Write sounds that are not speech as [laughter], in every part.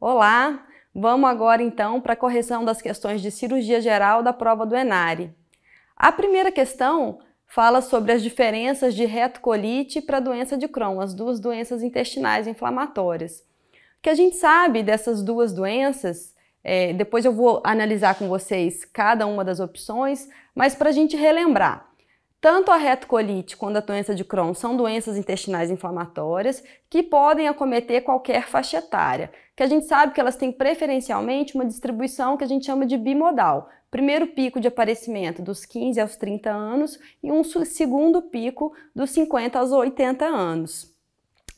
Olá! Vamos agora então para a correção das questões de cirurgia geral da prova do ENARE. A primeira questão fala sobre as diferenças de retocolite para a doença de Crohn, as duas doenças intestinais inflamatórias. O que a gente sabe dessas duas doenças, é, depois eu vou analisar com vocês cada uma das opções, mas para a gente relembrar, tanto a retocolite quanto a doença de Crohn são doenças intestinais inflamatórias que podem acometer qualquer faixa etária, que a gente sabe que elas têm preferencialmente uma distribuição que a gente chama de bimodal. Primeiro pico de aparecimento dos 15 aos 30 anos e um segundo pico dos 50 aos 80 anos.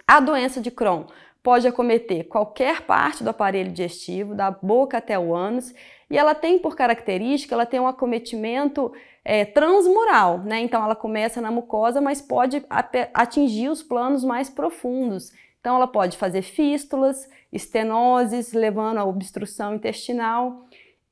A doença de Crohn pode acometer qualquer parte do aparelho digestivo, da boca até o ânus, e ela tem por característica, ela tem um acometimento é, transmural, né? Então ela começa na mucosa, mas pode atingir os planos mais profundos. Então ela pode fazer fístulas, estenoses, levando à obstrução intestinal.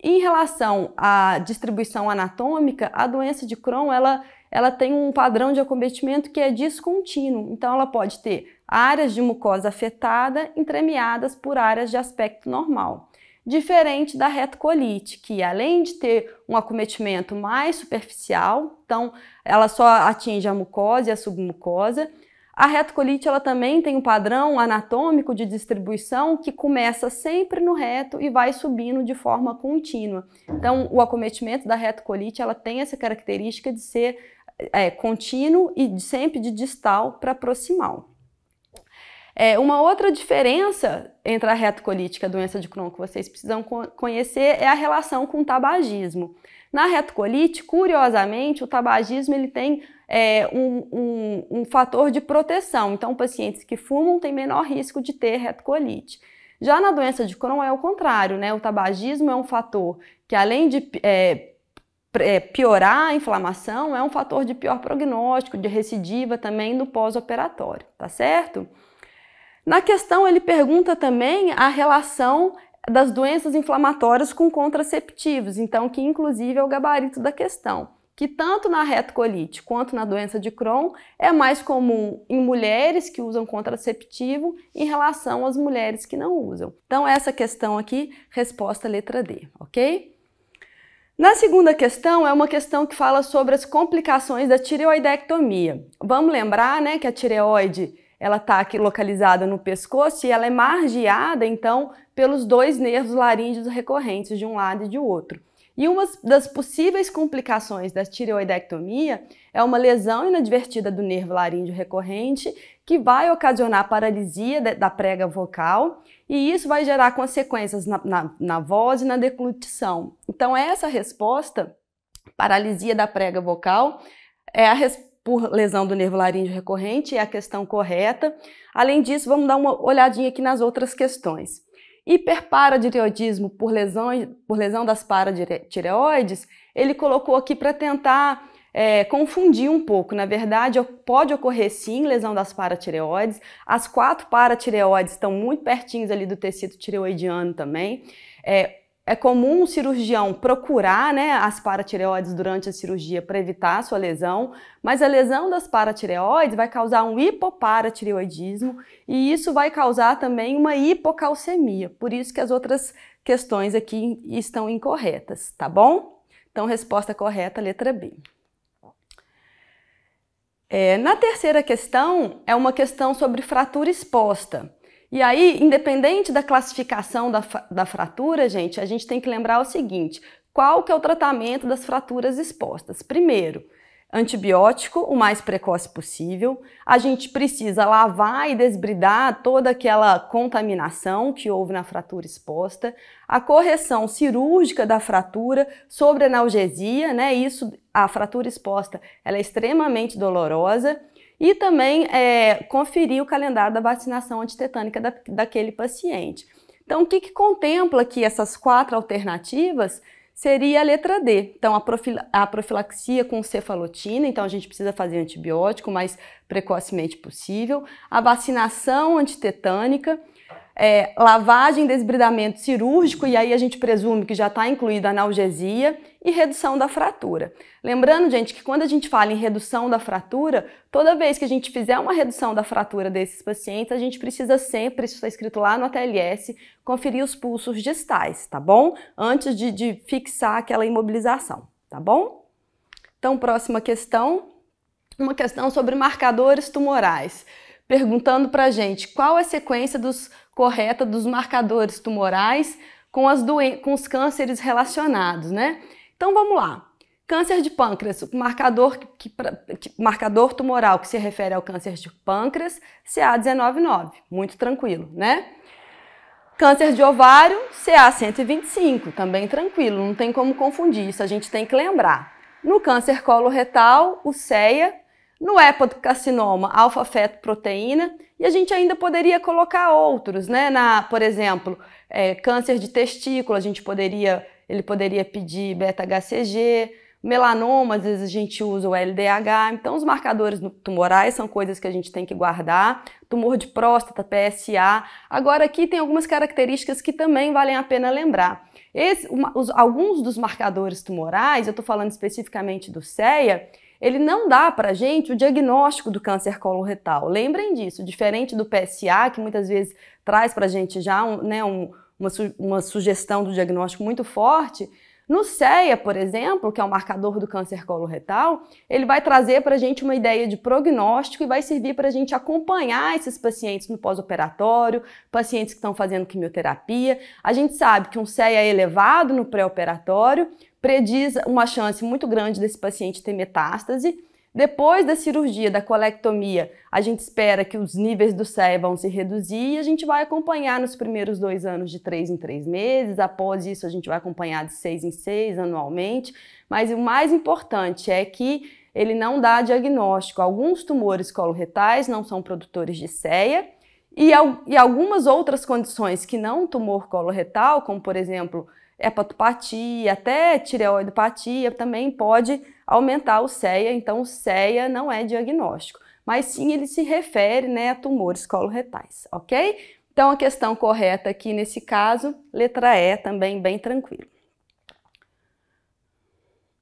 Em relação à distribuição anatômica, a doença de Crohn ela, ela tem um padrão de acometimento que é descontínuo. Então ela pode ter áreas de mucosa afetada entremeadas por áreas de aspecto normal diferente da retocolite, que além de ter um acometimento mais superficial, então ela só atinge a mucosa e a submucosa, a retocolite ela também tem um padrão anatômico de distribuição que começa sempre no reto e vai subindo de forma contínua. Então, o acometimento da retocolite ela tem essa característica de ser é, contínuo e sempre de distal para proximal. É, uma outra diferença entre a retocolite e a doença de Crohn que vocês precisam conhecer é a relação com o tabagismo. Na retocolite, curiosamente, o tabagismo ele tem é, um, um, um fator de proteção. Então, pacientes que fumam têm menor risco de ter retocolite. Já na doença de Crohn é o contrário, né? O tabagismo é um fator que, além de é, é piorar a inflamação, é um fator de pior prognóstico, de recidiva também no pós-operatório, tá certo? Na questão, ele pergunta também a relação das doenças inflamatórias com contraceptivos, então que inclusive é o gabarito da questão, que tanto na retocolite quanto na doença de Crohn é mais comum em mulheres que usam contraceptivo em relação às mulheres que não usam. Então essa questão aqui, resposta letra D, ok? Na segunda questão, é uma questão que fala sobre as complicações da tireoidectomia. Vamos lembrar né, que a tireoide ela está aqui localizada no pescoço e ela é margeada, então, pelos dois nervos laríngeos recorrentes de um lado e de outro. E uma das possíveis complicações da tireoidectomia é uma lesão inadvertida do nervo laríngeo recorrente que vai ocasionar paralisia da prega vocal e isso vai gerar consequências na, na, na voz e na deglutição. Então essa resposta, paralisia da prega vocal, é a resposta por lesão do nervo laríngeo recorrente, é a questão correta. Além disso, vamos dar uma olhadinha aqui nas outras questões. Hiperparatireoidismo por lesão, por lesão das paratireoides, ele colocou aqui para tentar é, confundir um pouco. Na verdade, pode ocorrer sim lesão das paratireoides. As quatro paratireoides estão muito pertinhos ali do tecido tireoidiano também. É, é comum um cirurgião procurar né, as paratireoides durante a cirurgia para evitar a sua lesão, mas a lesão das paratireoides vai causar um hipoparatireoidismo e isso vai causar também uma hipocalcemia, por isso que as outras questões aqui estão incorretas, tá bom? Então, resposta correta, letra B. É, na terceira questão, é uma questão sobre fratura exposta. E aí, independente da classificação da, da fratura, gente, a gente tem que lembrar o seguinte: qual que é o tratamento das fraturas expostas? Primeiro, antibiótico o mais precoce possível. A gente precisa lavar e desbridar toda aquela contaminação que houve na fratura exposta. A correção cirúrgica da fratura sobre analgesia, né? Isso, a fratura exposta, ela é extremamente dolorosa e também é, conferir o calendário da vacinação antitetânica da, daquele paciente. Então, o que, que contempla aqui essas quatro alternativas? seria a letra D. Então, a, a, profilaxia com cefalotina, então a gente precisa fazer antibiótico o mais precocemente possível. A vacinação antitetânica, é, lavagem, desbridamento cirúrgico, e aí a gente presume que já está incluída analgesia, e redução da fratura. Lembrando, gente, que quando a gente fala em redução da fratura, toda vez que a gente fizer uma redução da fratura desses pacientes, a gente precisa sempre, isso está escrito lá no ATLS, conferir os pulsos distais, tá bom? Antes de, de fixar aquela imobilização, tá bom? Então, próxima questão, uma questão sobre marcadores tumorais perguntando para gente qual a sequência dos correta dos marcadores tumorais com, as com os cânceres relacionados, né? Então vamos lá. Câncer de pâncreas, o marcador, que, que, marcador tumoral que se refere ao câncer de pâncreas, CA199, muito tranquilo, né? Câncer de ovário, CA125, também tranquilo, não tem como confundir isso, a gente tem que lembrar. No câncer coloretal, o CEA no hepatocarcinoma, é alfa-fetoproteína, e a gente ainda poderia colocar outros, né? Na, por exemplo, é, câncer de testículo, a gente poderia, ele poderia pedir beta-HCG, melanoma, às vezes a gente usa o LDH. Então, os marcadores tumorais são coisas que a gente tem que guardar. Tumor de próstata, PSA. Agora, aqui tem algumas características que também valem a pena lembrar. Esse, uma, os, alguns dos marcadores tumorais, eu estou falando especificamente do CEA, ele não dá para a gente o diagnóstico do câncer coloretal. Lembrem disso, diferente do PSA, que muitas vezes traz para a gente já um, né, um, uma, su uma sugestão do diagnóstico muito forte, no CEA, por exemplo, que é o um marcador do câncer coloretal, ele vai trazer para a gente uma ideia de prognóstico e vai servir para a gente acompanhar esses pacientes no pós-operatório, pacientes que estão fazendo quimioterapia. A gente sabe que um CEA elevado no pré-operatório prediz uma chance muito grande desse paciente ter metástase. Depois da cirurgia, da colectomia, a gente espera que os níveis do CEA vão se reduzir e a gente vai acompanhar nos primeiros dois anos de três em três meses. Após isso, a gente vai acompanhar de seis em seis anualmente. Mas o mais importante é que ele não dá diagnóstico. Alguns tumores coloretais não são produtores de CEA e, algumas outras condições que não tumor coloretal, como por exemplo hepatopatia, é até tireoidopatia, também pode aumentar o CEA. Então, o CEA não é diagnóstico, mas sim ele se refere né, a tumores coloretais, ok? Então, a questão correta aqui nesse caso, letra E também bem tranquilo.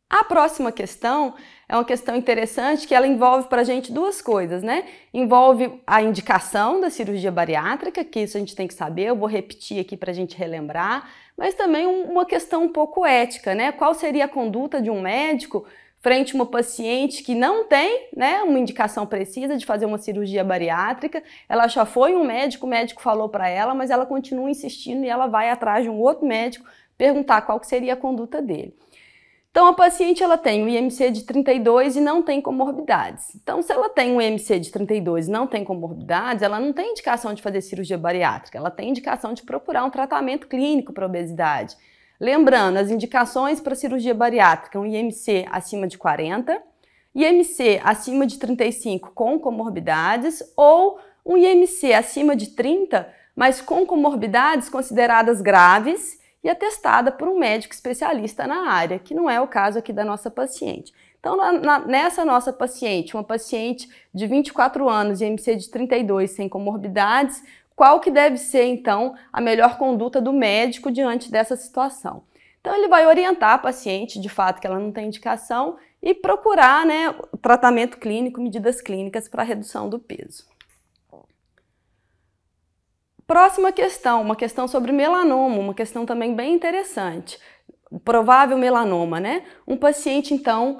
A próxima questão é uma questão interessante que ela envolve para a gente duas coisas, né? Envolve a indicação da cirurgia bariátrica, que isso a gente tem que saber, eu vou repetir aqui para a gente relembrar mas também uma questão um pouco ética, né? Qual seria a conduta de um médico frente a uma paciente que não tem né, uma indicação precisa de fazer uma cirurgia bariátrica, ela já foi um médico, o médico falou para ela, mas ela continua insistindo e ela vai atrás de um outro médico perguntar qual que seria a conduta dele. Então, a paciente ela tem um IMC de 32 e não tem comorbidades. Então, se ela tem um IMC de 32 e não tem comorbidades, ela não tem indicação de fazer cirurgia bariátrica, ela tem indicação de procurar um tratamento clínico para obesidade. Lembrando, as indicações para cirurgia bariátrica, um IMC acima de 40, IMC acima de 35 com comorbidades ou um IMC acima de 30, mas com comorbidades consideradas graves e atestada por um médico especialista na área, que não é o caso aqui da nossa paciente. Então, na, na, nessa nossa paciente, uma paciente de 24 anos e MC de 32 sem comorbidades, qual que deve ser então a melhor conduta do médico diante dessa situação? Então, ele vai orientar a paciente, de fato, que ela não tem indicação, e procurar né, tratamento clínico, medidas clínicas para redução do peso. Próxima questão, uma questão sobre melanoma, uma questão também bem interessante. Provável melanoma, né? Um paciente, então,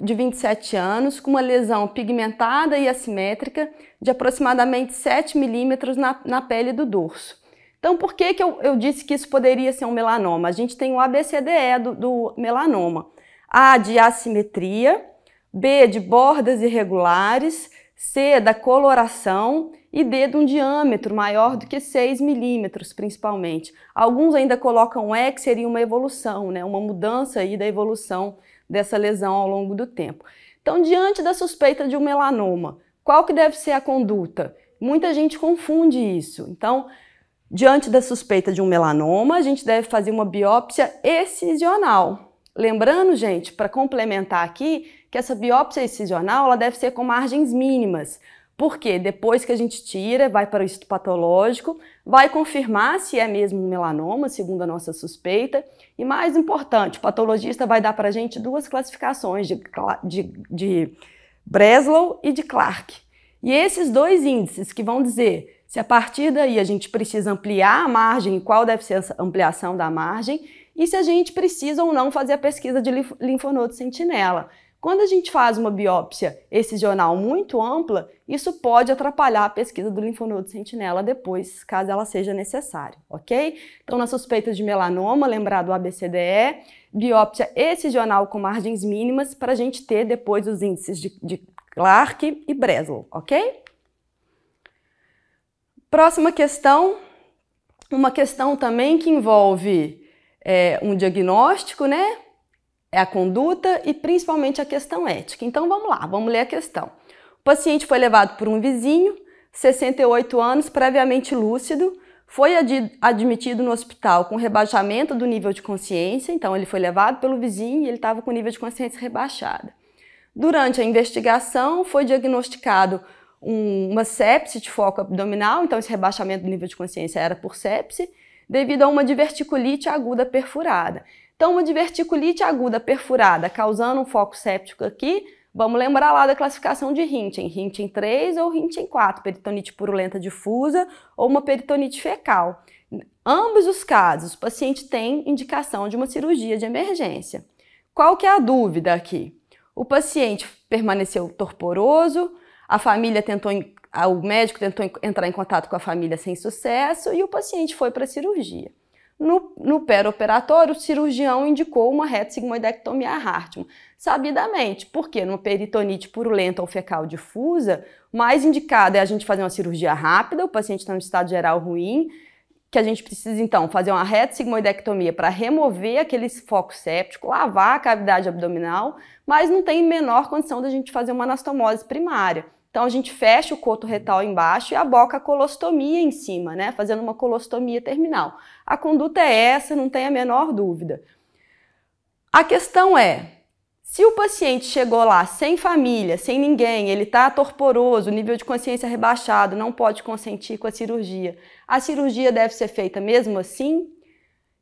de 27 anos, com uma lesão pigmentada e assimétrica de aproximadamente 7 milímetros na, na pele do dorso. Então, por que, que eu, eu, disse que isso poderia ser um melanoma? A gente tem o ABCDE do, do melanoma. A de assimetria, B de bordas irregulares, C da coloração e dedo um diâmetro maior do que 6 milímetros, principalmente. Alguns ainda colocam E, que seria uma evolução, né? uma mudança aí da evolução dessa lesão ao longo do tempo. Então, diante da suspeita de um melanoma, qual que deve ser a conduta? Muita gente confunde isso. Então, diante da suspeita de um melanoma, a gente deve fazer uma biópsia excisional. Lembrando, gente, para complementar aqui, que essa biópsia excisional ela deve ser com margens mínimas, porque depois que a gente tira, vai para o estudo patológico, vai confirmar se é mesmo um melanoma, segundo a nossa suspeita. E mais importante, o patologista vai dar para a gente duas classificações de, de, de Breslow e de Clark. E esses dois índices que vão dizer se a partir daí a gente precisa ampliar a margem, qual deve ser a ampliação da margem, e se a gente precisa ou não fazer a pesquisa de linfonodo sentinela. Quando a gente faz uma biópsia excisional muito ampla, isso pode atrapalhar a pesquisa do linfonodo sentinela depois, caso ela seja necessária, ok? Então, na suspeita de melanoma, lembrar do ABCDE, biópsia excisional com margens mínimas para a gente ter depois os índices de, de Clark e Breslow, ok? Próxima questão, uma questão também que envolve é, um diagnóstico, né? é a conduta e principalmente a questão ética. Então vamos lá, vamos ler a questão. O paciente foi levado por um vizinho, 68 anos, previamente lúcido, foi admitido no hospital com rebaixamento do nível de consciência, então ele foi levado pelo vizinho e ele estava com nível de consciência rebaixada. Durante a investigação, foi diagnosticado um, uma sepse de foco abdominal, então esse rebaixamento do nível de consciência era por sepse, devido a uma diverticulite aguda perfurada. Então, uma diverticulite aguda perfurada causando um foco séptico aqui, vamos lembrar lá da classificação de Hinchen, Hinchen 3 ou Hinchen 4, peritonite purulenta difusa ou uma peritonite fecal. Em ambos os casos, o paciente tem indicação de uma cirurgia de emergência. Qual que é a dúvida aqui? O paciente permaneceu torporoso, a família tentou, o médico tentou entrar em contato com a família sem sucesso e o paciente foi para a cirurgia. No, no pé-operatório, o cirurgião indicou uma a Hartmann, sabidamente, porque numa peritonite purulenta ou fecal difusa, o mais indicado é a gente fazer uma cirurgia rápida, o paciente está no estado geral ruim, que a gente precisa então fazer uma retosigmoidectomia para remover aquele foco séptico, lavar a cavidade abdominal, mas não tem menor condição da gente fazer uma anastomose primária. Então a gente fecha o coto retal embaixo e aboca a colostomia em cima, né, fazendo uma colostomia terminal. A conduta é essa, não tem a menor dúvida. A questão é, se o paciente chegou lá sem família, sem ninguém, ele está torporoso, nível de consciência rebaixado, não pode consentir com a cirurgia, a cirurgia deve ser feita mesmo assim?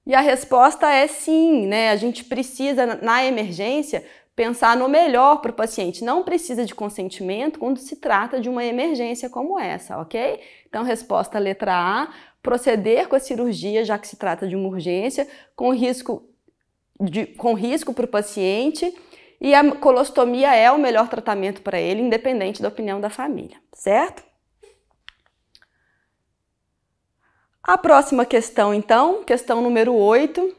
E a resposta é sim, né? A gente precisa, na emergência, pensar no melhor para o paciente. Não precisa de consentimento quando se trata de uma emergência como essa, ok? Então, resposta letra A proceder com a cirurgia, já que se trata de uma urgência, com risco de, com risco para o paciente e a colostomia é o melhor tratamento para ele, independente da opinião da família, certo? A próxima questão, então, questão número 8,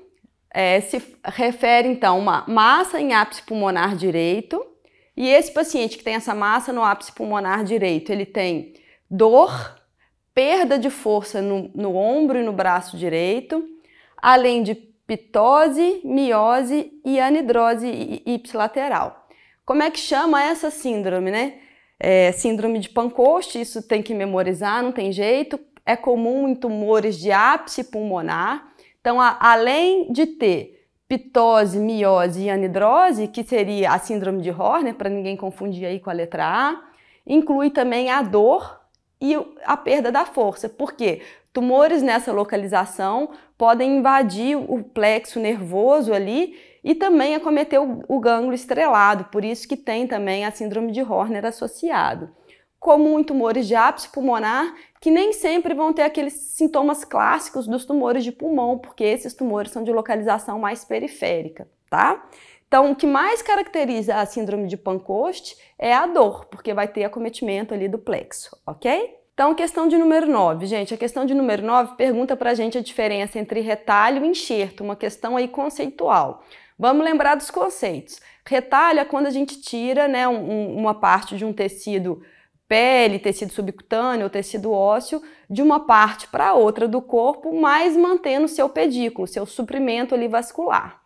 é, se refere, então, a uma massa em ápice pulmonar direito. E esse paciente que tem essa massa no ápice pulmonar direito, ele tem dor, perda de força no, no ombro e no braço direito, além de pitose, miose e anidrose ipsilateral. Como é que chama essa síndrome, né? É, síndrome de Pancoast, isso tem que memorizar, não tem jeito. É comum em tumores de ápice pulmonar. Então, a, além de ter pitose, miose e anidrose, que seria a síndrome de Horner, para ninguém confundir aí com a letra A, inclui também a dor e a perda da força. Por quê? Tumores nessa localização podem invadir o plexo nervoso ali e também acometer o gânglio estrelado, por isso que tem também a síndrome de Horner associado. Comum em tumores de ápice pulmonar, que nem sempre vão ter aqueles sintomas clássicos dos tumores de pulmão, porque esses tumores são de localização mais periférica, tá? Então, o que mais caracteriza a síndrome de Pancoast é a dor, porque vai ter acometimento ali do plexo, ok? Então, questão de número 9, gente. A questão de número 9 pergunta pra gente a diferença entre retalho e enxerto, uma questão aí conceitual. Vamos lembrar dos conceitos. Retalho é quando a gente tira né, um, uma parte de um tecido pele, tecido subcutâneo, tecido ósseo, de uma parte para outra do corpo, mas mantendo o seu pedículo, seu suprimento ali vascular.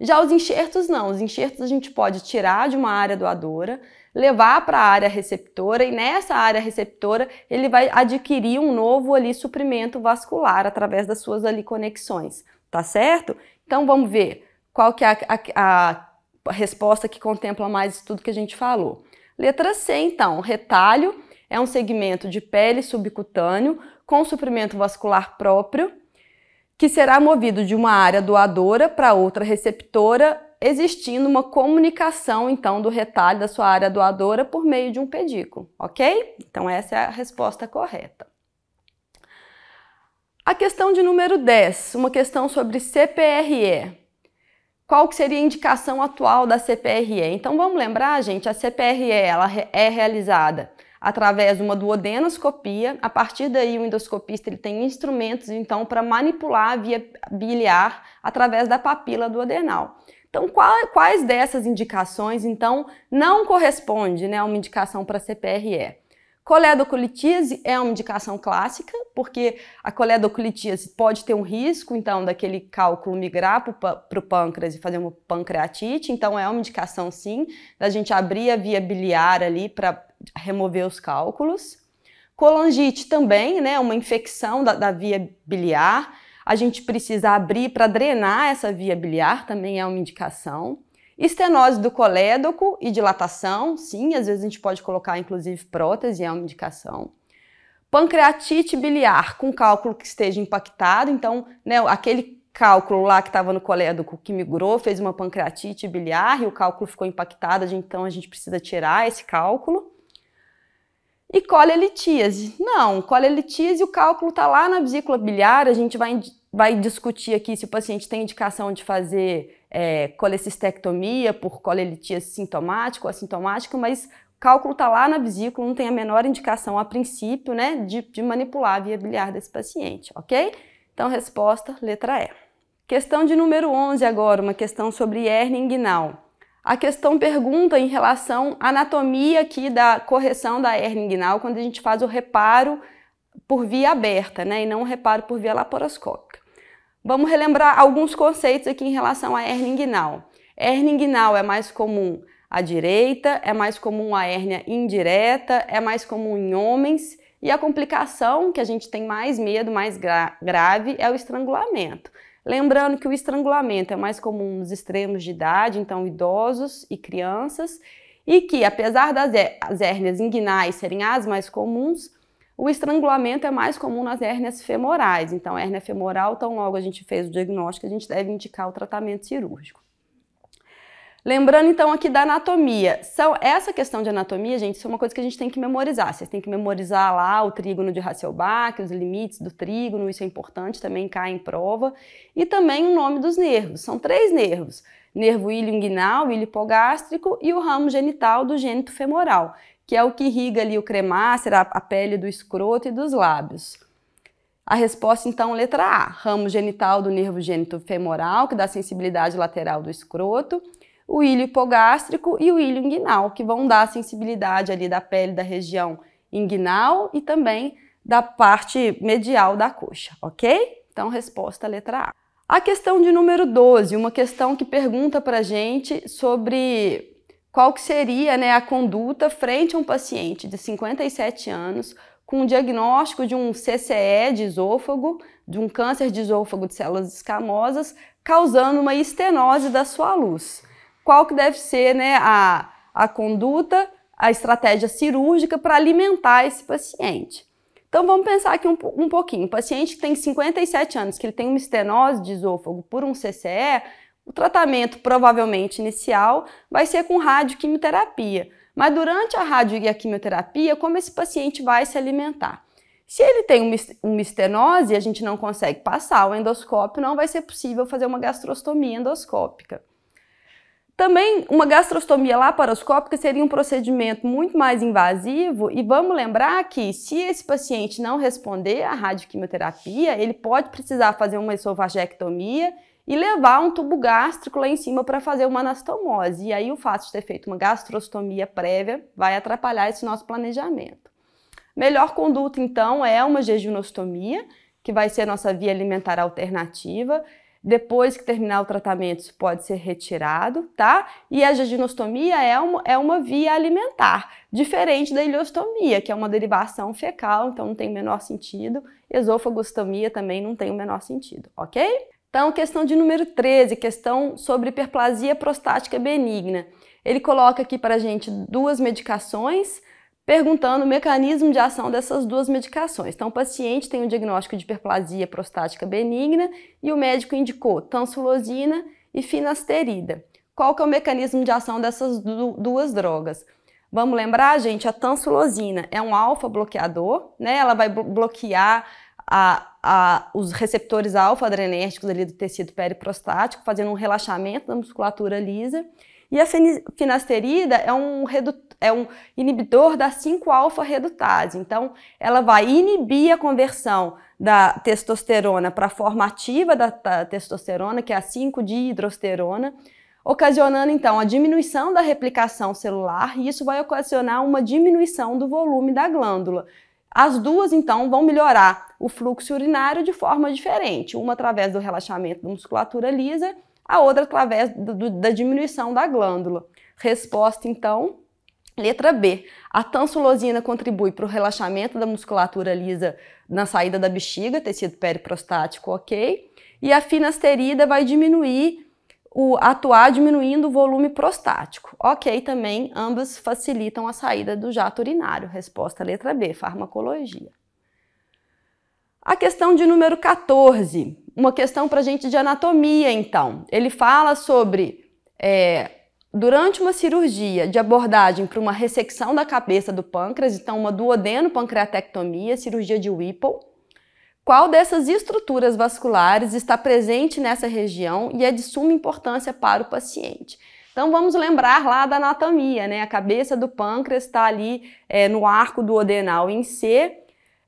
Já os enxertos não, os enxertos a gente pode tirar de uma área doadora, levar para a área receptora e nessa área receptora ele vai adquirir um novo ali suprimento vascular através das suas ali conexões, tá certo? Então vamos ver qual que é a, a, a resposta que contempla mais tudo que a gente falou. Letra C, então, retalho é um segmento de pele subcutâneo com suprimento vascular próprio que será movido de uma área doadora para outra receptora, existindo uma comunicação então do retalho da sua área doadora por meio de um pedículo, ok? Então essa é a resposta correta. A questão de número 10, uma questão sobre CPRE. Qual que seria a indicação atual da CPRE? Então vamos lembrar, gente, a CPRE ela é realizada através de uma duodenoscopia. A partir daí, o endoscopista ele tem instrumentos então para manipular a via biliar através da papila duodenal. Então, quais dessas indicações então não corresponde né, a uma indicação para CPRE? Coledocolitise é uma indicação clássica, porque a coledocolitise pode ter um risco, então, daquele cálculo migrar para o pâncreas e fazer uma pancreatite, então é uma indicação, sim, da gente abrir a via biliar ali para remover os cálculos. Colangite também, né, é uma infecção da, da via biliar. A gente precisa abrir para drenar essa via biliar, também é uma indicação. Estenose do colédoco e dilatação, sim, às vezes a gente pode colocar inclusive prótese, é uma indicação. Pancreatite biliar com cálculo que esteja impactado, então, né, aquele cálculo lá que estava no colédoco que migrou, fez uma pancreatite biliar e o cálculo ficou impactado, então a gente precisa tirar esse cálculo e colelitíase. Não, colelitíase, o cálculo está lá na vesícula biliar, a gente vai, vai discutir aqui se o paciente tem indicação de fazer é, colecistectomia por colelitíase sintomática ou assintomática, mas o cálculo está lá na vesícula, não tem a menor indicação a princípio né, de, de manipular a via biliar desse paciente, ok? Então, resposta, letra E. Questão de número 11 agora, uma questão sobre hernia inguinal. A questão pergunta em relação à anatomia aqui da correção da hernia inguinal quando a gente faz o reparo por via aberta, né, e não o reparo por via laparoscópica. Vamos relembrar alguns conceitos aqui em relação à hernia inguinal. Hernia inguinal é mais comum à direita, é mais comum a hérnia indireta, é mais comum em homens e a complicação que a gente tem mais medo, mais gra grave, é o estrangulamento. Lembrando que o estrangulamento é mais comum nos extremos de idade, então idosos e crianças, e que, apesar das hérnias inguinais serem as mais comuns, o estrangulamento é mais comum nas hérnias femorais. Então, hérnia femoral, tão logo a gente fez o diagnóstico, a gente deve indicar o tratamento cirúrgico. Lembrando então aqui da anatomia. São essa questão de anatomia, gente, isso é uma coisa que a gente tem que memorizar. Vocês têm que memorizar lá o trígono de Hasselbach, os limites do trígono, isso é importante, também cai em prova. E também o nome dos nervos. São três nervos: nervo ilioinguinal, ilipogástrico e o ramo genital do gênito femoral, que é o que irriga ali o cremácero, a pele do escroto e dos lábios. A resposta, então, letra A, ramo genital do nervo gênito femoral, que dá sensibilidade lateral do escroto o ilho hipogástrico e o ilho inguinal, que vão dar a sensibilidade ali da pele da região inguinal e também da parte medial da coxa, ok? Então, resposta letra A. A questão de número 12, uma questão que pergunta para gente sobre qual que seria né, a conduta frente a um paciente de 57 anos com o diagnóstico de um CCE de esôfago, de um câncer de esôfago de células escamosas, causando uma estenose da sua luz qual que deve ser né, a, a conduta, a estratégia cirúrgica para alimentar esse paciente. Então vamos pensar aqui um, um pouquinho. O paciente que tem 57 anos, que ele tem uma estenose de esôfago por um CCE, o tratamento provavelmente inicial vai ser com radioquimioterapia. Mas durante a rádio e a quimioterapia, como esse paciente vai se alimentar? Se ele tem uma estenose e a gente não consegue passar o endoscópio, não vai ser possível fazer uma gastrostomia endoscópica. Também uma gastrostomia laparoscópica seria um procedimento muito mais invasivo e vamos lembrar que se esse paciente não responder à radioquimioterapia, ele pode precisar fazer uma esofagectomia e levar um tubo gástrico lá em cima para fazer uma anastomose. E aí o fato de ter feito uma gastrostomia prévia vai atrapalhar esse nosso planejamento. Melhor conduta então é uma jejunostomia, que vai ser a nossa via alimentar alternativa depois que terminar o tratamento, isso pode ser retirado, tá? E a jejunostomia é uma, é uma via alimentar, diferente da ileostomia, que é uma derivação fecal, então não tem o menor sentido. Esofagostomia também não tem o menor sentido, ok? Então, questão de número 13, questão sobre hiperplasia prostática benigna. Ele coloca aqui para a gente duas medicações, perguntando o mecanismo de ação dessas duas medicações. Então, o paciente tem um diagnóstico de hiperplasia prostática benigna e o médico indicou tansulosina e finasterida. Qual que é o mecanismo de ação dessas duas drogas? Vamos lembrar, gente, a tansulosina é um alfa-bloqueador, né? Ela vai bloquear a, a, os receptores alfa-adrenérgicos ali do tecido periprostático, fazendo um relaxamento da musculatura lisa. E a finasterida é um, é um inibidor da 5-alfa-redutase. Então, ela vai inibir a conversão da testosterona para a forma ativa da testosterona, que é a 5-dihidrosterona, ocasionando, então, a diminuição da replicação celular e isso vai ocasionar uma diminuição do volume da glândula. As duas, então, vão melhorar o fluxo urinário de forma diferente, uma através do relaxamento da musculatura lisa a outra através do, do, da diminuição da glândula. Resposta, então, Letra B. A tansulosina contribui para o relaxamento da musculatura lisa na saída da bexiga, tecido periprostático, ok? E a finasterida vai diminuir, o, atuar diminuindo o volume prostático, ok? Também ambas facilitam a saída do jato urinário. Resposta letra B, farmacologia. A questão de número 14 uma questão para a gente de anatomia, então. Ele fala sobre, é, durante uma cirurgia de abordagem para uma ressecção da cabeça do pâncreas, então uma duodenopancreatectomia, cirurgia de Whipple, qual dessas estruturas vasculares está presente nessa região e é de suma importância para o paciente. Então vamos lembrar lá da anatomia, né? A cabeça do pâncreas está ali é, no arco duodenal em C,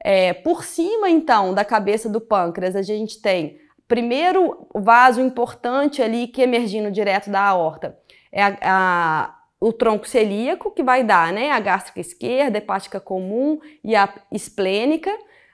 é, por cima, então, da cabeça do pâncreas, a gente tem primeiro vaso importante ali que emergindo direto da aorta. É a, a, o tronco celíaco, que vai dar né, a gástrica esquerda, a hepática comum e a esplênica.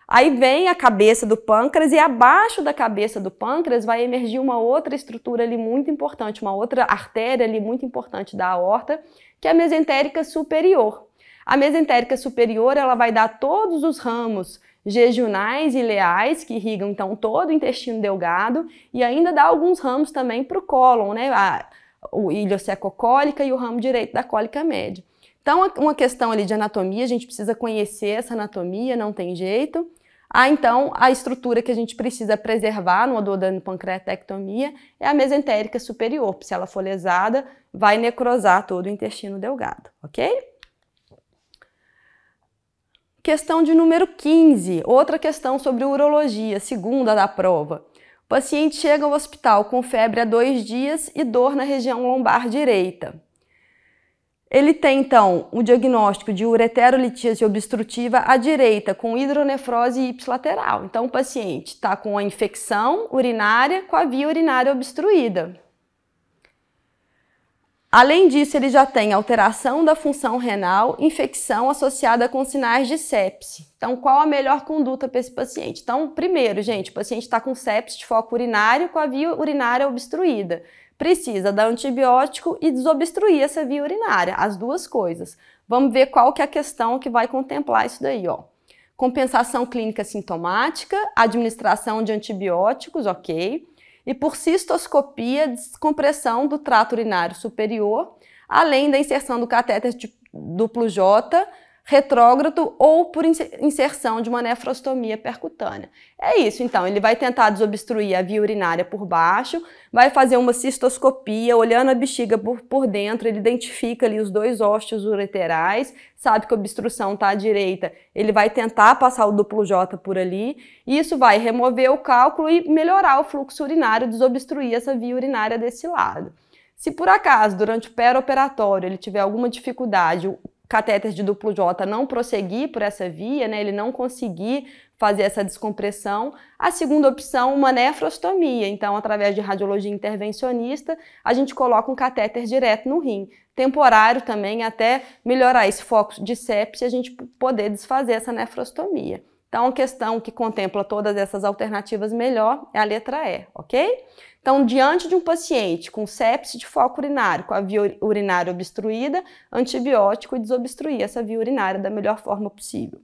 Aí vem a cabeça do pâncreas e abaixo da cabeça do pâncreas vai emergir uma outra estrutura ali muito importante, uma outra artéria ali muito importante da aorta, que é a mesentérica superior. A mesentérica superior ela vai dar todos os ramos jejunais e leais, que irrigam então todo o intestino delgado, e ainda dá alguns ramos também para o cólon, né? A, o ilhocecocólica e o ramo direito da cólica média. Então, uma questão ali de anatomia, a gente precisa conhecer essa anatomia, não tem jeito. Ah, então, a estrutura que a gente precisa preservar no ododano pancreatectomia é a mesentérica superior, porque se ela for lesada, vai necrosar todo o intestino delgado, ok? Questão de número 15, outra questão sobre urologia, segunda da prova. O paciente chega ao hospital com febre há dois dias e dor na região lombar direita. Ele tem, então, o diagnóstico de ureterolitíase obstrutiva à direita, com hidronefrose ipsilateral. Então, o paciente está com a infecção urinária com a via urinária obstruída. Além disso, ele já tem alteração da função renal, infecção associada com sinais de sepse. Então, qual a melhor conduta para esse paciente? Então, primeiro, gente, o paciente está com sepse de foco urinário com a via urinária obstruída. Precisa dar antibiótico e desobstruir essa via urinária, as duas coisas. Vamos ver qual que é a questão que vai contemplar isso daí, ó. Compensação clínica sintomática, administração de antibióticos, ok e por cistoscopia, descompressão do trato urinário superior, além da inserção do catéter duplo J retrógrado ou por inserção de uma nefrostomia percutânea. É isso, então, ele vai tentar desobstruir a via urinária por baixo, vai fazer uma cistoscopia, olhando a bexiga por, por dentro, ele identifica ali os dois ósteos ureterais, sabe que a obstrução está à direita, ele vai tentar passar o duplo J por ali, e isso vai remover o cálculo e melhorar o fluxo urinário, desobstruir essa via urinária desse lado. Se por acaso, durante o pé operatório ele tiver alguma dificuldade, o catéter de duplo J não prosseguir por essa via, né, ele não conseguir fazer essa descompressão. A segunda opção, uma nefrostomia. Então, através de radiologia intervencionista, a gente coloca um catéter direto no rim, temporário também, até melhorar esse foco de sepse e a gente poder desfazer essa nefrostomia. Então, a questão que contempla todas essas alternativas melhor é a letra E, ok? Então, diante de um paciente com sepse de foco urinário, com a via urinária obstruída, antibiótico e desobstruir essa via urinária da melhor forma possível.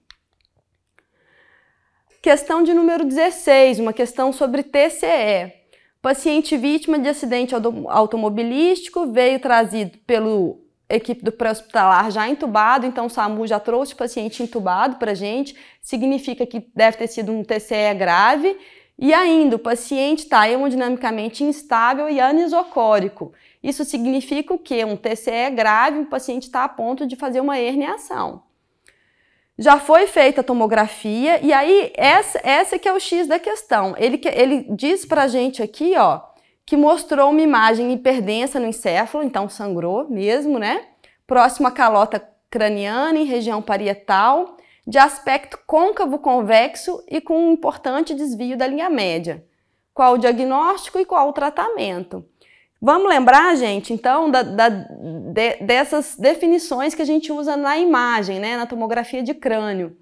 Questão de número 16, uma questão sobre TCE. Paciente vítima de acidente automobilístico veio trazido pelo equipe do pré-hospitalar já entubado, então o SAMU já trouxe o paciente entubado para a gente, significa que deve ter sido um TCE grave e ainda, o paciente está hemodinamicamente instável e anisocórico. Isso significa o quê? Um TCE grave, o paciente está a ponto de fazer uma herniação. Já foi feita a tomografia, e aí essa, essa que é o X da questão. Ele, ele diz pra gente aqui, ó, que mostrou uma imagem hiperdensa no encéfalo, então sangrou mesmo, né? Próximo à calota craniana, em região parietal, de aspecto côncavo-convexo e com um importante desvio da linha média. Qual o diagnóstico e qual o tratamento? Vamos lembrar, gente, então, da, da, de, dessas definições que a gente usa na imagem, né, na tomografia de crânio. O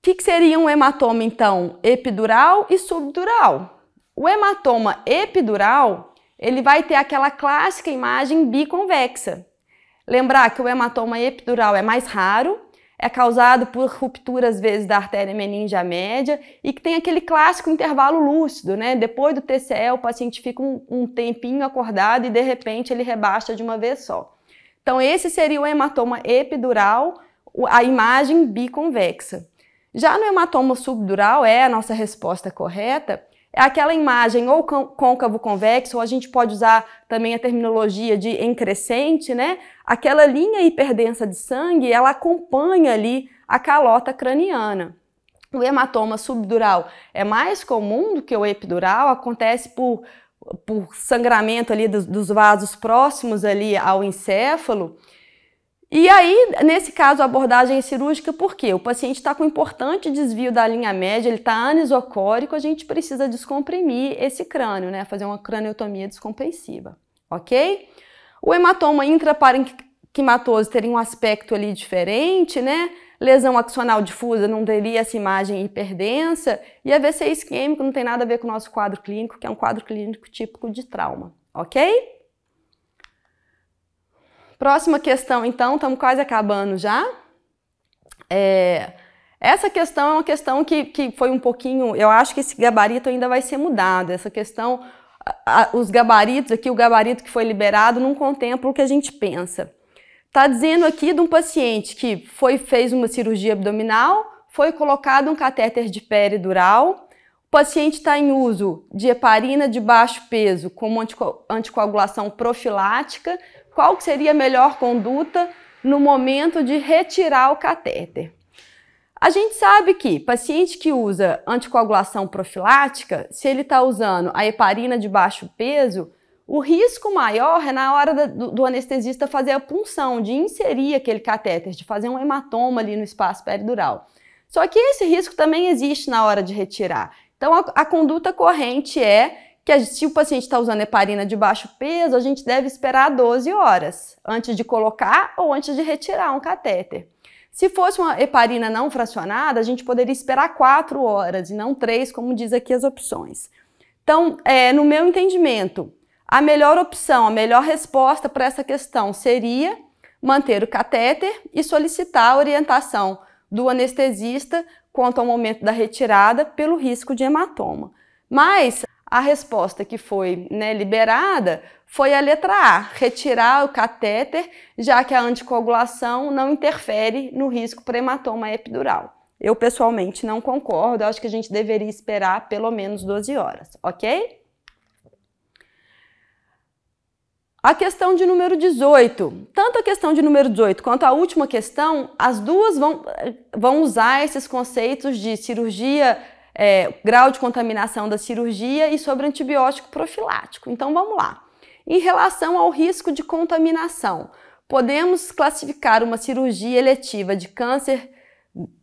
que, que seria um hematoma, então? Epidural e subdural. O hematoma epidural, ele vai ter aquela clássica imagem biconvexa. Lembrar que o hematoma epidural é mais raro, é causado por ruptura, às vezes, da artéria meningea média e que tem aquele clássico intervalo lúcido, né? Depois do TCE, o paciente fica um, um tempinho acordado e, de repente, ele rebaixa de uma vez só. Então, esse seria o hematoma epidural, a imagem biconvexa. Já no hematoma subdural é a nossa resposta correta, é aquela imagem ou côncavo convexo, ou a gente pode usar também a terminologia de em crescente, né? Aquela linha hiperdensa de sangue, ela acompanha ali a calota craniana. O hematoma subdural é mais comum do que o epidural, acontece por, por sangramento ali dos, dos vasos próximos ali ao encéfalo, e aí, nesse caso, a abordagem é cirúrgica, porque o paciente está com um importante desvio da linha média, ele está anisocórico, a gente precisa descomprimir esse crânio, né? Fazer uma craniotomia descompensiva, ok? O hematoma intraparenquimatoso teria um aspecto ali diferente, né? Lesão axonal difusa não teria essa imagem hiperdensa. E AVC é isquêmico não tem nada a ver com o nosso quadro clínico, que é um quadro clínico típico de trauma, ok? Próxima questão, então, estamos quase acabando já. É, essa questão é uma questão que, que foi um pouquinho. Eu acho que esse gabarito ainda vai ser mudado. Essa questão, a, os gabaritos aqui, o gabarito que foi liberado não contempla o que a gente pensa. Está dizendo aqui de um paciente que foi, fez uma cirurgia abdominal, foi colocado um catéter de dural. o paciente está em uso de heparina de baixo peso como anticoagulação profilática qual seria a melhor conduta no momento de retirar o catéter. A gente sabe que paciente que usa anticoagulação profilática, se ele está usando a heparina de baixo peso, o risco maior é na hora do, do, anestesista fazer a punção, de inserir aquele catéter, de fazer um hematoma ali no espaço peridural. Só que esse risco também existe na hora de retirar. Então, a, a conduta corrente é que se o paciente está usando heparina de baixo peso, a gente deve esperar 12 horas antes de colocar ou antes de retirar um catéter. Se fosse uma heparina não fracionada, a gente poderia esperar 4 horas e não 3, como diz aqui as opções. Então, é, no meu entendimento, a melhor opção, a melhor resposta para essa questão seria manter o catéter e solicitar a orientação do anestesista quanto ao momento da retirada pelo risco de hematoma. Mas a resposta que foi né, liberada foi a letra A, retirar o catéter, já que a anticoagulação não interfere no risco prematoma epidural. Eu pessoalmente não concordo, acho que a gente deveria esperar pelo menos 12 horas, ok? A questão de número 18. Tanto a questão de número 18 quanto a última questão, as duas vão, eh, vão usar esses conceitos de cirurgia é, grau de contaminação da cirurgia e sobre antibiótico profilático. Então vamos lá. Em relação ao risco de contaminação, podemos classificar uma cirurgia eletiva de câncer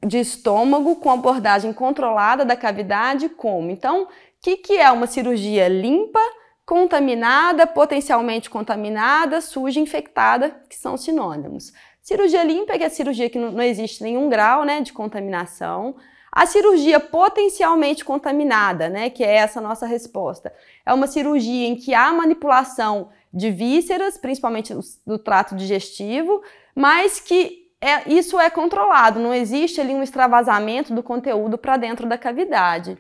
de estômago com abordagem controlada da cavidade como? Então, o que, que é uma cirurgia limpa, contaminada, potencialmente contaminada, suja, infectada, que são sinônimos. Cirurgia limpa é que é a cirurgia que não existe nenhum grau né, de contaminação. A cirurgia potencialmente contaminada, né, que é essa nossa resposta, é uma cirurgia em que há manipulação de vísceras, principalmente do trato digestivo, mas que é, isso é controlado, não existe ali um extravasamento do conteúdo para dentro da cavidade.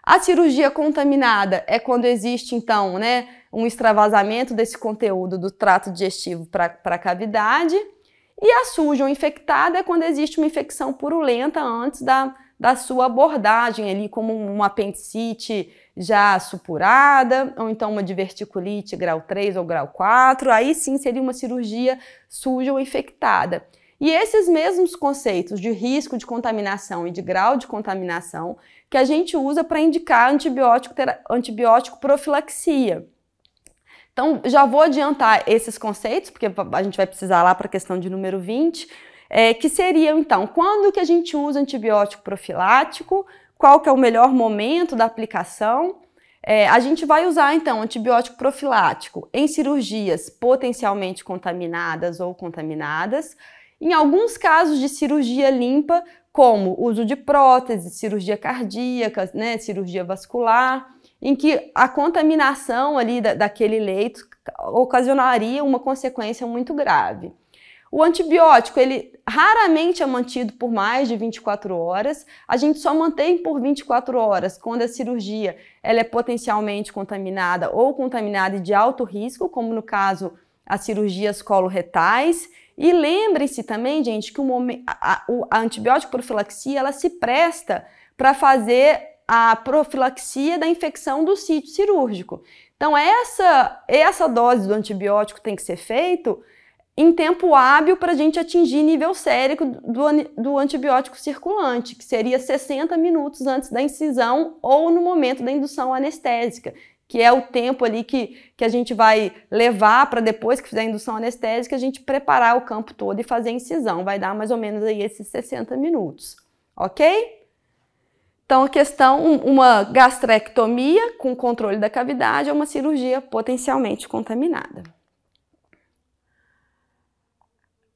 A cirurgia contaminada é quando existe, então, né, um extravasamento desse conteúdo do trato digestivo para a cavidade. E a suja ou infectada é quando existe uma infecção purulenta antes da, da sua abordagem ali, como uma apendicite já supurada, ou então uma diverticulite grau 3 ou grau 4, aí sim seria uma cirurgia suja ou infectada. E esses mesmos conceitos de risco de contaminação e de grau de contaminação que a gente usa para indicar antibiótico, antibiótico profilaxia. Então, já vou adiantar esses conceitos, porque a gente vai precisar lá para a questão de número 20, é, que seriam então quando que a gente usa antibiótico profilático, qual que é o melhor momento da aplicação. É, a gente vai usar então antibiótico profilático em cirurgias potencialmente contaminadas ou contaminadas, em alguns casos de cirurgia limpa, como uso de prótese, cirurgia cardíaca, né, cirurgia vascular, em que a contaminação ali da, daquele leito ocasionaria uma consequência muito grave. O antibiótico, ele raramente é mantido por mais de 24 horas. A gente só mantém por 24 horas quando a cirurgia ela é potencialmente contaminada ou contaminada de alto risco, como no caso as cirurgias coloretais. E lembrem-se também, gente, que o momento, a, a, a antibiótico profilaxia ela se presta para fazer a profilaxia da infecção do sítio cirúrgico. Então, essa, essa dose do antibiótico tem que ser feita em tempo hábil para a gente atingir nível sérico do, do, antibiótico circulante, que seria 60 minutos antes da incisão ou no momento da indução anestésica, que é o tempo ali que, que a gente vai levar para depois que fizer a indução anestésica, a gente preparar o campo todo e fazer a incisão. Vai dar mais ou menos aí esses 60 minutos, ok? Então, a questão, uma gastrectomia com controle da cavidade é uma cirurgia potencialmente contaminada.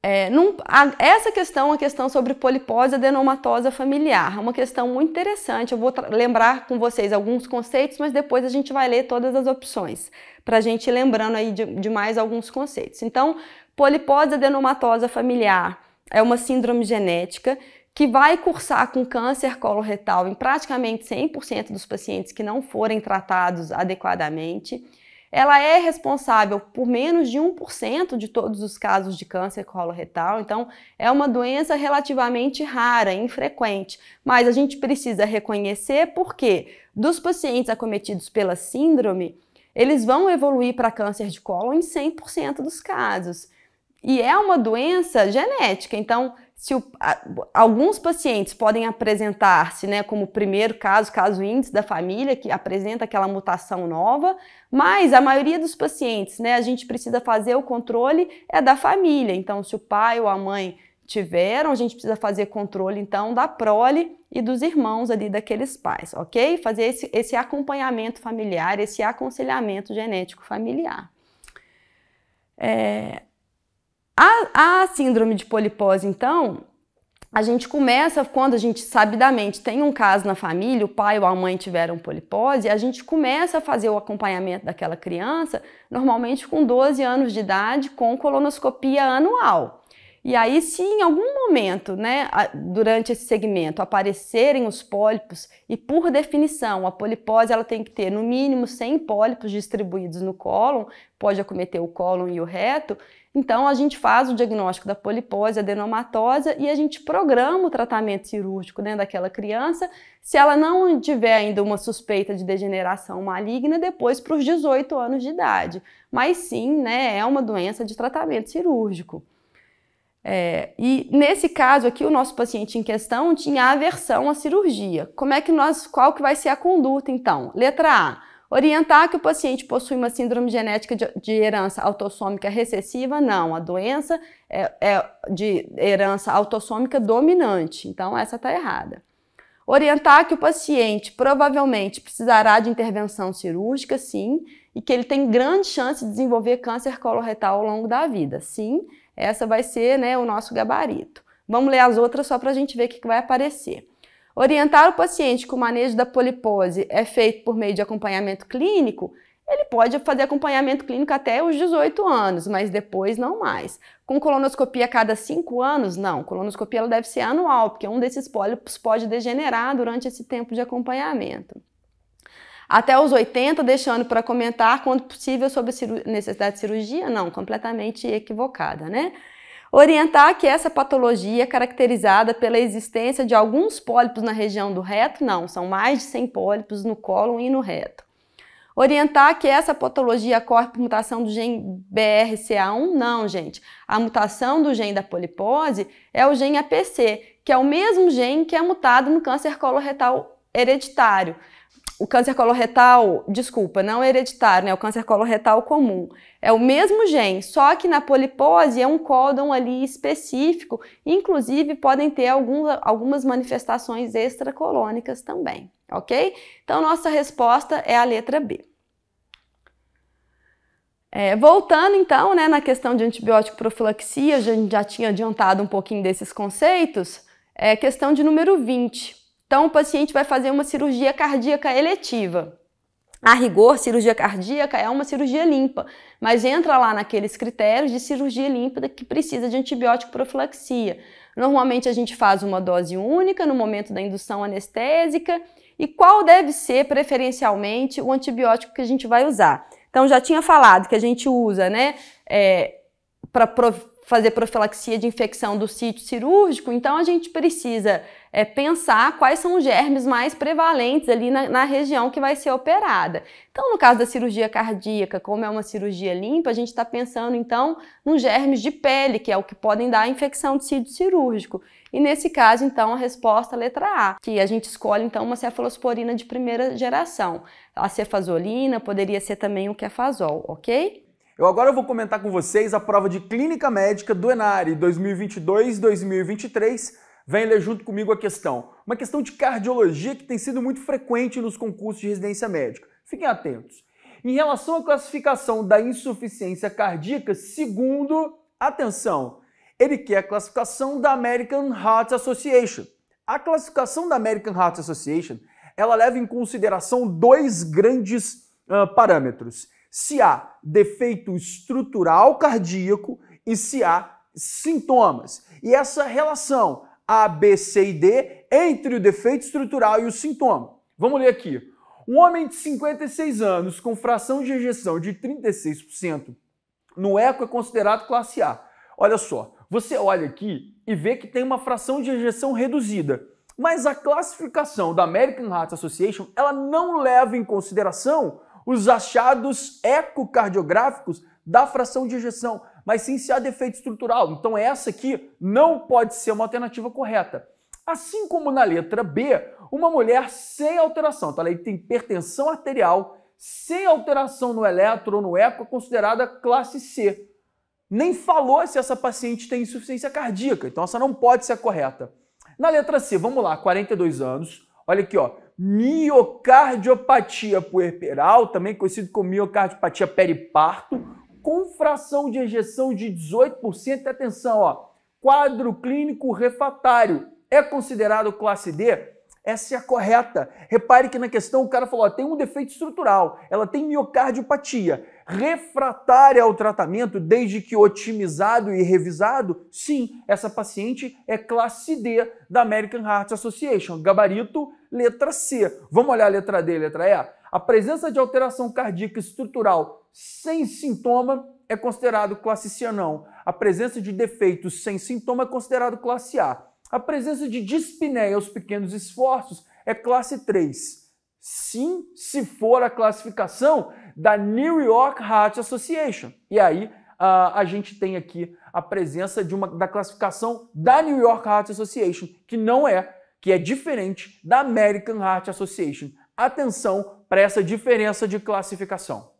É, num, a, essa questão, é a questão sobre polipose adenomatosa familiar, é uma questão muito interessante. Eu vou lembrar com vocês alguns conceitos, mas depois a gente vai ler todas as opções, para a gente ir lembrando aí de, de mais alguns conceitos. Então, polipose adenomatosa familiar é uma síndrome genética que vai cursar com câncer coloretal em praticamente 100% dos pacientes que não forem tratados adequadamente ela é responsável por menos de 1% de todos os casos de câncer coloretal, então é uma doença relativamente rara, infrequente, mas a gente precisa reconhecer porque dos pacientes acometidos pela síndrome, eles vão evoluir para câncer de colo em 100% dos casos. E é uma doença genética, então se o, a, alguns pacientes podem apresentar-se né, como primeiro caso, caso índice da família, que apresenta aquela mutação nova, mas a maioria dos pacientes, né, a gente precisa fazer o controle é da família. Então, se o pai ou a mãe tiveram, a gente precisa fazer controle, então, da prole e dos irmãos ali daqueles pais, ok? Fazer esse, esse acompanhamento familiar, esse aconselhamento genético familiar. É, a, a síndrome de polipose, então, a gente começa quando a gente sabidamente tem um caso na família, o pai ou a mãe tiveram polipose, a gente começa a fazer o acompanhamento daquela criança, normalmente com 12 anos de idade, com colonoscopia anual. E aí, se em algum momento, né, durante esse segmento, aparecerem os pólipos, e por definição, a polipose ela tem que ter no mínimo 100 pólipos distribuídos no cólon, pode acometer o cólon e o reto, então, a gente faz o diagnóstico da polipose adenomatosa e a gente programa o tratamento cirúrgico dentro daquela criança. Se ela não tiver ainda uma suspeita de degeneração maligna, depois para os 18 anos de idade. Mas sim, né, é uma doença de tratamento cirúrgico. É, e nesse caso aqui, o nosso paciente em questão tinha aversão à cirurgia. Como é que nós, qual que vai ser a conduta então? Letra A, Orientar que o paciente possui uma síndrome genética de, herança autossômica recessiva, não. A doença é, é de herança autossômica dominante, então essa está errada. Orientar que o paciente provavelmente precisará de intervenção cirúrgica, sim, e que ele tem grande chance de desenvolver câncer coloretal ao longo da vida, sim. Essa vai ser né, o nosso gabarito. Vamos ler as outras só para a gente ver o que vai aparecer orientar o paciente que o manejo da polipose é feito por meio de acompanhamento clínico, ele pode fazer acompanhamento clínico até os 18 anos, mas depois não mais. Com colonoscopia a cada 5 anos? Não, colonoscopia ela deve ser anual, porque um desses pólipos pode degenerar durante esse tempo de acompanhamento. Até os 80, deixando para comentar quando possível sobre necessidade de cirurgia? Não, completamente equivocada, né? Orientar que essa patologia é caracterizada pela existência de alguns pólipos na região do reto, não, são mais de 100 pólipos no cólon e no reto. Orientar que essa patologia ocorre por mutação do gene BRCA1? Não, gente. A mutação do gene da polipose é o gene APC, que é o mesmo gene que é mutado no câncer coloretal hereditário o câncer coloretal, desculpa, não é hereditário, né? O câncer coloretal comum. É o mesmo gene, só que na polipose é um códon ali específico, inclusive podem ter alguns algumas manifestações extracolônicas também, ok? Então, nossa resposta é a letra B. É, voltando então né, na questão de antibiótico profilaxia, a gente já tinha adiantado um pouquinho desses conceitos, é questão de número 20. Então, o paciente vai fazer uma cirurgia cardíaca eletiva. A rigor, cirurgia cardíaca é uma cirurgia limpa, mas entra lá naqueles critérios de cirurgia limpa que precisa de antibiótico profilaxia. Normalmente a gente faz uma dose única no momento da indução anestésica e qual deve ser preferencialmente o antibiótico que a gente vai usar. Então já tinha falado que a gente usa, né, é, para prof fazer profilaxia de infecção do sítio cirúrgico, então a gente precisa é, pensar quais são os germes mais prevalentes ali na, na, região que vai ser operada. Então, no caso da cirurgia cardíaca, como é uma cirurgia limpa, a gente está pensando então nos germes de pele, que é o que podem dar a infecção de sítio cirúrgico. E nesse caso, então, a resposta é a letra A, que a gente escolhe então uma cefalosporina de primeira geração. A cefazolina poderia ser também o cefazol, ok? Eu agora vou comentar com vocês a prova de clínica médica do Enare 2022-2023 Vem ler junto comigo a questão. Uma questão de cardiologia que tem sido muito frequente nos concursos de residência médica. Fiquem atentos. Em relação à classificação da insuficiência cardíaca, segundo, atenção, ele quer a classificação da American Heart Association. A classificação da American Heart Association, ela leva em consideração dois grandes uh, parâmetros. Se há defeito estrutural cardíaco e se há sintomas. E essa relação a, B, C e D entre o defeito estrutural e o sintoma. Vamos ler aqui. Um homem de 56 anos com fração de ejeção de 36% no eco é considerado classe A. Olha só, você olha aqui e vê que tem uma fração de ejeção reduzida, mas a classificação da American Heart Association, ela não leva em consideração os achados ecocardiográficos da fração de ejeção mas sim se há defeito estrutural. Então, essa aqui não pode ser uma alternativa correta. Assim como na letra B, uma mulher sem alteração, tá? ela tem hipertensão arterial, sem alteração no eletro ou no eco, é considerada classe C. Nem falou se essa paciente tem insuficiência cardíaca, então essa não pode ser correta. Na letra C, vamos lá, 42 anos, olha aqui, ó, miocardiopatia puerperal, também conhecido como miocardiopatia periparto, com fração de ejeção de 18%. Atenção, ó, quadro clínico refratário é considerado classe D? Essa é a correta. Repare que na questão o cara falou: ó, tem um defeito estrutural, ela tem miocardiopatia. Refratária ao tratamento, desde que otimizado e revisado? Sim, essa paciente é classe D da American Heart Association. Gabarito, letra C. Vamos olhar a letra D e letra E? A presença de alteração cardíaca estrutural sem sintoma é considerado classe C não. A presença de defeitos sem sintoma é considerado classe A. A presença de dispneia aos pequenos esforços é classe 3. Sim, se for a classificação da New York Heart Association. E aí a, a gente tem aqui a presença de uma da classificação da New York Heart Association, que não é, que é diferente da American Heart Association atenção para essa diferença de classificação.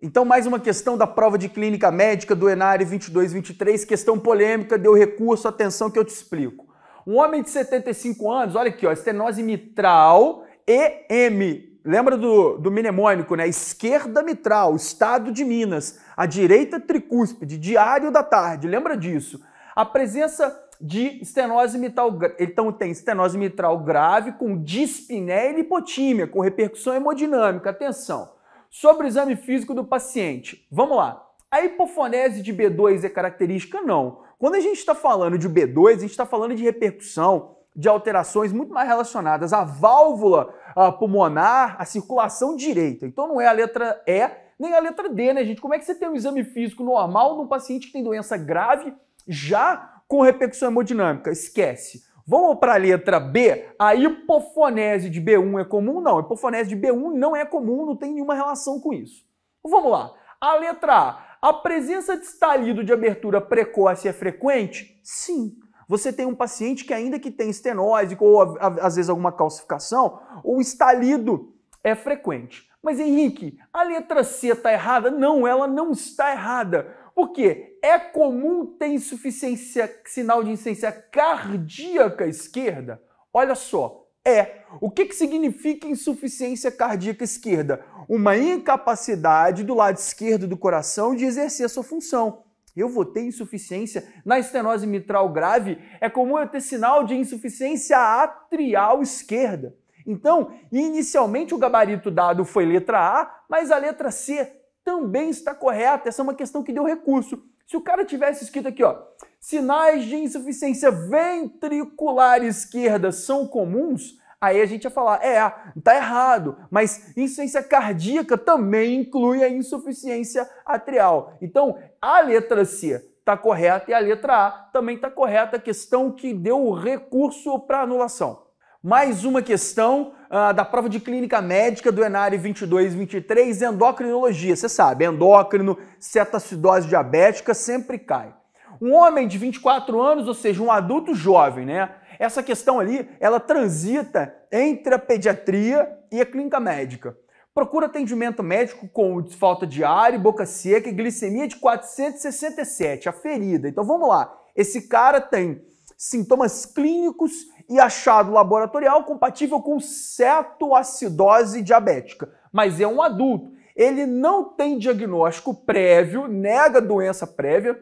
Então, mais uma questão da prova de clínica médica do Enare 22-23, questão polêmica, deu recurso, atenção que eu te explico. Um homem de 75 anos, olha aqui, ó, estenose mitral EM. Lembra do, do mnemônico, né? Esquerda mitral, estado de Minas, a direita tricúspide, diário da tarde, lembra disso? A presença de estenose mitral. Então tem estenose mitral grave com dispneia e lipotímia, com repercussão hemodinâmica. Atenção. Sobre o exame físico do paciente. Vamos lá. A hipofonese de B2 é característica? Não. Quando a gente está falando de B2, a gente está falando de repercussão, de alterações muito mais relacionadas à válvula à ah, pulmonar, à circulação direita. Então não é a letra E nem a letra D, né, gente? Como é que você tem um exame físico normal num paciente que tem doença grave já com repercussão hemodinâmica. Esquece. Vamos para a letra B. A hipofonese de B1 é comum? Não, a hipofonese de B1 não é comum, não tem nenhuma relação com isso. Vamos lá. A letra A. A presença de estalido de abertura precoce é frequente? Sim. Você tem um paciente que ainda que tem estenose ou às vezes alguma calcificação, o estalido é frequente. Mas Henrique, a letra C está errada? Não, ela não está errada por quê? É comum ter insuficiência, sinal de insuficiência cardíaca esquerda? Olha só, é. O que, que significa insuficiência cardíaca esquerda? Uma incapacidade do lado esquerdo do coração de exercer a sua função. Eu vou ter insuficiência na estenose mitral grave, é comum eu ter sinal de insuficiência atrial esquerda. Então, inicialmente o gabarito dado foi letra A, mas a letra C também está correta. Essa é uma questão que deu recurso. Se o cara tivesse escrito aqui, ó, sinais de insuficiência ventricular esquerda são comuns, aí a gente ia falar, é, tá errado, mas insuficiência cardíaca também inclui a insuficiência atrial. Então, a letra C está correta e a letra A também está correta, a questão que deu o recurso para anulação. Mais uma questão uh, da prova de clínica médica do Enare 2223, endocrinologia. Você sabe, endócrino, cetacidose diabética sempre cai. Um homem de 24 anos, ou seja, um adulto jovem, né? Essa questão ali, ela transita entre a pediatria e a clínica médica. Procura atendimento médico com falta de ar boca seca e glicemia de 467, a ferida. Então vamos lá. Esse cara tem sintomas clínicos e achado laboratorial compatível com cetoacidose diabética, mas é um adulto. Ele não tem diagnóstico prévio, nega doença prévia,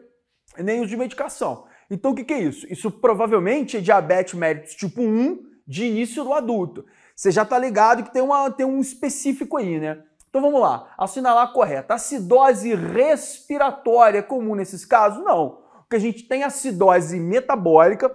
nem uso de medicação. Então o que, que é isso? Isso provavelmente é diabetes mellitus tipo 1 de início do adulto. Você já tá ligado que tem, uma, tem um específico aí, né? Então vamos lá, assinalar correta. Acidose respiratória é comum nesses casos? Não. porque que a gente tem é acidose metabólica,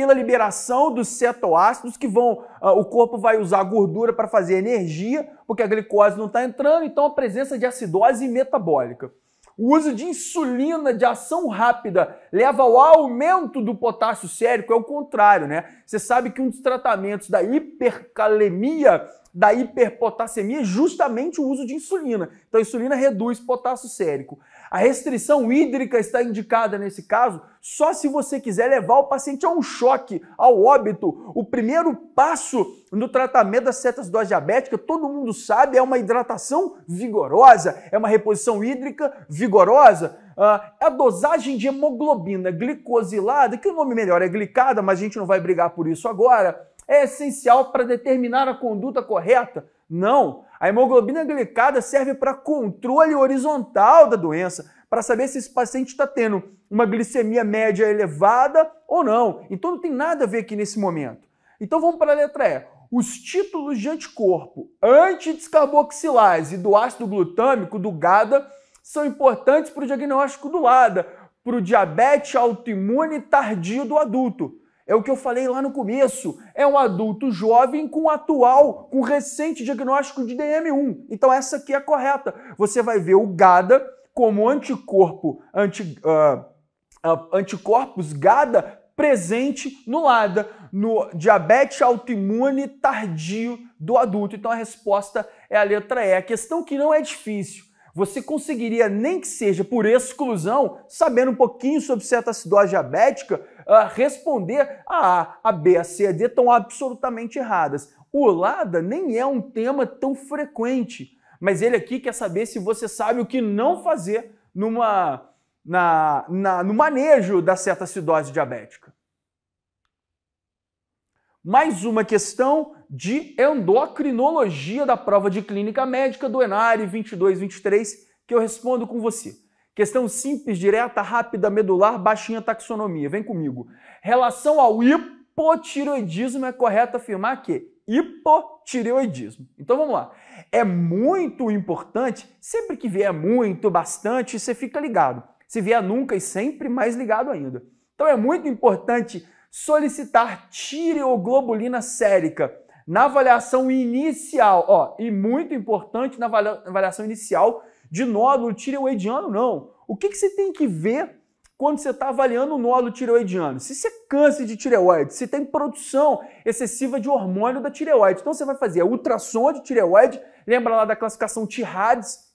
pela liberação dos cetoácidos que vão, uh, o corpo vai usar gordura para fazer energia, porque a glicose não está entrando, então a presença de acidose metabólica. O uso de insulina de ação rápida leva ao aumento do potássio sérico, é o contrário, né? Você sabe que um dos tratamentos da hipercalemia, da hiperpotassemia, é justamente o uso de insulina. Então a insulina reduz potássio sérico. A restrição hídrica está indicada nesse caso só se você quiser levar o paciente a um choque, ao óbito. O primeiro passo no tratamento da cetose diabética, todo mundo sabe, é uma hidratação vigorosa, é uma reposição hídrica vigorosa. Uh, a dosagem de hemoglobina glicosilada, que o nome melhor é glicada, mas a gente não vai brigar por isso agora, é essencial para determinar a conduta correta? Não. A hemoglobina glicada serve para controle horizontal da doença, para saber se esse paciente está tendo uma glicemia média elevada ou não. Então não tem nada a ver aqui nesse momento. Então vamos para a letra E. Os títulos de anticorpo antidescarboxilase do ácido glutâmico, do GADA, são importantes para o diagnóstico do LADA, para o diabetes autoimune tardio do adulto. É o que eu falei lá no começo. É um adulto jovem com atual, com recente diagnóstico de DM1. Então essa aqui é a correta. Você vai ver o GADA como anticorpo, anti, uh, uh, anticorpos GADA presente no LADA, no diabetes autoimune tardio do adulto. Então a resposta é a letra E. A questão que não é difícil. Você conseguiria, nem que seja por exclusão, sabendo um pouquinho sobre cetacidose diabética, ah, responder a A, a B, a C, a D estão absolutamente erradas. O LADA nem é um tema tão frequente, mas ele aqui quer saber se você sabe o que não fazer numa, na, na, no manejo da certa acidose diabética. Mais uma questão de endocrinologia da prova de clínica médica do ENARE 2223 que eu respondo com você. Questão simples, direta, rápida, medular, baixinha taxonomia. Vem comigo. Relação ao hipotireoidismo, é correto afirmar que hipotireoidismo. Então vamos lá. É muito importante, sempre que vier muito, bastante, você fica ligado. Se vier nunca e sempre, mais ligado ainda. Então é muito importante solicitar tireoglobulina sérica na avaliação inicial, ó, e muito importante na avaliação inicial de nódulo tireoidiano, não. O que, que você tem que ver quando você está avaliando o nódulo tireoidiano? Se você é câncer de tireoide, se tem produção excessiva de hormônio da tireoide. Então você vai fazer a ultrassom de tireoide, lembra lá da classificação TIRADS,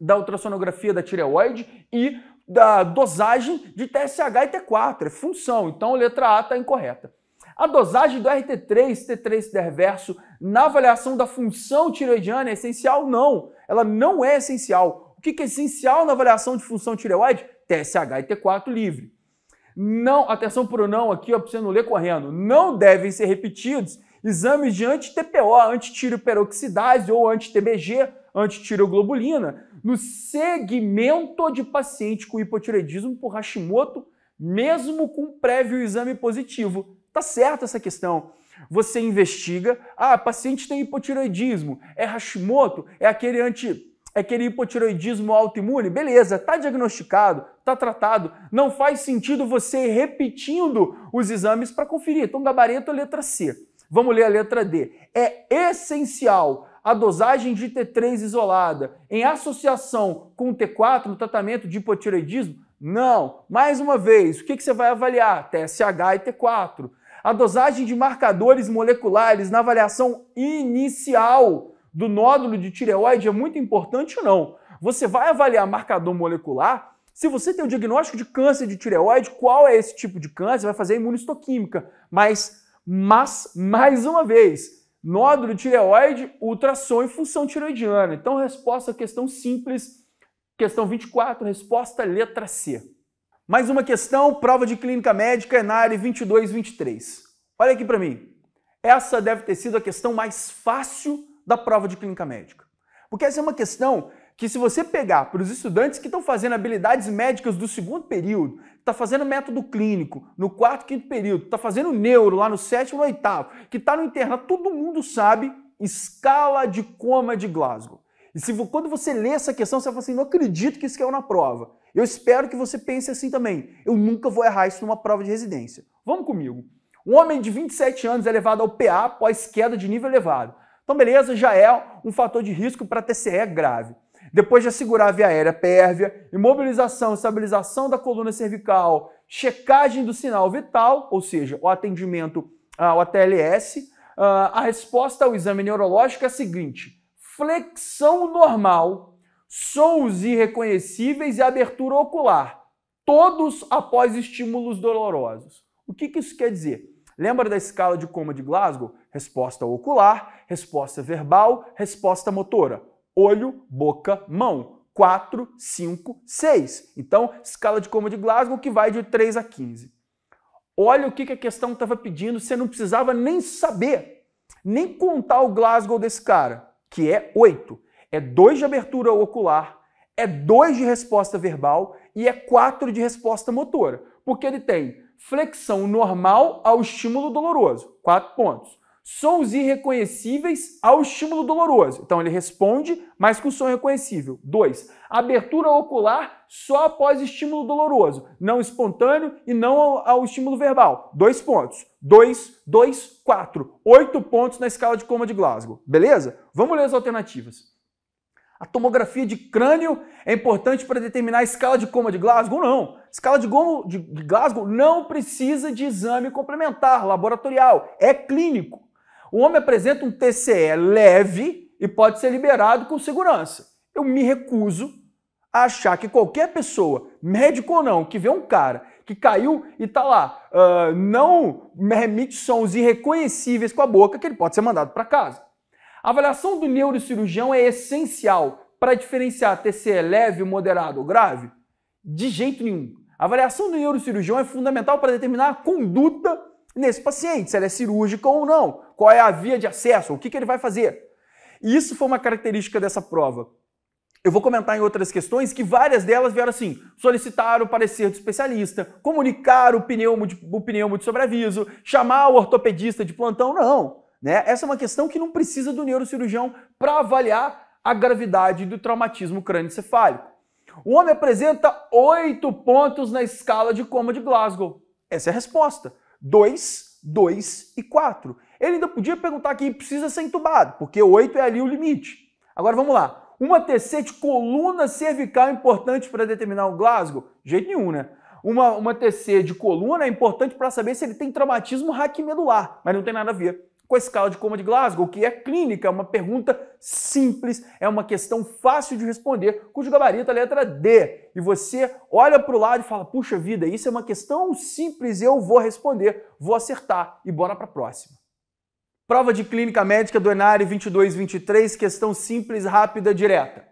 da ultrassonografia da tireoide e da dosagem de TSH e T4, é função. Então letra A está incorreta. A dosagem do RT3, T3 terverso na avaliação da função tireoidiana é essencial? Não, ela não é essencial. O que é essencial na avaliação de função tireoide? TSH e T4 livre. Não, atenção pro não aqui, para você não ler correndo. Não devem ser repetidos exames de anti-TPO, antitiroperoxidase ou anti-TBG, antitiroglobulina, no segmento de paciente com hipotireoidismo por Hashimoto, mesmo com prévio exame positivo, Tá certa essa questão. Você investiga, ah, paciente tem hipotiroidismo, é Hashimoto, é aquele anti é aquele hipotiroidismo autoimune, beleza, está diagnosticado, está tratado, não faz sentido você ir repetindo os exames para conferir. Então, gabarito, é letra C. Vamos ler a letra D. É essencial a dosagem de T3 isolada em associação com T4 no tratamento de hipotiroidismo? Não. Mais uma vez, o que, que você vai avaliar? TSH e T4. A dosagem de marcadores moleculares na avaliação inicial do nódulo de tireoide é muito importante ou não? Você vai avaliar marcador molecular se você tem o diagnóstico de câncer de tireoide, qual é esse tipo de câncer? Vai fazer imunistoquímica. Mas, mas, mais uma vez, nódulo de tireoide, ultrassom e função tireoidiana. Então, resposta questão simples, questão 24, resposta letra C. Mais uma questão, prova de clínica médica, Enare é 2223. Olha aqui para mim. Essa deve ter sido a questão mais fácil da prova de clínica médica. Porque essa é uma questão que se você pegar para os estudantes que estão fazendo habilidades médicas do segundo período, está fazendo método clínico no quarto, quinto período, está fazendo neuro lá no sétimo, oitavo, que está no internato, todo mundo sabe escala de coma de Glasgow. E se quando você lê essa questão, você fala assim, não acredito que isso caiu na prova. Eu espero que você pense assim também. Eu nunca vou errar isso numa prova de residência. Vamos comigo. Um homem de 27 anos é levado ao PA após queda de nível elevado. Então, beleza, já é um fator de risco para TCE grave. Depois de assegurar a via aérea pérvia, imobilização, estabilização da coluna cervical, checagem do sinal vital, ou seja, o atendimento ah, ao ATLS, ah, a resposta ao exame neurológico é a seguinte: flexão normal sons irreconhecíveis e abertura ocular, todos após estímulos dolorosos. O que, que isso quer dizer? Lembra da escala de coma de Glasgow? Resposta ocular, resposta verbal, resposta motora. Olho, boca, mão. 4, 5, 6. Então, escala de coma de Glasgow que vai de 3 a 15. Olha o que, que a questão estava pedindo, você não precisava nem saber, nem contar o Glasgow desse cara, que é 8 é 2 de abertura ocular, é 2 de resposta verbal e é 4 de resposta motora, porque ele tem flexão normal ao estímulo doloroso, 4 pontos. Sons irreconhecíveis ao estímulo doloroso. Então ele responde, mas com som reconhecível. 2. Abertura ocular só após estímulo doloroso, não espontâneo e não ao, ao estímulo verbal. 2 pontos. 2, 2, 4. 8 pontos na escala de coma de Glasgow. Beleza? Vamos ler as alternativas. A tomografia de crânio é importante para determinar a escala de coma de Glasgow? Não. Escala de coma de Glasgow não precisa de exame complementar laboratorial, é clínico. O homem apresenta um TCE leve e pode ser liberado com segurança. Eu me recuso a achar que qualquer pessoa, médico ou não, que vê um cara que caiu e tá lá, uh, não remite sons irreconhecíveis com a boca, que ele pode ser mandado para casa. A avaliação do neurocirurgião é essencial para diferenciar TCE leve, moderado ou grave? De jeito nenhum. A avaliação do neurocirurgião é fundamental para determinar a conduta nesse paciente, se ela é cirúrgica ou não, qual é a via de acesso, o que, que ele vai fazer. E isso foi uma característica dessa prova. Eu vou comentar em outras questões que várias delas vieram assim: solicitar o parecer do especialista, comunicar o pneumo de, o pneumo de sobreaviso, chamar o ortopedista de plantão. Não. Né? Essa é uma questão que não precisa do neurocirurgião para avaliar a gravidade do traumatismo crânioencefálico. O homem apresenta oito pontos na escala de coma de Glasgow. Essa é a resposta. 2, 2 e 4. Ele ainda podia perguntar que precisa ser entubado, porque 8 é ali o limite. Agora vamos lá. Uma TC de coluna cervical é importante para determinar o Glasgow? Jeito nenhum, né? Uma, uma TC de coluna é importante para saber se ele tem traumatismo raquimedular, mas não tem nada a ver com a escala de coma de Glasgow, que é clínica, é uma pergunta simples, é uma questão fácil de responder, cujo gabarito é a letra D. E você olha para o lado e fala: puxa vida, isso é uma questão simples, eu vou responder, vou acertar e bora para a próxima. Prova de clínica médica do Enare 2223, questão simples, rápida, direta.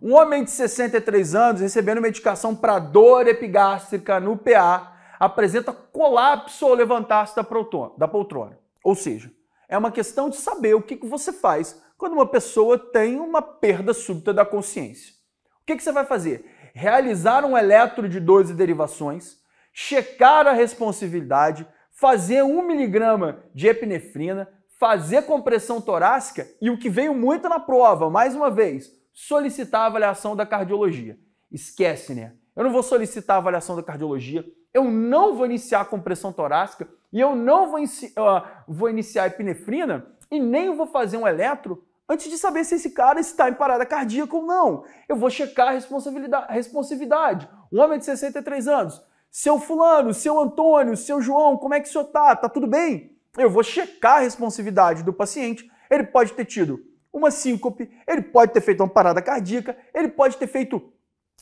Um homem de 63 anos recebendo medicação para dor epigástrica no PA apresenta colapso ao levantar-se da poltrona. Ou seja, é uma questão de saber o que você faz quando uma pessoa tem uma perda súbita da consciência. O que você vai fazer? Realizar um eletro de 12 derivações, checar a responsividade, fazer 1 miligrama de epinefrina, fazer compressão torácica e o que veio muito na prova, mais uma vez, solicitar a avaliação da cardiologia. Esquece, né? eu não vou solicitar avaliação da cardiologia, eu não vou iniciar a compressão torácica e eu não vou, inici uh, ah, vou iniciar a epinefrina e nem vou fazer um eletro antes de saber se esse cara está em parada cardíaca ou não. Eu vou checar a responsabilidade, responsividade. Um homem de 63 anos, seu fulano, seu Antônio, seu João, como é que o senhor tá? Está tudo bem? Eu vou checar a responsividade do paciente. Ele pode ter tido uma síncope, ele pode ter feito uma parada cardíaca, ele pode ter feito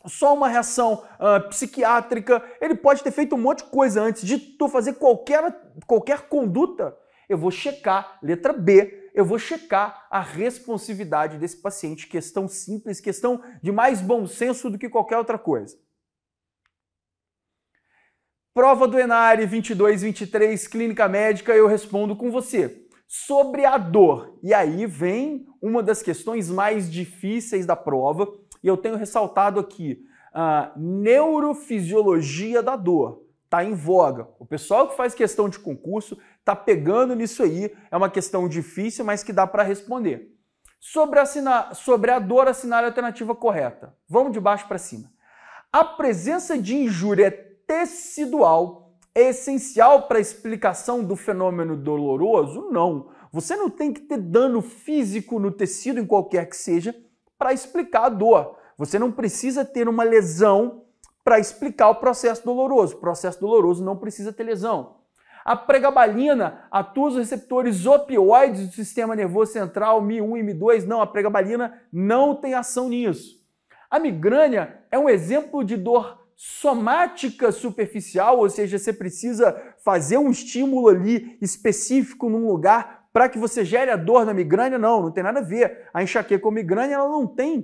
só uma reação uh, psiquiátrica, ele pode ter feito um monte de coisa antes de tu fazer qualquer, qualquer conduta. Eu vou checar, letra B, eu vou checar a responsividade desse paciente. Questão é simples, questão é de mais bom senso do que qualquer outra coisa. Prova do Enare 2223, clínica médica, eu respondo com você. Sobre a dor. E aí vem uma das questões mais difíceis da prova, e eu tenho ressaltado aqui, a neurofisiologia da dor está em voga. O pessoal que faz questão de concurso está pegando nisso aí. É uma questão difícil, mas que dá para responder. Sobre a, sobre a dor, assinale a alternativa correta. Vamos de baixo para cima. A presença de injúria é tecidual é essencial para a explicação do fenômeno doloroso? Não. Você não tem que ter dano físico no tecido, em qualquer que seja, para explicar a dor. Você não precisa ter uma lesão para explicar o processo doloroso. O processo doloroso não precisa ter lesão. A pregabalina atua os receptores opioides do sistema nervoso central, Mi1 e Mi2. Não, a pregabalina não tem ação nisso. A migrânia é um exemplo de dor somática superficial, ou seja, você precisa fazer um estímulo ali específico num lugar para que você gere a dor na migrânia, não, não tem nada a ver. A enxaqueca com a migrânia ela não tem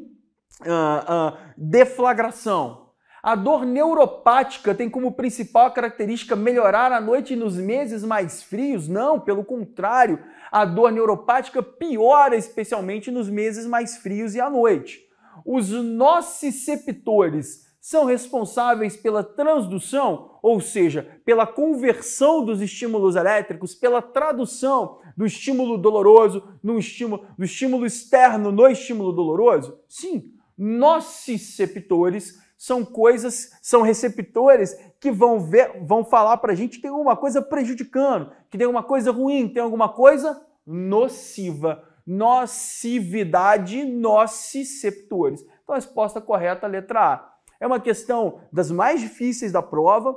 uh, uh, deflagração. A dor neuropática tem como principal característica melhorar à noite e nos meses mais frios? Não, pelo contrário, a dor neuropática piora especialmente nos meses mais frios e à noite. Os nociceptores são responsáveis pela transdução, ou seja, pela conversão dos estímulos elétricos, pela tradução do estímulo doloroso no estímulo, do estímulo externo no estímulo doloroso? Sim, nociceptores são coisas, são receptores que vão ver, vão falar para a gente que tem alguma coisa prejudicando, que tem alguma coisa ruim, tem alguma coisa nociva. Nocividade, nociceptores. Então a resposta correta, letra A. É uma questão das mais difíceis da prova,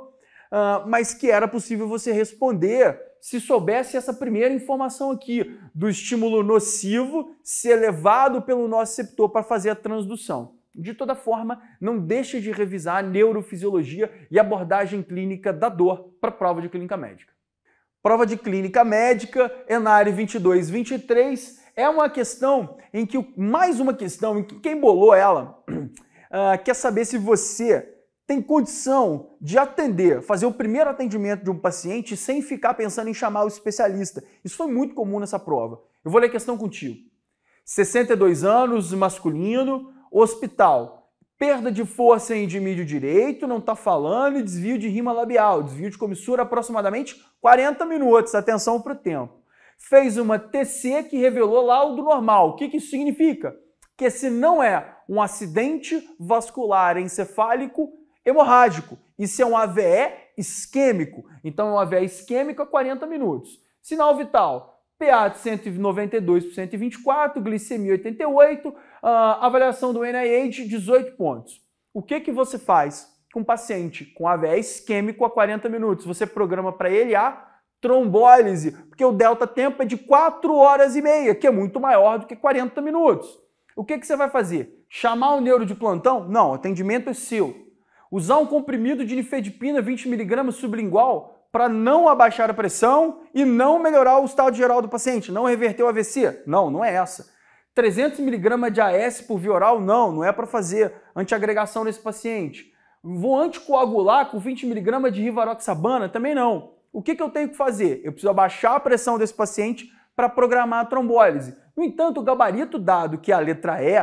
ah, mas que era possível você responder se soubesse essa primeira informação aqui, do estímulo nocivo ser levado pelo nosso receptor para fazer a transdução. De toda forma, não deixe de revisar a neurofisiologia e abordagem clínica da dor para a prova de clínica médica. Prova de clínica médica, 22, 2223, é uma questão em que, mais uma questão, em que quem bolou ela uh, [clears throat] quer saber se você tem condição de atender, fazer o primeiro atendimento de um paciente sem ficar pensando em chamar o especialista. Isso foi muito comum nessa prova. Eu vou ler a questão contigo. 62 anos, masculino, hospital. Perda de força em dimídio direito, não está falando, e desvio de rima labial, desvio de comissura aproximadamente 40 minutos. Atenção para o tempo. Fez uma TC que revelou laudo normal. O que, que isso significa? Que se não é um acidente vascular encefálico, hemorrágico. Isso é um AVE isquêmico. Então, é um AVE isquêmico a 40 minutos. Sinal vital, PA de 192 por 124, glicemia 88, uh, ah, avaliação do NIH 18 pontos. O que, que você faz com um paciente com AVE isquêmico a 40 minutos? Você programa para ele a trombólise, porque o delta tempo é de 4 horas e meia, que é muito maior do que 40 minutos. O que, que você vai fazer? Chamar o neuro de plantão? Não, atendimento é seu usar um comprimido de nifedipina 20mg sublingual para não abaixar a pressão e não melhorar o estado geral do paciente, não reverter o AVC. Não, não é essa. 300mg de AS por via oral, não, não é para fazer antiagregação nesse paciente. Vou anticoagular com 20mg de rivaroxabana? Também não. O que, que eu tenho que fazer? Eu preciso abaixar a pressão desse paciente para programar a trombólise. No entanto, o gabarito dado, que é a letra E,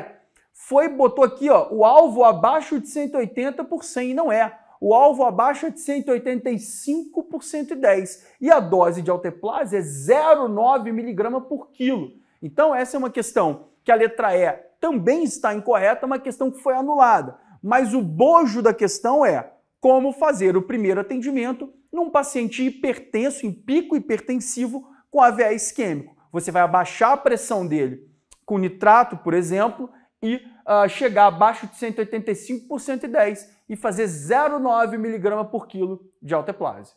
foi, botou aqui, ó, o alvo abaixo de 180 por 100, não é. O alvo abaixo é de 185 por 110. E a dose de alteplase é 0,9 miligrama por quilo. Então, essa é uma questão que a letra E também está incorreta, uma questão que foi anulada. Mas o bojo da questão é como fazer o primeiro atendimento num paciente hipertenso, em pico hipertensivo, com AVE isquêmico. Você vai abaixar a pressão dele com nitrato, por exemplo, e uh, chegar abaixo de 185 por 110 e fazer 0,9 miligrama por quilo de alteplase.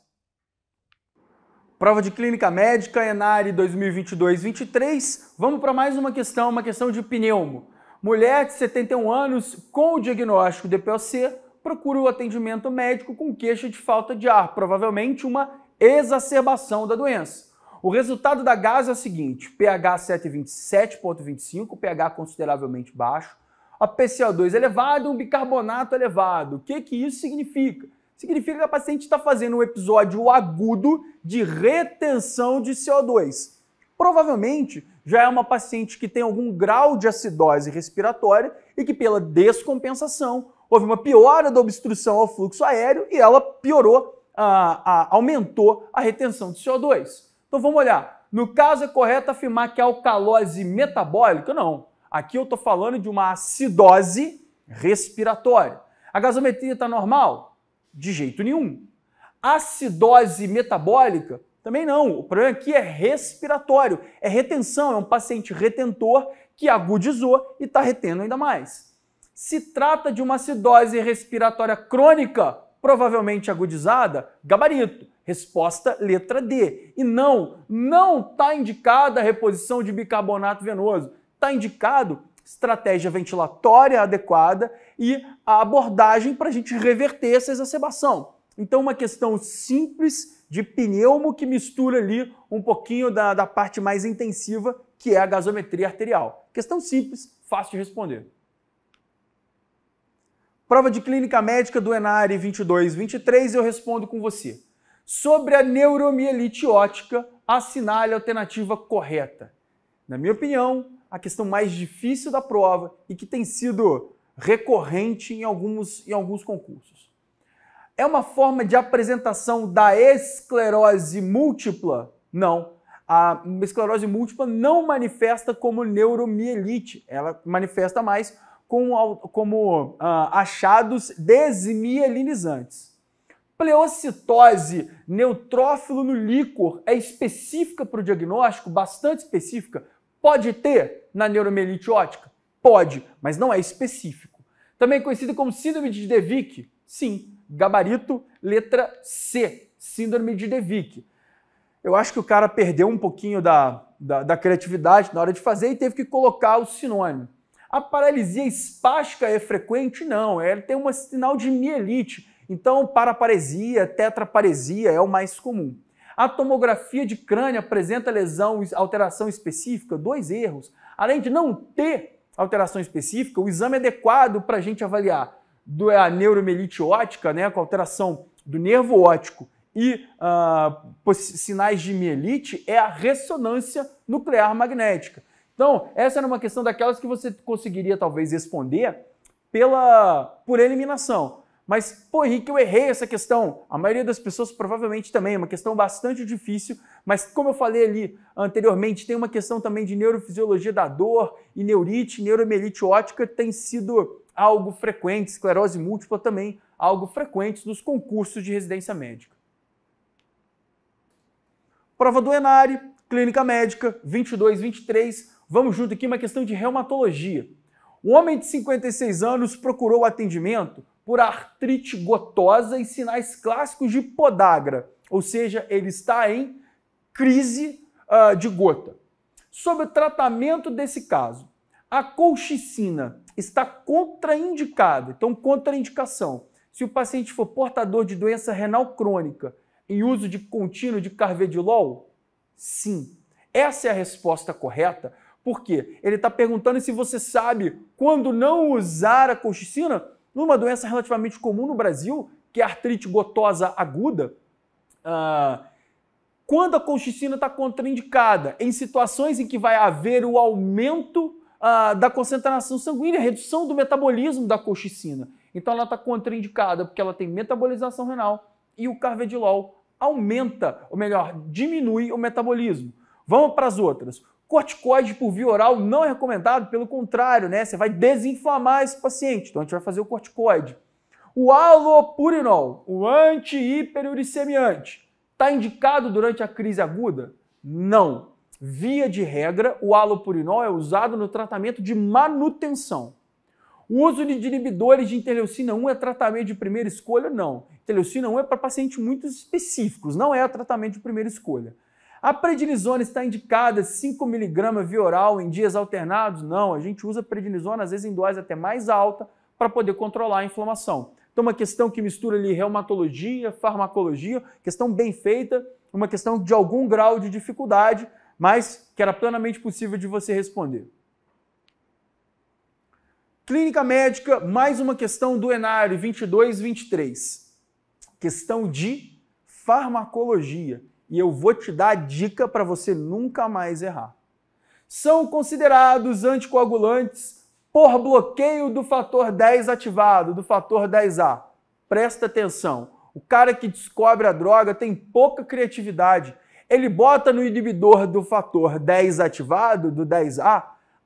Prova de clínica médica, ENARE 2022-23. Vamos para mais uma questão, uma questão de pneumo. Mulher de 71 anos com o diagnóstico DPOC procura o atendimento médico com queixa de falta de ar, provavelmente uma exacerbação da doença. O resultado da gás é o seguinte: pH 727,25, pH consideravelmente baixo, a PCO2 elevado, um bicarbonato elevado. O que, que isso significa? Significa que a paciente está fazendo um episódio agudo de retenção de CO2. Provavelmente já é uma paciente que tem algum grau de acidose respiratória e que, pela descompensação, houve uma piora da obstrução ao fluxo aéreo e ela piorou, ah, ah, aumentou a retenção de CO2. Então vamos olhar. No caso, é correto afirmar que é alcalose metabólica? Não. Aqui eu estou falando de uma acidose respiratória. A gasometria está normal? De jeito nenhum. Acidose metabólica? Também não. O problema aqui é respiratório, é retenção, é um paciente retentor que agudizou e está retendo ainda mais. Se trata de uma acidose respiratória crônica, provavelmente agudizada, gabarito. Resposta letra D. E não, não está indicada a reposição de bicarbonato venoso. Está indicado estratégia ventilatória adequada e a abordagem para a gente reverter essa exacerbação. Então, uma questão simples de pneumo que mistura ali um pouquinho da, da parte mais intensiva, que é a gasometria arterial. Questão simples, fácil de responder. Prova de clínica médica do Enare 22-23, eu respondo com você sobre a neuromielite ótica, assinale a alternativa correta. Na minha opinião, a questão mais difícil da prova e que tem sido recorrente em alguns, em alguns concursos. É uma forma de apresentação da esclerose múltipla? Não. A esclerose múltipla não manifesta como neuromielite, ela manifesta mais como, como uh, ah, achados desmielinizantes. Pleocitose neutrófilo no líquor é específica para o diagnóstico, bastante específica. Pode ter na neuromielite ótica? Pode, mas não é específico. Também conhecida como síndrome de Devic? Sim, gabarito, letra C, síndrome de Devic. Eu acho que o cara perdeu um pouquinho da, da, da criatividade na hora de fazer e teve que colocar o sinônimo. A paralisia espástica é frequente? Não, ela tem um sinal de mielite então, paraparesia, tetraparesia é o mais comum. A tomografia de crânio apresenta lesão, alteração específica, dois erros. Além de não ter alteração específica, o exame é adequado para a gente avaliar do, a neuromelite ótica, né, com alteração do nervo óptico e uh, sinais de mielite, é a ressonância nuclear magnética. Então, essa era uma questão daquelas que você conseguiria talvez responder pela, por eliminação. Mas, pô, Henrique, eu errei essa questão. A maioria das pessoas provavelmente também, é uma questão bastante difícil, mas como eu falei ali anteriormente, tem uma questão também de neurofisiologia da dor e neurite, neuromelite ótica tem sido algo frequente, esclerose múltipla também, algo frequente nos concursos de residência médica. Prova do Enare, clínica médica, 22, 23. Vamos junto aqui, uma questão de reumatologia. Um homem de 56 anos procurou atendimento por artrite gotosa e sinais clássicos de podagra, ou seja, ele está em crise uh, de gota. Sobre o tratamento desse caso, a colchicina está contraindicada, então contraindicação. Se o paciente for portador de doença renal crônica em uso de contínuo de carvedilol, sim. Essa é a resposta correta, porque ele está perguntando se você sabe quando não usar a colchicina numa doença relativamente comum no Brasil, que é a artrite gotosa aguda, ah, quando a colchicina está contraindicada, em situações em que vai haver o aumento ah, da concentração sanguínea, redução do metabolismo da colchicina. Então ela está contraindicada porque ela tem metabolização renal e o carvedilol aumenta, ou melhor, diminui o metabolismo. Vamos para as outras. Corticoide por via oral não é recomendado, pelo contrário, né? Você vai desinflamar esse paciente. Então a gente vai fazer o corticoide. O alopurinol, o antihiperuricemiante, está indicado durante a crise aguda? Não. Via de regra, o alopurinol é usado no tratamento de manutenção. O uso de inibidores de interleucina 1 é tratamento de primeira escolha? Não. Interleucina 1 é para pacientes muito específicos, não é tratamento de primeira escolha. A prednisona está indicada 5mg via oral em dias alternados? Não, a gente usa prednisona às vezes em doses até mais alta para poder controlar a inflamação. Então, uma questão que mistura ali reumatologia, farmacologia, questão bem feita, uma questão de algum grau de dificuldade, mas que era plenamente possível de você responder. Clínica médica, mais uma questão do Enário 22, 23. Questão de farmacologia e eu vou te dar a dica para você nunca mais errar. São considerados anticoagulantes por bloqueio do fator 10 ativado, do fator 10A. Presta atenção. O cara que descobre a droga tem pouca criatividade. Ele bota no inibidor do fator 10 ativado, do 10A,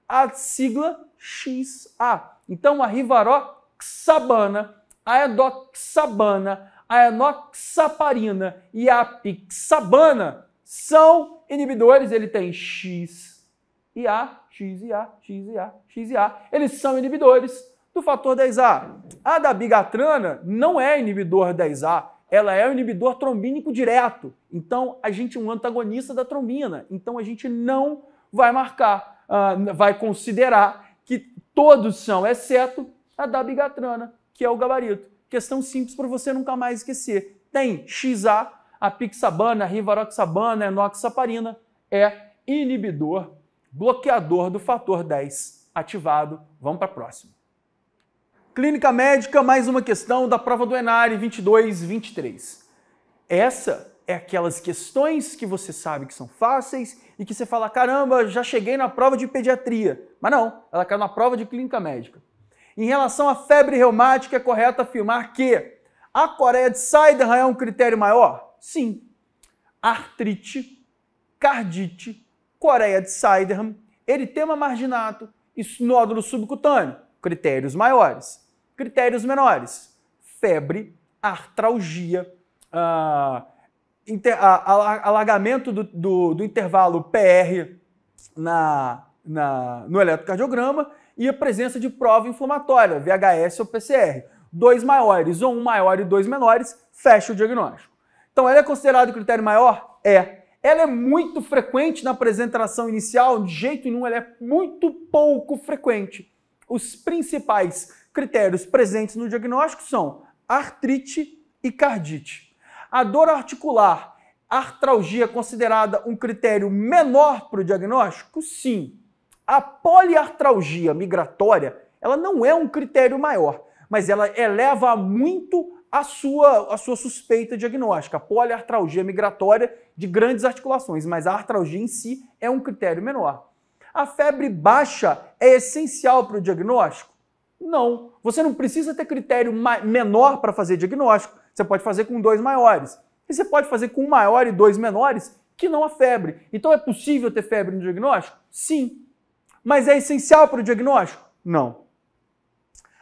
a sigla XA. Então a rivaroxabana, a edoxabana, a enoxaparina e a pixabana são inibidores, ele tem X e A, X e A, X e A, X e A. Eles são inibidores do fator 10A. A da bigatrana não é inibidor 10A, ela é um inibidor trombínico direto. Então, a gente é um antagonista da trombina. Então, a gente não vai marcar, uh, vai considerar que todos são, exceto a da bigatrana, que é o gabarito. Questão simples para você nunca mais esquecer. Tem XA, a a rivaroxabana, enoxaparina, é inibidor, bloqueador do fator 10 ativado. Vamos para a próxima. Clínica médica, mais uma questão da prova do Enare 22 23. Essa é aquelas questões que você sabe que são fáceis e que você fala, caramba, já cheguei na prova de pediatria. Mas não, ela caiu na prova de clínica médica. Em relação à febre reumática, é correto afirmar que a coreia de Sydenham é um critério maior? Sim. Artrite, cardite, coreia de Saidan, eritema marginato e nódulo subcutâneo, critérios maiores. Critérios menores, febre, artralgia, ah, inter, alargamento do, do, do, intervalo PR na, na, no eletrocardiograma e a presença de prova inflamatória, VHS ou PCR. Dois maiores ou um maior e dois menores, fecha o diagnóstico. Então, ela é considerada critério maior? É. Ela é muito frequente na apresentação inicial? De jeito nenhum, ela é muito pouco frequente. Os principais critérios presentes no diagnóstico são artrite e cardite. A dor articular, artralgia, é considerada um critério menor para o diagnóstico? Sim. A poliartralgia migratória, ela não é um critério maior, mas ela eleva muito a sua, a sua suspeita diagnóstica, a poliartralgia migratória de grandes articulações, mas a artralgia em si é um critério menor. A febre baixa é essencial para o diagnóstico? Não. Você não precisa ter critério menor para fazer diagnóstico. Você pode fazer com dois maiores. E você pode fazer com um maior e dois menores que não a febre. Então é possível ter febre no diagnóstico? Sim. Mas é essencial para o diagnóstico? Não.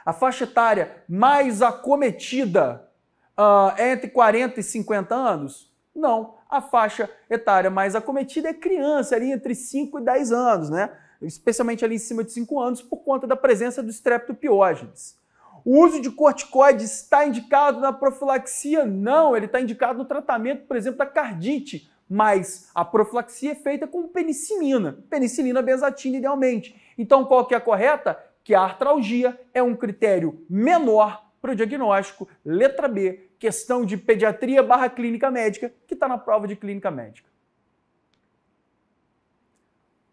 A faixa etária mais acometida uh, é entre 40 e 50 anos? Não. A faixa etária mais acometida é criança, ali entre 5 e 10 anos, né? especialmente ali em cima de 5 anos, por conta da presença do streptopiógenes. O uso de corticoides está indicado na profilaxia? Não, ele está indicado no tratamento, por exemplo, da cardite, mas a profilaxia é feita com penicilina, penicilina benzatina idealmente. Então qual que é a correta? Que a artralgia é um critério menor para o diagnóstico, letra B, questão de pediatria barra clínica médica, que está na prova de clínica médica.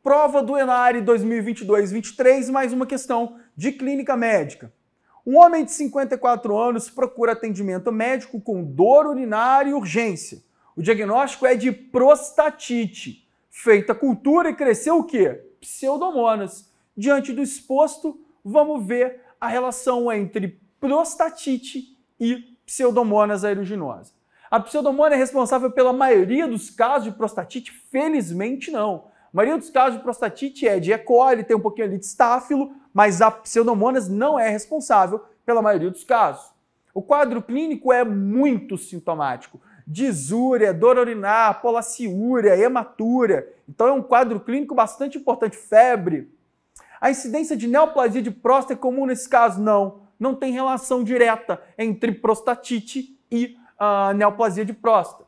Prova do Enare 2022-23, mais uma questão de clínica médica. Um homem de 54 anos procura atendimento médico com dor urinária e urgência. O diagnóstico é de prostatite. Feita a cultura e cresceu o quê? Pseudomonas. Diante do exposto, vamos ver a relação entre prostatite e pseudomonas aeruginosa. A pseudomonas é responsável pela maioria dos casos de prostatite? Felizmente não. A maioria dos casos de prostatite é de E. coli, tem um pouquinho ali de estáfilo, mas a pseudomonas não é responsável pela maioria dos casos. O quadro clínico é muito sintomático disúria, dor urinar, polaciúria, hematúria. Então é um quadro clínico bastante importante. Febre. A incidência de neoplasia de próstata é comum nesse caso? Não. Não tem relação direta entre prostatite e uh, neoplasia de próstata.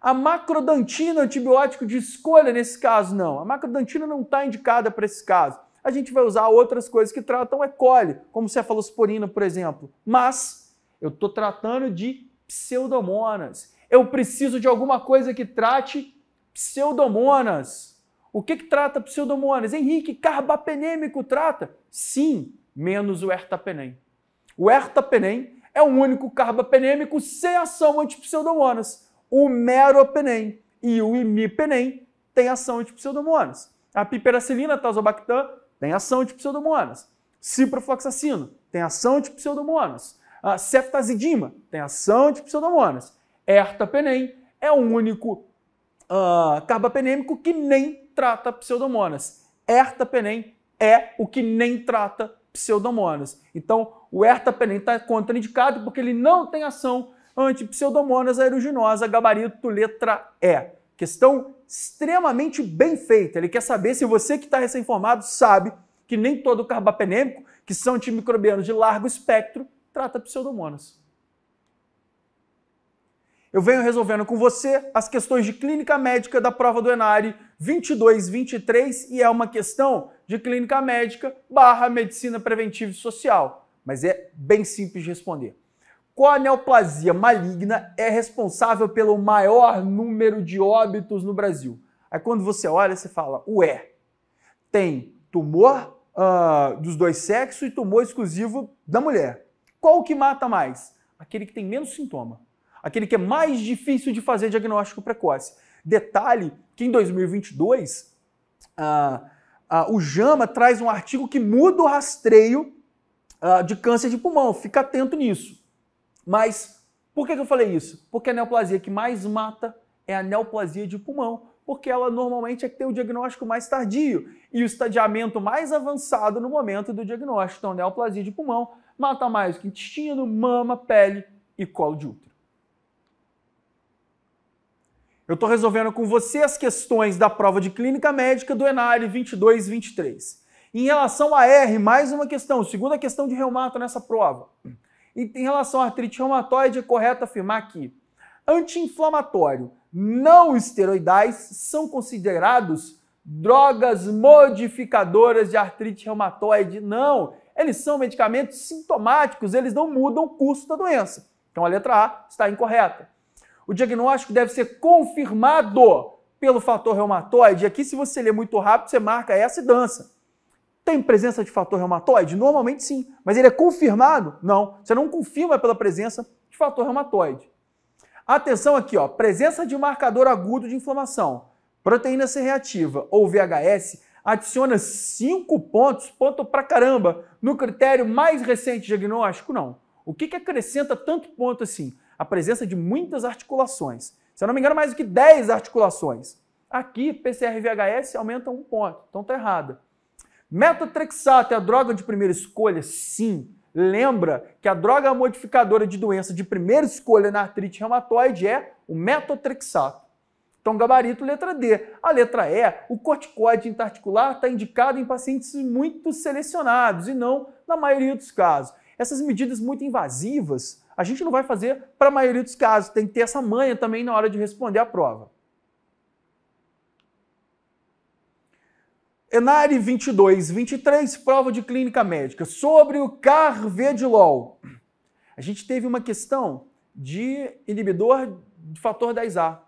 A macrodantina, antibiótico de escolha nesse caso? Não. A macrodantina não está indicada para esse caso. A gente vai usar outras coisas que tratam E. É coli, como cefalosporina, por exemplo. Mas eu estou tratando de pseudomonas. Eu preciso de alguma coisa que trate pseudomonas. O que, que trata pseudomonas? Henrique, carbapenêmico trata? Sim, menos o ertapenem. O ertapenem é o único carbapenêmico sem ação antipseudomonas. O meropenem e o imipenem têm ação antipseudomonas. A piperacilina, tazobactam, tem ação antipseudomonas. Ciprofloxacino tem ação antipseudomonas. A ceftazidima tem ação antipseudomonas ertapenem é o único uh, ah, carbapenêmico que nem trata pseudomonas. Ertapenem é o que nem trata pseudomonas. Então, o ertapenem está contraindicado porque ele não tem ação anti-pseudomonas aeruginosa, gabarito letra E. Questão extremamente bem feita. Ele quer saber se você que está recém-formado sabe que nem todo carbapenêmico, que são antimicrobianos de largo espectro, trata pseudomonas. Eu venho resolvendo com você as questões de clínica médica da prova do Enare 22, 23 e é uma questão de clínica médica barra medicina preventiva e social. Mas é bem simples de responder. Qual neoplasia maligna é responsável pelo maior número de óbitos no Brasil? Aí quando você olha, você fala, ué, tem tumor uh, dos dois sexos e tumor exclusivo da mulher. Qual que mata mais? Aquele que tem menos sintoma aquele que é mais difícil de fazer diagnóstico precoce. Detalhe que em 2022, ah, ah, o JAMA traz um artigo que muda o rastreio ah, de câncer de pulmão. Fica atento nisso. Mas por que, que eu falei isso? Porque a neoplasia que mais mata é a neoplasia de pulmão, porque ela normalmente é que tem o diagnóstico mais tardio e o estadiamento mais avançado no momento do diagnóstico. Então, neoplasia de pulmão mata mais que intestino, mama, pele e colo de útero. Eu estou resolvendo com você as questões da prova de clínica médica do Enare 22 23. Em relação a R, mais uma questão, segunda questão de reumato nessa prova. E em relação à artrite reumatoide, é correto afirmar que anti-inflamatório não esteroidais são considerados drogas modificadoras de artrite reumatoide. Não, eles são medicamentos sintomáticos, eles não mudam o curso da doença. Então a letra A está incorreta. O diagnóstico deve ser confirmado pelo fator reumatoide. aqui, se você ler muito rápido, você marca essa e dança. Tem presença de fator reumatoide? Normalmente sim. Mas ele é confirmado? Não. Você não confirma pela presença de fator reumatoide. Atenção aqui, ó. Presença de marcador agudo de inflamação, proteína C reativa ou VHS, adiciona 5 pontos, ponto pra caramba, no critério mais recente diagnóstico? Não. O que, que acrescenta tanto ponto assim? a presença de muitas articulações. Se eu não me engano, mais do que 10 articulações. Aqui, PCR-VHS aumenta um ponto, então está errada. Metotrexato é a droga de primeira escolha? Sim. Lembra que a droga modificadora de doença de primeira escolha na artrite reumatoide é o metotrexato. Então, gabarito, letra D. A letra E, o corticoide intarticular está indicado em pacientes muito selecionados e não na maioria dos casos. Essas medidas muito invasivas a gente não vai fazer para a maioria dos casos. Tem que ter essa manha também na hora de responder a prova. Enare 22, 23, prova de clínica médica. Sobre o Carvedilol. A gente teve uma questão de inibidor de fator 10A.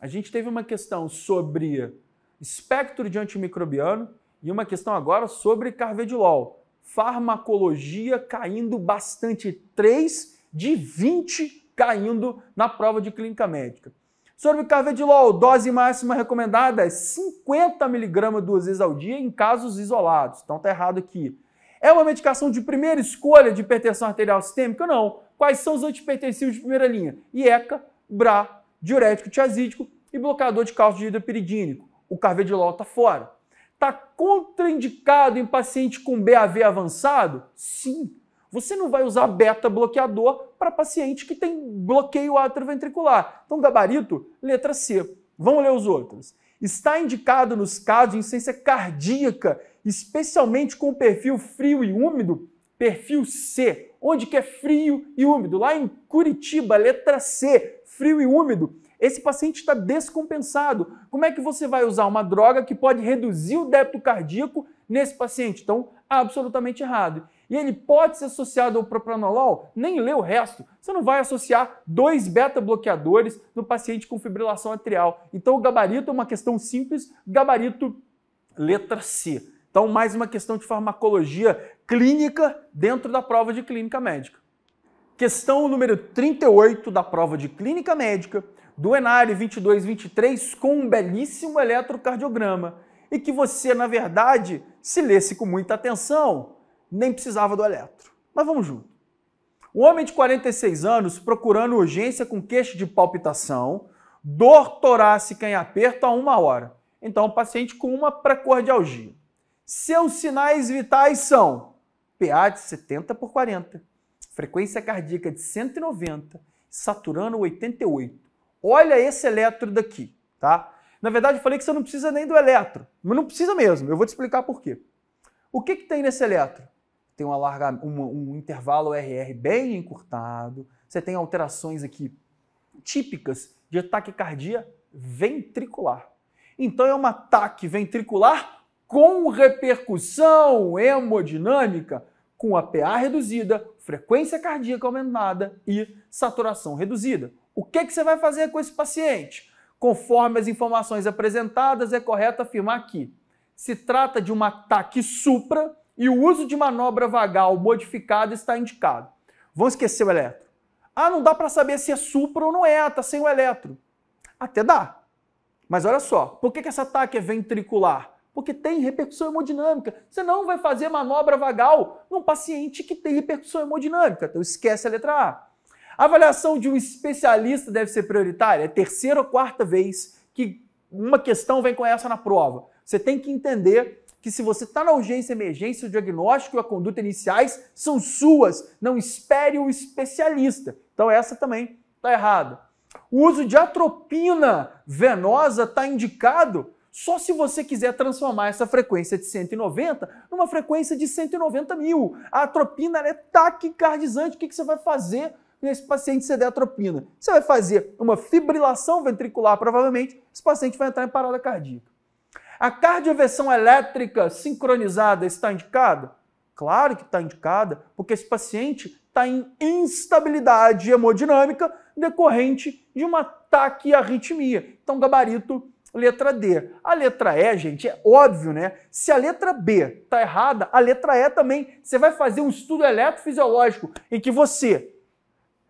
A gente teve uma questão sobre espectro de antimicrobiano e uma questão agora sobre carvedilol. Farmacologia caindo bastante 3 de 20 caindo na prova de clínica médica. Sobre carvedilol, dose máxima recomendada é 50 miligramas duas vezes ao dia em casos isolados. Então tá errado aqui. É uma medicação de primeira escolha de hipertensão arterial sistêmica? Não. Quais são os antipertensivos de primeira linha? IECA, BRA, diurético tiazídico e bloqueador de cálcio de hidroperidínico. O carvedilol tá fora. Tá contraindicado em paciente com BAV avançado? Sim. Você não vai usar beta bloqueador para paciente que tem bloqueio atrioventricular. Então, gabarito, letra C. Vamos ler os outros. Está indicado nos casos de insuficiência cardíaca, especialmente com perfil frio e úmido, perfil C, onde que é frio e úmido, lá em Curitiba, letra C, frio e úmido. Esse paciente está descompensado. Como é que você vai usar uma droga que pode reduzir o débito cardíaco nesse paciente? Então, absolutamente errado e ele pode ser associado ao propranolol, nem lê o resto. Você não vai associar dois beta-bloqueadores no paciente com fibrilação atrial. Então, o gabarito é uma questão simples, gabarito letra C. Então, mais uma questão de farmacologia clínica dentro da prova de clínica médica. Questão número 38 da prova de clínica médica do Enare 2223 com um belíssimo eletrocardiograma e que você, na verdade, se lesse com muita atenção, nem precisava do eletro. Mas vamos junto. Um homem de 46 anos procurando urgência com queixa de palpitação, dor torácica em aperto a uma hora. Então, um paciente com uma precordialgia. Seus sinais vitais são PA de 70 por 40, frequência cardíaca de 190, saturando 88. Olha esse eletro daqui, tá? Na verdade, eu falei que você não precisa nem do eletro, mas não precisa mesmo. Eu vou te explicar por quê. O que, que tem nesse eletro? tem um, um, um intervalo RR bem encurtado, você tem alterações aqui típicas de taquicardia ventricular. Então é uma taque ventricular com repercussão hemodinâmica, com a PA reduzida, frequência cardíaca aumentada e saturação reduzida. O que, que você vai fazer com esse paciente? Conforme as informações apresentadas, é correto afirmar que se trata de um ataque supra e o uso de manobra vagal modificada está indicado. Vamos esquecer o eletro. Ah, não dá para saber se é supra ou não é, tá sem o eletro. Até dá. Mas olha só, por que, que essa ataque é ventricular? Porque tem repercussão hemodinâmica. Você não vai fazer manobra vagal num paciente que tem repercussão hemodinâmica. Então esquece a letra A. A avaliação de um especialista deve ser prioritária. É terceira ou quarta vez que uma questão vem com essa na prova. Você tem que entender que se você está na urgência, emergência, o diagnóstico e a conduta iniciais são suas. Não espere o especialista. Então essa também está errada. O uso de atropina venosa está indicado só se você quiser transformar essa frequência de 190 numa frequência de 190 mil. A atropina é taquicardizante. O que, que você vai fazer nesse paciente se der atropina? Você vai fazer uma fibrilação ventricular, provavelmente, esse paciente vai entrar em parada cardíaca. A cardioversão elétrica sincronizada está indicada? Claro que está indicada, porque esse paciente está em instabilidade hemodinâmica decorrente de uma taquiarritmia. Então, gabarito letra D. A letra E, gente, é óbvio, né? Se a letra B está errada, a letra E também. Você vai fazer um estudo eletrofisiológico em que você,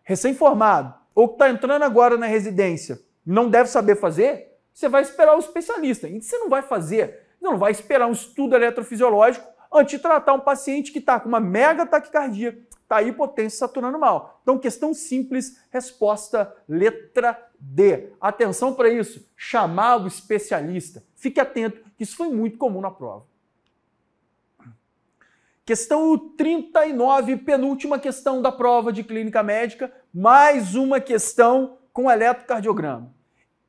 recém-formado, ou que está entrando agora na residência, não deve saber fazer? Você vai esperar o especialista. E você não vai fazer, não vai esperar um estudo eletrofisiológico antes de tratar um paciente que está com uma mega taquicardia, está hipotensa, saturando mal. Então, questão simples, resposta letra D. Atenção para isso, chamar o especialista. Fique atento, que isso foi muito comum na prova. Questão 39, penúltima questão da prova de clínica médica, mais uma questão com eletrocardiograma.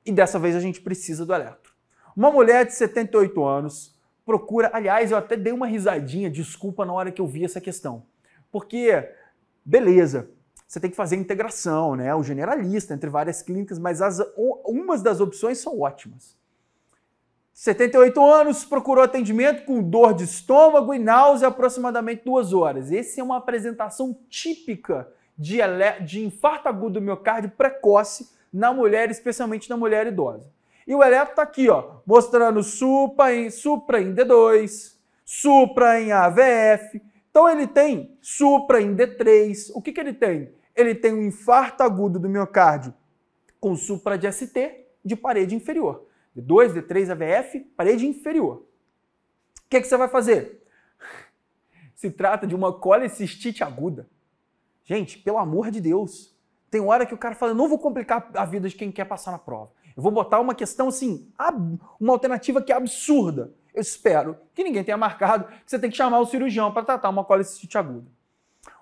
E dessa vez a gente precisa do eletro. Uma mulher de 78 anos procura, aliás, eu até dei uma risadinha, desculpa na hora que eu vi essa questão. Porque beleza, você tem que fazer a integração, né? O generalista entre várias clínicas, mas as, umas das opções são ótimas. 78 anos, procurou atendimento com dor de estômago e náusea aproximadamente duas horas. Essa é uma apresentação típica de, de infarto agudo do miocárdio precoce na mulher, especialmente na mulher idosa. E o eletro está aqui, ó, mostrando supra em, supra em D2, supra em AVF. Então ele tem supra em D3. O que, que ele tem? Ele tem um infarto agudo do miocárdio com supra de ST de parede inferior. D2, D3, AVF, parede inferior. O que, que você vai fazer? Se trata de uma colicistite aguda. Gente, pelo amor de Deus, tem hora que o cara fala, não vou complicar a vida de quem quer passar na prova. Eu vou botar uma questão assim, uma alternativa que é absurda. Eu espero que ninguém tenha marcado que você tem que chamar o cirurgião para tratar uma colicite aguda.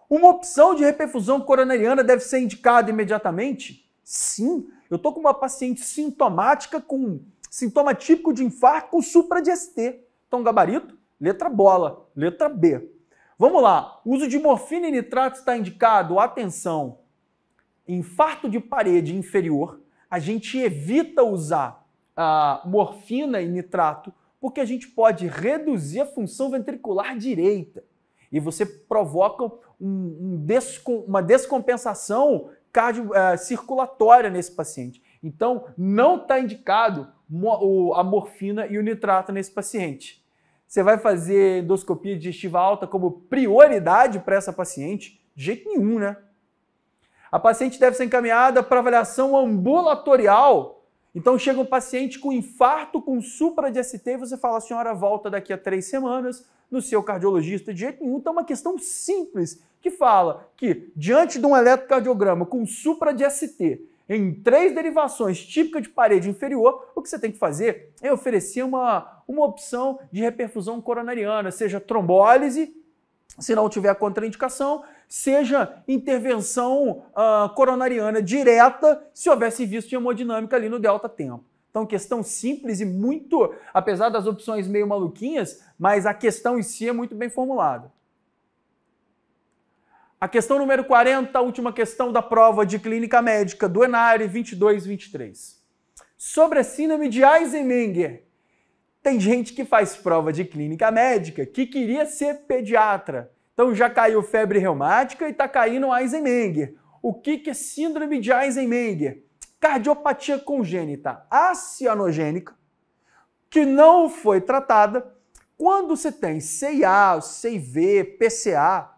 Uma opção de reperfusão coronariana deve ser indicada imediatamente? Sim. Eu estou com uma paciente sintomática com sintoma típico de infarto com supra de ST. Então, tá gabarito, letra bola, letra B. Vamos lá. uso de morfina e nitrato está indicado? Atenção infarto de parede inferior, a gente evita usar a ah, morfina e nitrato porque a gente pode reduzir a função ventricular direita e você provoca um, um uma descompensação cardio, é, circulatória nesse paciente. Então, não está indicado a morfina e o nitrato nesse paciente. Você vai fazer endoscopia digestiva alta como prioridade para essa paciente? De jeito nenhum, né? A paciente deve ser encaminhada para avaliação ambulatorial. Então chega um paciente com infarto, com supra de ST, e você fala, a senhora volta daqui a três semanas no seu cardiologista de jeito nenhum. Então é uma questão simples que fala que diante de um eletrocardiograma com supra de ST em três derivações típica de parede inferior, o que você tem que fazer é oferecer uma, uma opção de reperfusão coronariana, seja trombólise, se não tiver contraindicação, seja intervenção uh, coronariana direta se houvesse visto hemodinâmica ali no delta tempo. Então, questão simples e muito, apesar das opções meio maluquinhas, mas a questão em si é muito bem formulada. A questão número 40, a última questão da prova de clínica médica do Enare 2223. Sobre a síndrome de Eisenmenger. Tem gente que faz prova de clínica médica que queria ser pediatra. Então já caiu febre reumática e está caindo Eisenmenger. O que, que é síndrome de Eisenmenger? Cardiopatia congênita acianogênica que não foi tratada. Quando você tem CIA, CIV, PCA,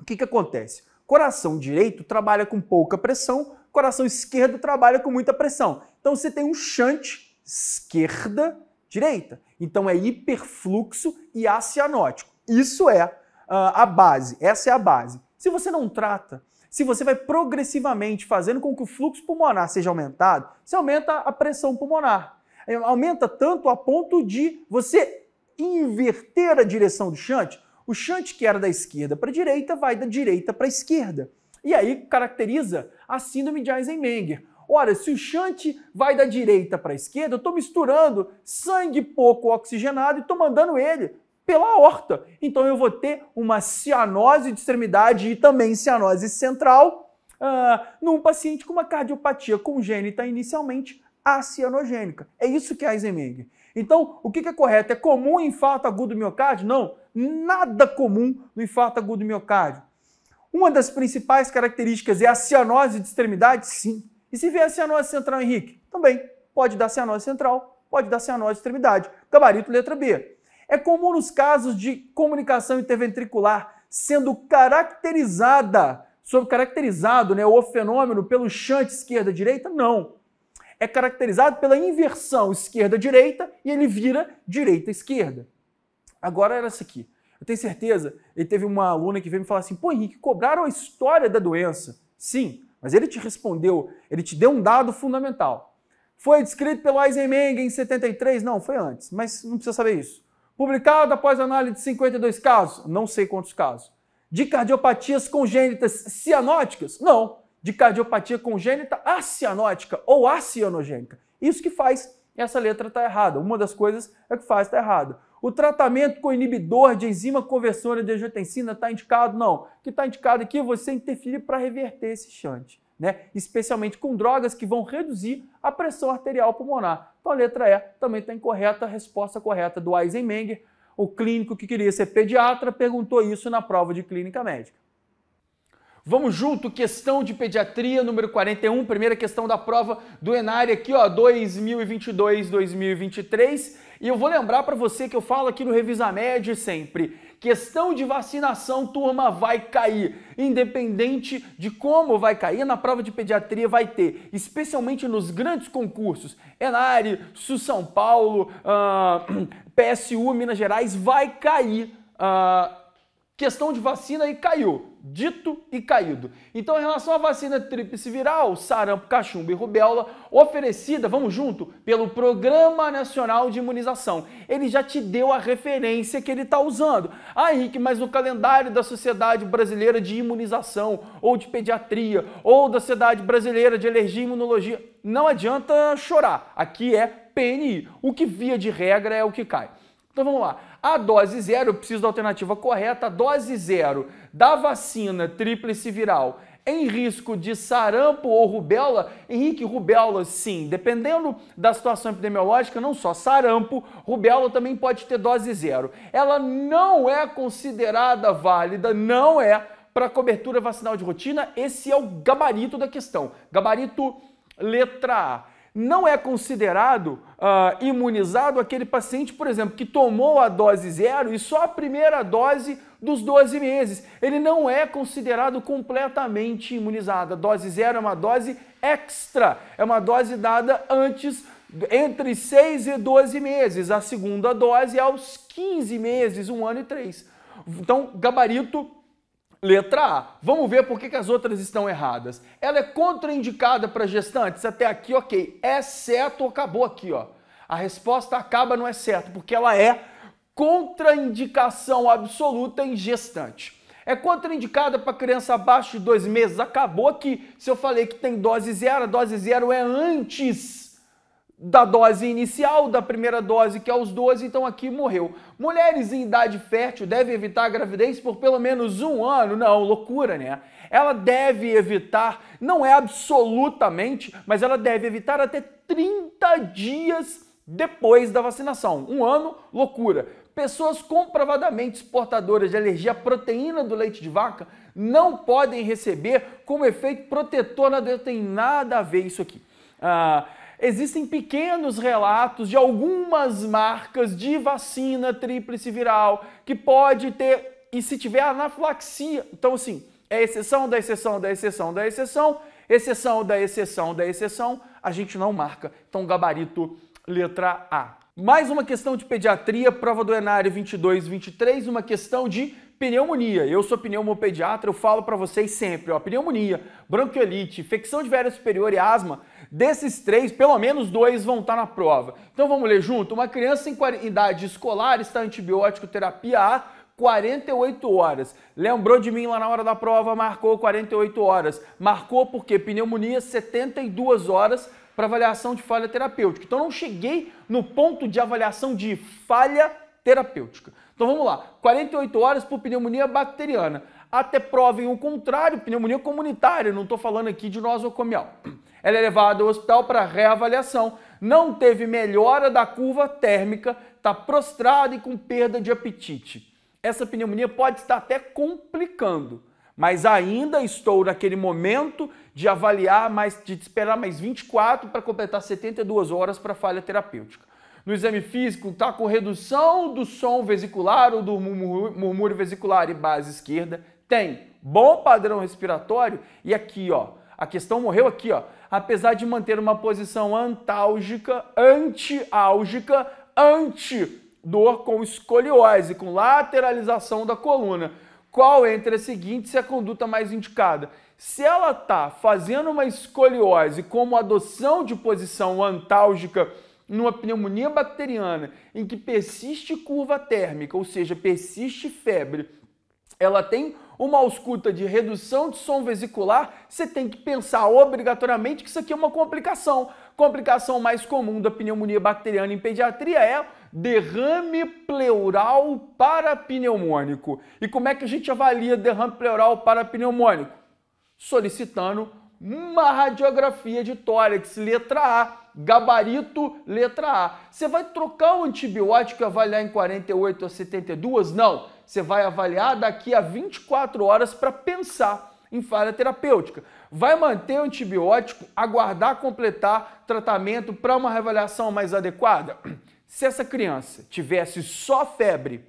o que, que acontece? Coração direito trabalha com pouca pressão, coração esquerdo trabalha com muita pressão. Então você tem um shunt esquerda-direita. Então é hiperfluxo e acianótico. Isso é ah, a base, essa é a base. Se você não trata, se você vai progressivamente fazendo com que o fluxo pulmonar seja aumentado, você aumenta a pressão pulmonar. É, aumenta tanto a ponto de você inverter a direção do chante O chante que era da esquerda para a direita vai da direita para a esquerda. E aí caracteriza a síndrome de Eisenmenger. Ora, se o chante vai da direita para a esquerda, eu estou misturando sangue pouco oxigenado e estou mandando ele pela horta, Então eu vou ter uma cianose de extremidade e também cianose central uh, num paciente com uma cardiopatia congênita inicialmente acianogênica. É isso que é Eisenmenger. Então, o que é correto? É comum infarto agudo do miocárdio? Não, nada comum no infarto agudo do miocárdio. Uma das principais características é a cianose de extremidade? Sim. E se vê a cianose central, Henrique? Também. Pode dar cianose central, pode dar cianose de extremidade. Gabarito, letra B. É comum nos casos de comunicação interventricular sendo caracterizada, sob caracterizado né, o fenômeno pelo shunt esquerda-direita? Não. É caracterizado pela inversão esquerda-direita e ele vira direita-esquerda. Agora era isso aqui. Eu tenho certeza, ele teve uma aluna que veio me falar assim: pô, Henrique, cobraram a história da doença. Sim, mas ele te respondeu, ele te deu um dado fundamental. Foi descrito pelo Eisenmenger em 73? Não, foi antes, mas não precisa saber isso publicado após análise de 52 casos, não sei quantos casos. De cardiopatias congênitas cianóticas? Não. De cardiopatia congênita acianótica ou acianogênica. Isso que faz essa letra estar tá errada. Uma das coisas é que faz estar tá errada. O tratamento com inibidor de enzima conversora de angiotensina está indicado? Não. O que está indicado aqui é você interferir para reverter esse chante, né? especialmente com drogas que vão reduzir a pressão arterial pulmonar. Então a letra E também está incorreta a resposta correta do Eisenmenger, o clínico que queria ser pediatra, perguntou isso na prova de clínica médica. Vamos junto, questão de pediatria número 41, primeira questão da prova do Enare aqui, ó, 2022, 2023. E eu vou lembrar para você que eu falo aqui no Revisa médio sempre. Questão de vacinação, turma, vai cair. Independente de como vai cair, na prova de pediatria vai ter, especialmente nos grandes concursos. Enare, Sul São Paulo, uh, ah, [clears throat] PSU, Minas Gerais, vai cair. Uh, questão de vacina e caiu dito e caído. Então, em relação à vacina tríplice viral, sarampo, cachumba e rubéola, oferecida, vamos junto, pelo Programa Nacional de Imunização. Ele já te deu a referência que ele está usando. Ah, Henrique, mas no calendário da Sociedade Brasileira de Imunização, ou de Pediatria, ou da Sociedade Brasileira de Alergia e Imunologia, não adianta chorar. Aqui é PNI. O que via de regra é o que cai. Então vamos lá. A dose zero, eu preciso da alternativa correta, a dose zero da vacina tríplice viral em risco de sarampo ou rubéola? Henrique, rubéola sim. Dependendo da situação epidemiológica, não só sarampo, rubéola também pode ter dose zero. Ela não é considerada válida, não é para cobertura vacinal de rotina. Esse é o gabarito da questão. Gabarito letra A não é considerado uh, imunizado aquele paciente, por exemplo, que tomou a dose zero e só a primeira dose dos 12 meses. Ele não é considerado completamente imunizado. A dose zero é uma dose extra, é uma dose dada antes, entre 6 e 12 meses. A segunda dose é aos 15 meses, um ano e três. Então, gabarito Letra A. Vamos ver por que, que as outras estão erradas. Ela é contraindicada para gestantes? Até aqui, ok. É certo, acabou aqui, ó. A resposta acaba no é certo porque ela é contraindicação absoluta em gestante. É contraindicada para criança abaixo de dois meses? Acabou aqui. Se eu falei que tem dose zero, a dose zero é antes da dose inicial, da primeira dose, que é aos 12, então aqui morreu. Mulheres em idade fértil devem evitar a gravidez por pelo menos um ano? Não, loucura, né? Ela deve evitar, não é absolutamente, mas ela deve evitar até 30 dias depois da vacinação. Um ano, loucura. Pessoas comprovadamente portadoras de alergia à proteína do leite de vaca não podem receber como efeito protetor, não tem nada a ver isso aqui. Ah, existem pequenos relatos de algumas marcas de vacina tríplice viral que pode ter, e se tiver anafilaxia, então assim, é exceção da exceção da exceção da exceção, exceção da exceção da exceção, a gente não marca. Então, gabarito letra A. Mais uma questão de pediatria, prova do Enário 22, 23, uma questão de pneumonia. Eu sou pneumopediatra, eu falo para vocês sempre, ó, pneumonia, bronquiolite, infecção de véreo superior e asma Desses três, pelo menos dois vão estar na prova. Então vamos ler junto? Uma criança em idade escolar está antibiótico terapia A 48 horas. Lembrou de mim lá na hora da prova, marcou 48 horas. Marcou porque pneumonia 72 horas para avaliação de falha terapêutica. Então não cheguei no ponto de avaliação de falha terapêutica. Então vamos lá, 48 horas por pneumonia bacteriana até provem o contrário, pneumonia comunitária, não estou falando aqui de nosocomial. Ela é levada ao hospital para reavaliação, não teve melhora da curva térmica, está prostrada e com perda de apetite. Essa pneumonia pode estar até complicando, mas ainda estou naquele momento de avaliar, mais, de esperar mais 24 para completar 72 horas para falha terapêutica no exame físico está com redução do som vesicular ou do murmúrio vesicular e base esquerda, tem bom padrão respiratório e aqui, ó, a questão morreu aqui, ó. Apesar de manter uma posição antálgica, antiálgica, anti-dor com escoliose, com lateralização da coluna. Qual entre as seguintes é a conduta mais indicada? Se ela está fazendo uma escoliose como adoção de posição antálgica numa pneumonia bacteriana em que persiste curva térmica, ou seja, persiste febre, ela tem uma ausculta de redução de som vesicular, você tem que pensar obrigatoriamente que isso aqui é uma complicação. Complicação mais comum da pneumonia bacteriana em pediatria é derrame pleural parapneumônico. E como é que a gente avalia derrame pleural parapneumônico? Solicitando uma radiografia de tórax, letra A, gabarito, letra A. Você vai trocar o antibiótico e avaliar em 48 a 72? Não você vai avaliar daqui a 24 horas para pensar em falha terapêutica. Vai manter o antibiótico, aguardar completar tratamento para uma reavaliação mais adequada? [clears throat] Se essa criança tivesse só febre,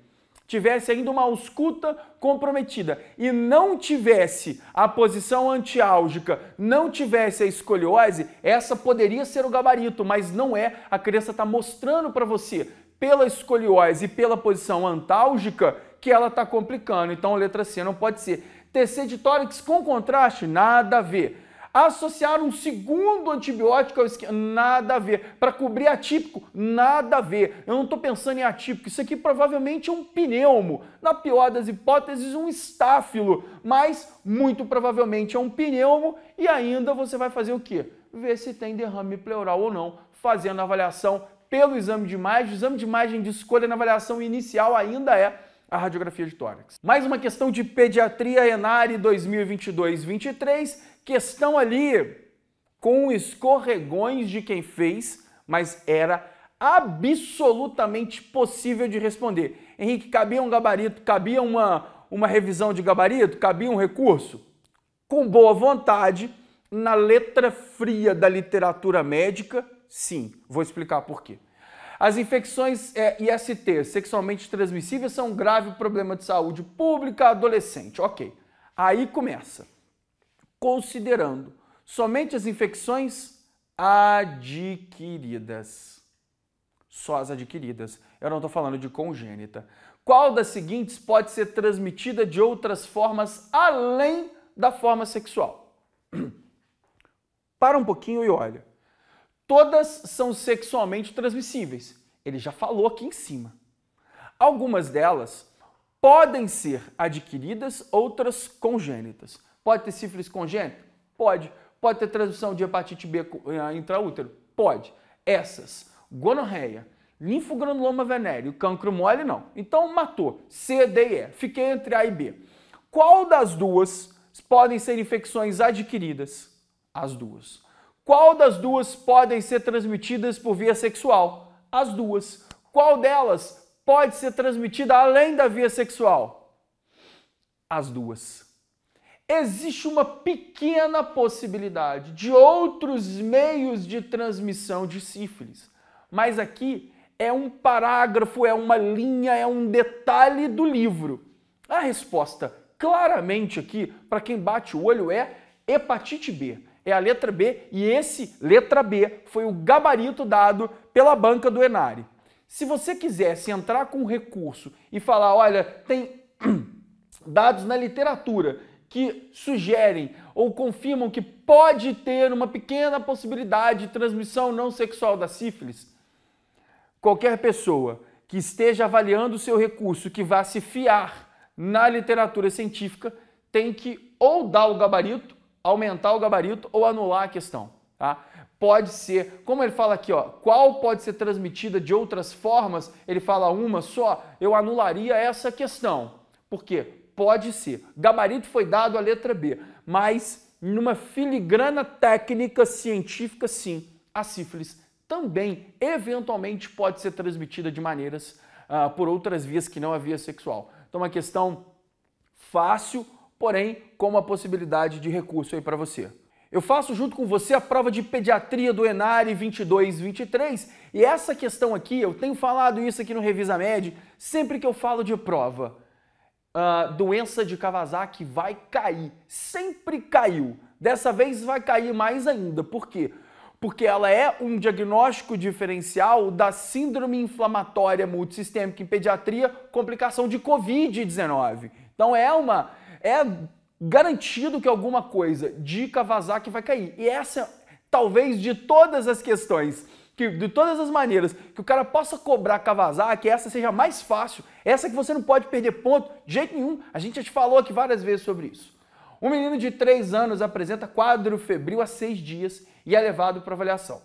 tivesse ainda uma ausculta comprometida e não tivesse a posição antiálgica, não tivesse a escoliose, essa poderia ser o gabarito, mas não é. A criança está mostrando para você, pela escoliose e pela posição antálgica, que ela está complicando. Então, letra C não pode ser. TC de tórax com contraste? Nada a ver. Associar um segundo antibiótico ao esquema? Nada a ver. Para cobrir atípico? Nada a ver. Eu não estou pensando em atípico. Isso aqui provavelmente é um pneumo. Na pior das hipóteses, um estáfilo. Mas, muito provavelmente, é um pneumo. E ainda você vai fazer o quê? Ver se tem derrame pleural ou não, fazendo a avaliação pelo exame de imagem. O exame de imagem de escolha na avaliação inicial ainda é a radiografia de tórax. Mais uma questão de pediatria Enare 2022-23, questão ali com escorregões de quem fez, mas era absolutamente possível de responder. Henrique, cabia um gabarito, cabia uma, uma revisão de gabarito, cabia um recurso? Com boa vontade, na letra fria da literatura médica, sim. Vou explicar por quê. As infecções é, IST sexualmente transmissíveis são um grave problema de saúde pública adolescente. Ok. Aí começa. Considerando somente as infecções adquiridas. Só as adquiridas. Eu não estou falando de congênita. Qual das seguintes pode ser transmitida de outras formas além da forma sexual? [clears throat] Para um pouquinho e olha. Todas são sexualmente transmissíveis. Ele já falou aqui em cima. Algumas delas podem ser adquiridas, outras congênitas. Pode ter sífilis congênita? Pode. Pode ter transmissão de hepatite B eh, intraútero? Pode. Essas, gonorreia, linfogranuloma venéreo, cancro mole, não. Então matou. C, D e E. Fiquei entre A e B. Qual das duas podem ser infecções adquiridas? As duas. Qual das duas podem ser transmitidas por via sexual? As duas. Qual delas pode ser transmitida além da via sexual? As duas. Existe uma pequena possibilidade de outros meios de transmissão de sífilis, mas aqui é um parágrafo, é uma linha, é um detalhe do livro. A resposta claramente aqui, para quem bate o olho, é hepatite B é a letra B, e esse letra B foi o gabarito dado pela banca do Enari. Se você quisesse entrar com recurso e falar, olha, tem [clears throat] dados na literatura que sugerem ou confirmam que pode ter uma pequena possibilidade de transmissão não sexual da sífilis, qualquer pessoa que esteja avaliando o seu recurso, que vá se fiar na literatura científica, tem que ou dar o gabarito aumentar o gabarito ou anular a questão. Tá? Pode ser, como ele fala aqui, ó, qual pode ser transmitida de outras formas, ele fala uma só, eu anularia essa questão. Por quê? Pode ser. Gabarito foi dado à letra B, mas numa filigrana técnica científica, sim, a sífilis também eventualmente pode ser transmitida de maneiras uh, por outras vias que não a via sexual. Então, uma questão fácil, porém com uma possibilidade de recurso aí para você. Eu faço junto com você a prova de pediatria do Enare 2223 e essa questão aqui, eu tenho falado isso aqui no Revisa Med, sempre que eu falo de prova, a ah, doença de Kawasaki vai cair, sempre caiu. Dessa vez vai cair mais ainda, por quê? Porque ela é um diagnóstico diferencial da síndrome inflamatória multissistêmica em pediatria, complicação de COVID-19. Então é uma é garantido que alguma coisa de Kawasaki vai cair. E essa, é, talvez, de todas as questões, que, de todas as maneiras que o cara possa cobrar Kawasaki, essa seja mais fácil, essa que você não pode perder ponto de jeito nenhum. A gente já te falou aqui várias vezes sobre isso. Um menino de 3 anos apresenta quadro febril há 6 dias e é levado para avaliação.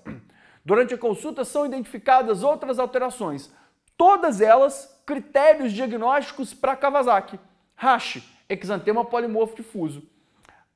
Durante a consulta são identificadas outras alterações, todas elas critérios diagnósticos para Kawasaki. Hash exantema polimorfo difuso.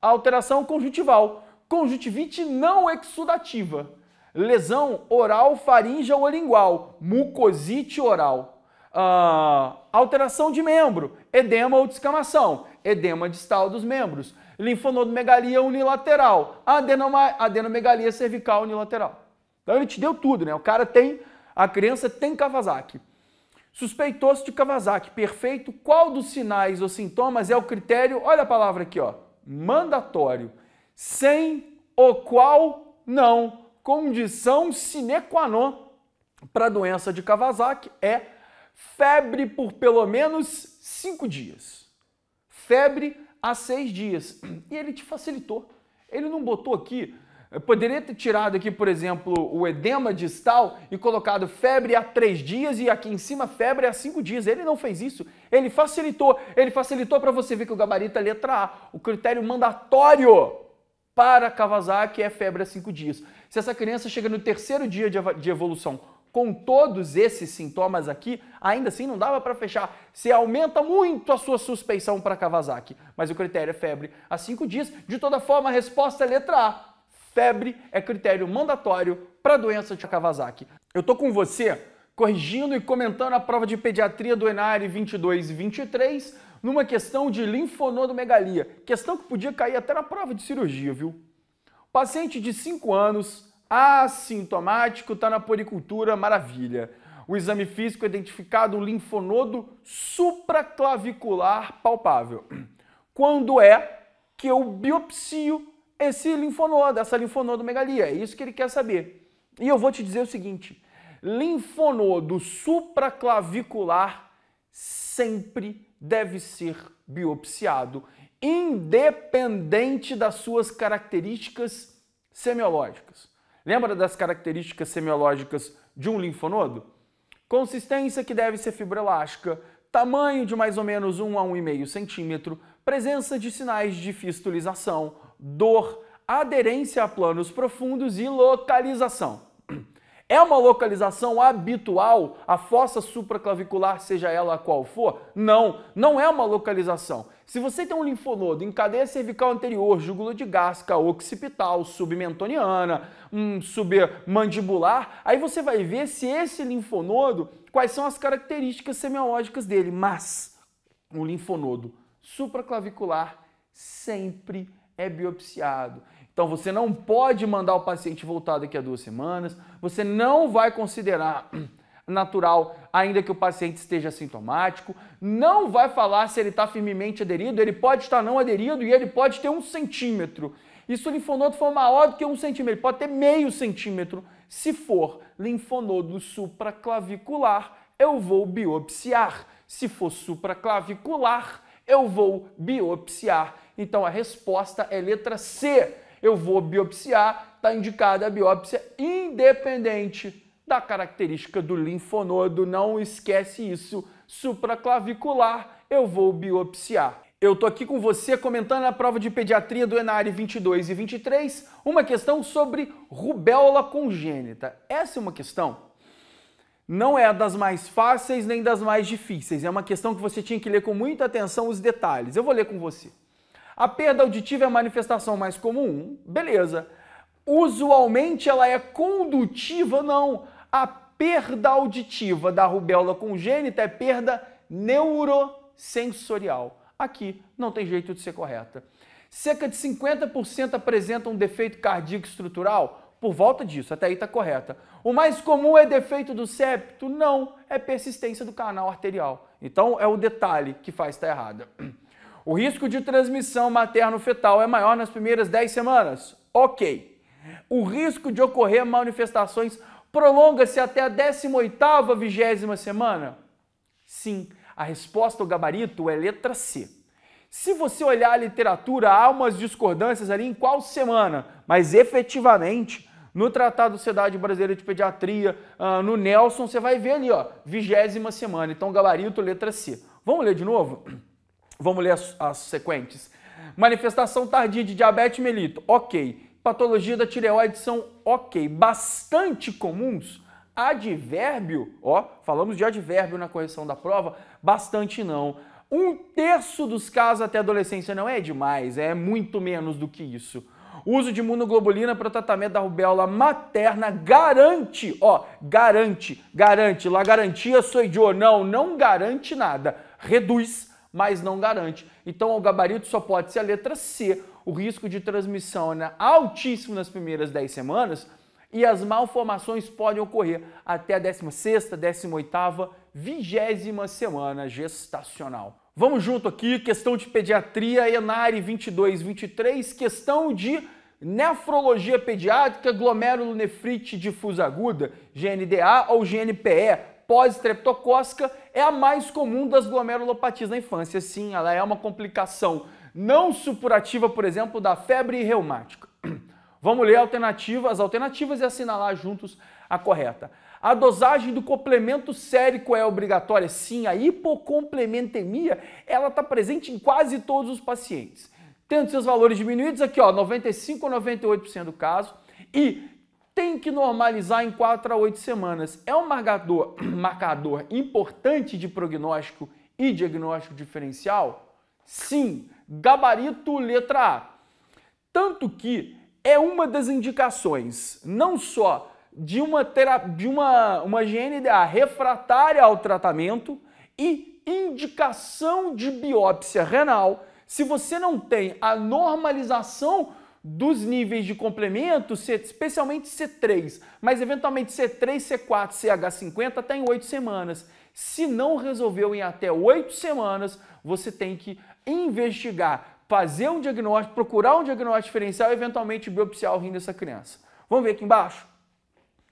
alteração conjuntival, conjuntivite não exudativa, lesão oral, faringe ou lingual, mucosite oral. Uh, alteração de membro, edema ou descamação, edema distal dos membros, linfonodomegalia unilateral, adenoma, adenomegalia cervical unilateral. Então ele te deu tudo, né? O cara tem, a criança tem Kawasaki. Suspeitou-se de Kawasaki perfeito, qual dos sinais ou sintomas é o critério? Olha a palavra aqui, ó, mandatório. Sem o qual não, condição sine qua non para a doença de Kawasaki é febre por pelo menos cinco dias. Febre há seis dias. E ele te facilitou. Ele não botou aqui eu poderia ter tirado aqui, por exemplo, o edema distal e colocado febre a três dias e aqui em cima febre a cinco dias. Ele não fez isso. Ele facilitou. Ele facilitou para você ver que o gabarito é letra A. O critério mandatório para Kawasaki é febre a cinco dias. Se essa criança chega no terceiro dia de evolução com todos esses sintomas aqui, ainda assim não dava para fechar. Você aumenta muito a sua suspeição para Kawasaki. Mas o critério é febre a cinco dias. De toda forma, a resposta é letra A. Febre é critério mandatório para a doença de Kawasaki. Eu tô com você corrigindo e comentando a prova de pediatria do Enare 22 e 23 numa questão de linfonodomegalia, questão que podia cair até na prova de cirurgia, viu? Paciente de 5 anos, assintomático, está na policultura, maravilha. O exame físico é identificado um linfonodo supraclavicular palpável. [clears throat] Quando é que eu biopsio esse linfonodo, essa linfonodomegalia. É isso que ele quer saber. E eu vou te dizer o seguinte: linfonodo supraclavicular sempre deve ser biopsiado, independente das suas características semiológicas. Lembra das características semiológicas de um linfonodo? Consistência que deve ser fibroelástica, tamanho de mais ou menos 1 a 1,5 centímetro, presença de sinais de fistulização, dor, aderência a planos profundos e localização. É uma localização habitual a fossa supraclavicular, seja ela qual for? Não, não é uma localização. Se você tem um linfonodo em cadeia cervical anterior, júgula de gasca, occipital, submentoniana, um submandibular, aí você vai ver se esse linfonodo, quais são as características semiológicas dele. Mas o linfonodo supraclavicular sempre é biopsiado. Então você não pode mandar o paciente voltar daqui a duas semanas, você não vai considerar [clears throat] natural, ainda que o paciente esteja sintomático, não vai falar se ele está firmemente aderido, ele pode estar não aderido e ele pode ter um centímetro. E se o linfonodo for maior do que um centímetro, ele pode ter meio centímetro. Se for linfonodo supraclavicular, eu vou biopsiar. Se for supraclavicular, eu vou biopsiar. Então a resposta é letra C. Eu vou biopsiar, está indicada a biópsia independente da característica do linfonodo, não esquece isso, supraclavicular, eu vou biopsiar. Eu tô aqui com você comentando a prova de pediatria do Enare 22 e 23, uma questão sobre rubéola congênita. Essa é uma questão não é das mais fáceis nem das mais difíceis. É uma questão que você tinha que ler com muita atenção os detalhes. Eu vou ler com você. A perda auditiva é a manifestação mais comum, beleza. Usualmente ela é condutiva, não. A perda auditiva da rubéola congênita é perda neurosensorial. Aqui não tem jeito de ser correta. Cerca de 50% apresentam um defeito cardíaco estrutural? Por volta disso, até aí está correta. O mais comum é defeito do septo? Não, é persistência do canal arterial. Então é o detalhe que faz estar tá errada. [clears throat] O risco de transmissão materno-fetal é maior nas primeiras 10 semanas? Ok. O risco de ocorrer manifestações prolonga-se até a 18ª, vigésima semana? Sim. A resposta ao gabarito é letra C. Se você olhar a literatura, há umas discordâncias ali em qual semana, mas efetivamente no Tratado da Sociedade Brasileira de Pediatria, ah, no Nelson, você vai ver ali, ó, vigésima semana. Então, gabarito, letra C. Vamos ler de novo? Vamos ler as, as sequentes. Manifestação tardia de diabetes mellito, ok. Patologia da tireoide são ok, bastante comuns. Advérbio, ó, falamos de advérbio na correção da prova, bastante não. Um terço dos casos até adolescência não é demais, é muito menos do que isso. uso de imunoglobulina para o tratamento da rubéola materna garante, ó, garante, garante, lá garantia sou idiota. Não, não garante nada. Reduz mas não garante. Então o gabarito só pode ser a letra C. O risco de transmissão é altíssimo nas primeiras 10 semanas e as malformações podem ocorrer até a 16, 18, 20 semana gestacional. Vamos junto aqui, questão de pediatria, enari 22, 23, questão de nefrologia pediátrica, glomerulonefrite difusa aguda, GNDA ou GNPE, pós streptocócica é a mais comum das glomerulopatias na infância. Sim, ela é uma complicação não supurativa, por exemplo, da febre reumática. [clears throat] Vamos ler alternativa, as alternativas e assinalar juntos a correta. A dosagem do complemento sérico é obrigatória? Sim, a hipocomplementemia ela está presente em quase todos os pacientes. Tendo seus valores diminuídos, aqui ó, 95 a 98% do caso, e tem que normalizar em 4 a 8 semanas. É um marcador, [clears throat] marcador importante de prognóstico e diagnóstico diferencial? Sim, gabarito letra A. Tanto que é uma das indicações, não só de uma, de uma, uma GNDA refratária ao tratamento e indicação de biópsia renal, se você não tem a normalização dos níveis de complemento, especialmente C3, mas eventualmente C3, C4, CH50 até em 8 semanas. Se não resolveu em até 8 semanas, você tem que investigar, fazer um diagnóstico, procurar um diagnóstico diferencial e eventualmente biopsiar o rim dessa criança. Vamos ver aqui embaixo?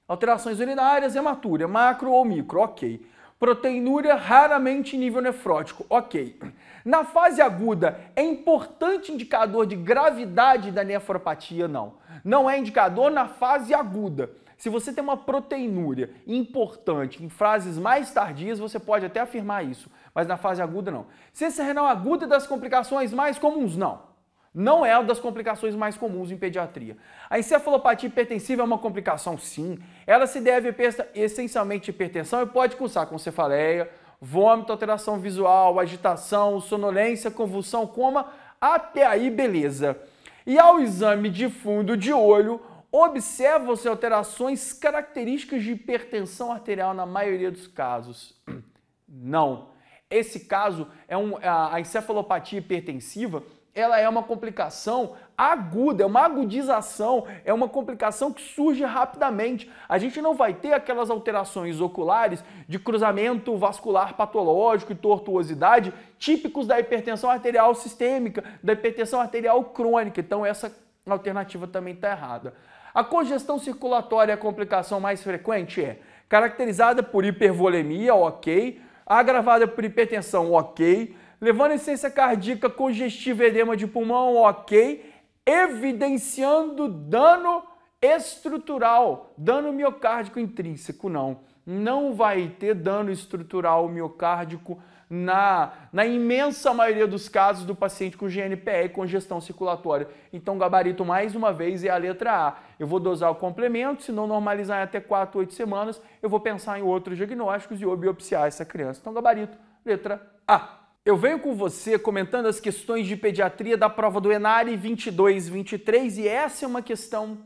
Alterações urinárias, hematúria, macro ou micro, ok. Proteinúria raramente em nível nefrótico, ok. Na fase aguda, é importante indicador de gravidade da nefropatia? Não. Não é indicador na fase aguda. Se você tem uma proteinúria importante em frases mais tardias, você pode até afirmar isso, mas na fase aguda não. Ciência renal aguda é das complicações mais comuns? Não. Não é uma das complicações mais comuns em pediatria. A encefalopatia hipertensiva é uma complicação, sim. Ela se deve essencialmente à hipertensão e pode cursar com cefaleia, vômito, alteração visual, agitação, sonolência, convulsão, coma, até aí beleza. E ao exame de fundo de olho, observam-se alterações características de hipertensão arterial na maioria dos casos. [clears throat] Não. Esse caso é um, a encefalopatia hipertensiva ela é uma complicação aguda, é uma agudização, é uma complicação que surge rapidamente. A gente não vai ter aquelas alterações oculares de cruzamento vascular patológico e tortuosidade típicos da hipertensão arterial sistêmica, da hipertensão arterial crônica. Então essa alternativa também está errada. A congestão circulatória, é a complicação mais frequente é caracterizada por hipervolemia, ok, agravada por hipertensão, ok, levando essência cardíaca congestiva, edema de pulmão, ok. Evidenciando dano estrutural, dano miocárdico intrínseco, não. Não vai ter dano estrutural miocárdico na, na imensa maioria dos casos do paciente com GNPE e congestão circulatória. Então, gabarito, mais uma vez, é a letra A. Eu vou dosar o complemento, se não normalizar em até 4, 8 semanas, eu vou pensar em outros diagnósticos e ou biopsiar essa criança. Então, gabarito, letra A. Eu venho com você comentando as questões de pediatria da prova do Enare 22-23 e essa é uma questão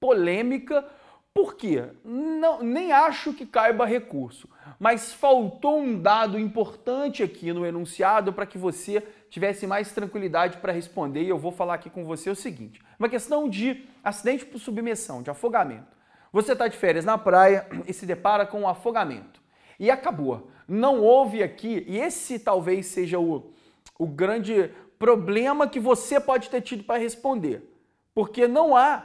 polêmica, porque não, nem acho que caiba recurso, mas faltou um dado importante aqui no enunciado para que você tivesse mais tranquilidade para responder e eu vou falar aqui com você o seguinte: uma questão de acidente por submissão, de afogamento. Você está de férias na praia e se depara com um afogamento. E acabou. Não houve aqui, e esse talvez seja o, o grande problema que você pode ter tido para responder, porque não há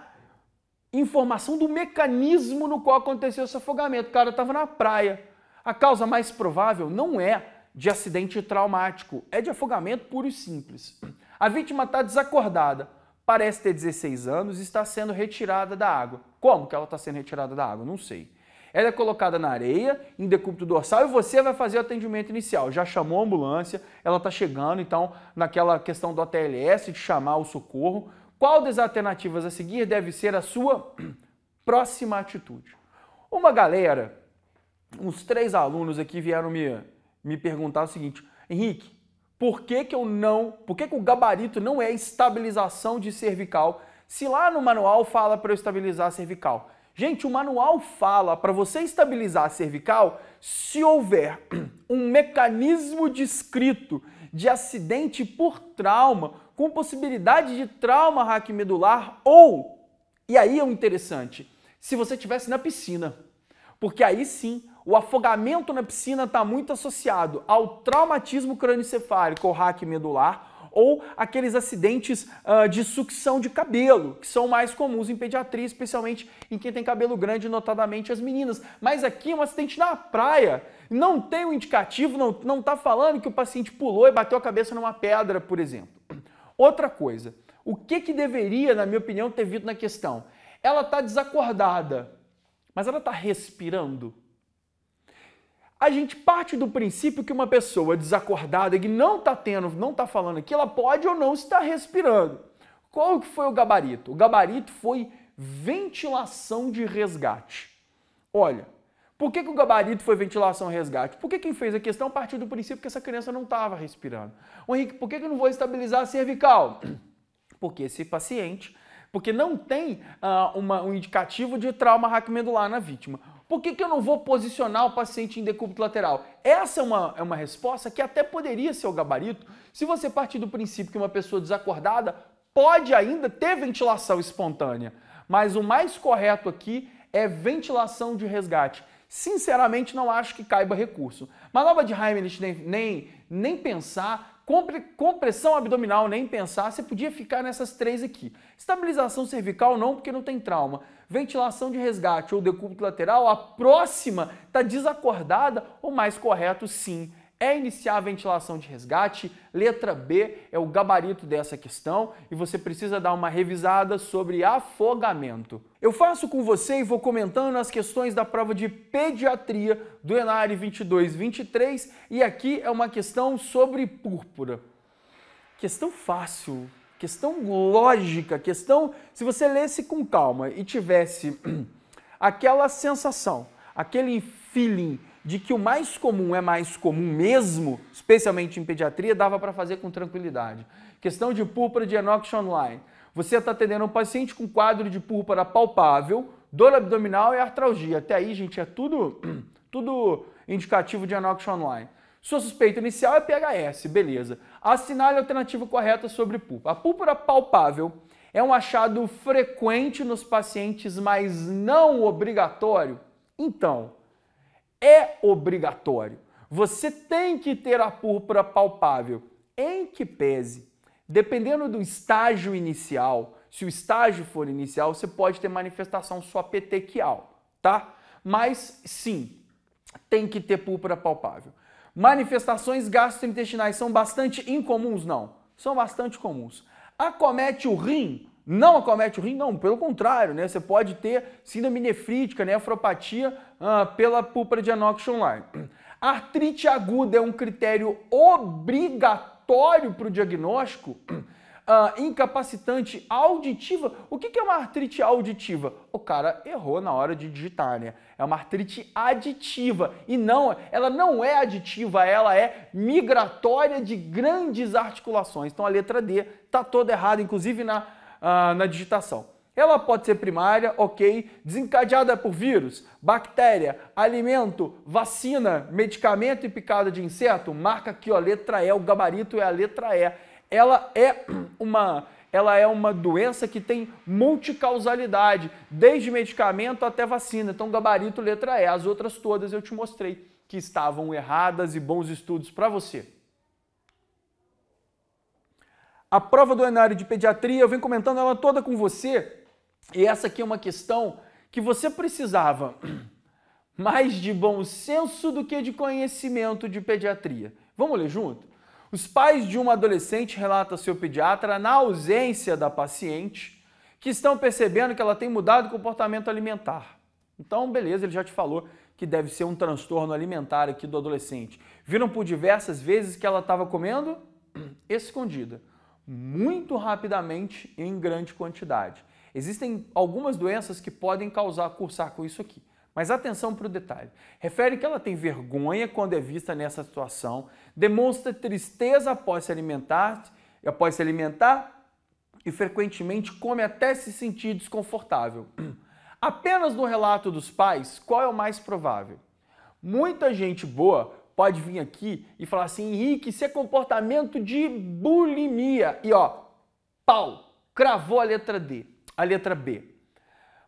informação do mecanismo no qual aconteceu esse afogamento. O cara estava na praia. A causa mais provável não é de acidente traumático, é de afogamento puro e simples. A vítima está desacordada, parece ter 16 anos e está sendo retirada da água. Como que ela está sendo retirada da água? Não sei. Ela é colocada na areia, em decúbito dorsal, e você vai fazer o atendimento inicial. Já chamou a ambulância, ela está chegando, então, naquela questão do ATLS, de chamar o socorro. Qual das alternativas a seguir deve ser a sua [clears throat] próxima atitude? Uma galera, uns três alunos aqui vieram me, me perguntar o seguinte, Henrique, por que, que eu não, por que, que o gabarito não é estabilização de cervical se lá no manual fala para eu estabilizar a cervical? Gente, o manual fala para você estabilizar a cervical se houver [clears throat] um mecanismo descrito de acidente por trauma, com possibilidade de trauma raquimedular ou, e aí é o interessante, se você estivesse na piscina. Porque aí sim, o afogamento na piscina está muito associado ao traumatismo crânioencefálico ou raquimedular ou aqueles acidentes uh, de sucção de cabelo, que são mais comuns em pediatria, especialmente em quem tem cabelo grande, notadamente as meninas. Mas aqui é um acidente na praia, não tem o um indicativo, não, não tá falando que o paciente pulou e bateu a cabeça numa pedra, por exemplo. Outra coisa, o que que deveria, na minha opinião, ter vindo na questão? Ela está desacordada, mas ela está respirando a gente parte do princípio que uma pessoa desacordada que não está tendo, não está falando aqui, ela pode ou não estar respirando. Qual que foi o gabarito? O gabarito foi ventilação de resgate. Olha, por que, que o gabarito foi ventilação e resgate? que quem fez a questão partiu do princípio que essa criança não estava respirando. O Henrique, por que, que eu não vou estabilizar a cervical? [clears throat] Porque esse paciente, porque não tem ah, uma, um indicativo de trauma raquimedular na vítima por que, que eu não vou posicionar o paciente em decúbito lateral? Essa é uma, é uma resposta que até poderia ser o gabarito se você partir do princípio que uma pessoa desacordada pode ainda ter ventilação espontânea. Mas o mais correto aqui é ventilação de resgate. Sinceramente, não acho que caiba recurso. Manobra de Heimlich nem, nem, nem pensar compressão abdominal, nem pensar, você podia ficar nessas três aqui. Estabilização cervical não, porque não tem trauma. Ventilação de resgate ou decúbito lateral, a próxima está desacordada, o mais correto sim é iniciar a ventilação de resgate. Letra B é o gabarito dessa questão e você precisa dar uma revisada sobre afogamento. Eu faço com você e vou comentando as questões da prova de pediatria do Enare 22-23 e aqui é uma questão sobre púrpura. Questão fácil, questão lógica, questão se você lesse com calma e tivesse [clears throat] aquela sensação, aquele feeling de que o mais comum é mais comum mesmo, especialmente em pediatria, dava para fazer com tranquilidade. Questão de púrpura de Enoxion Online. Você está atendendo um paciente com quadro de púrpura palpável, dor abdominal e artralgia. Até aí, gente, é tudo, [clears throat] tudo indicativo de anoxia online. Sua suspeita inicial é PHS, beleza. Assinale a alternativa correta sobre púrpura. A púrpura palpável é um achado frequente nos pacientes, mas não obrigatório? Então, é obrigatório. Você tem que ter a púrpura palpável, em que pese Dependendo do estágio inicial, se o estágio for inicial, você pode ter manifestação só petequial, tá? Mas sim, tem que ter púrpura palpável. Manifestações gastrointestinais são bastante incomuns, não? São bastante comuns. Acomete o rim? Não acomete o rim, não, pelo contrário, né? Você pode ter síndrome nefrítica, nefropatia ah, pela púrpura de anoxia online. [clears throat] Artrite aguda é um critério obrigatório precatório para o diagnóstico, [clears throat] ah, incapacitante auditiva. O que, que é uma artrite auditiva? O cara errou na hora de digitar, né? É uma artrite aditiva. E não, ela não é aditiva, ela é migratória de grandes articulações. Então a letra D está toda errada, inclusive na, ah, na digitação. Ela pode ser primária, ok, desencadeada por vírus, bactéria, alimento, vacina, medicamento e picada de inseto. Marca aqui, ó, letra E, o gabarito é a letra E. Ela é [clears throat] uma ela é uma doença que tem multicausalidade, desde medicamento até vacina. Então, gabarito, letra E. As outras todas eu te mostrei que estavam erradas e bons estudos para você. A prova do Enário de Pediatria, eu venho comentando ela toda com você e essa aqui é uma questão que você precisava [clears throat] mais de bom senso do que de conhecimento de pediatria. Vamos ler junto? Os pais de uma adolescente relatam ao seu pediatra na ausência da paciente que estão percebendo que ela tem mudado o comportamento alimentar. Então, beleza, ele já te falou que deve ser um transtorno alimentar aqui do adolescente. Viram por diversas vezes que ela estava comendo [clears throat] escondida, muito rapidamente e em grande quantidade. Existem algumas doenças que podem causar, cursar com isso aqui. Mas atenção para o detalhe. Refere que ela tem vergonha quando é vista nessa situação, demonstra tristeza após se alimentar, após se alimentar e frequentemente come até se sentir desconfortável. [clears throat] Apenas no relato dos pais, qual é o mais provável? Muita gente boa pode vir aqui e falar assim, Henrique, isso é comportamento de bulimia. E ó, pau, cravou a letra D. A letra B.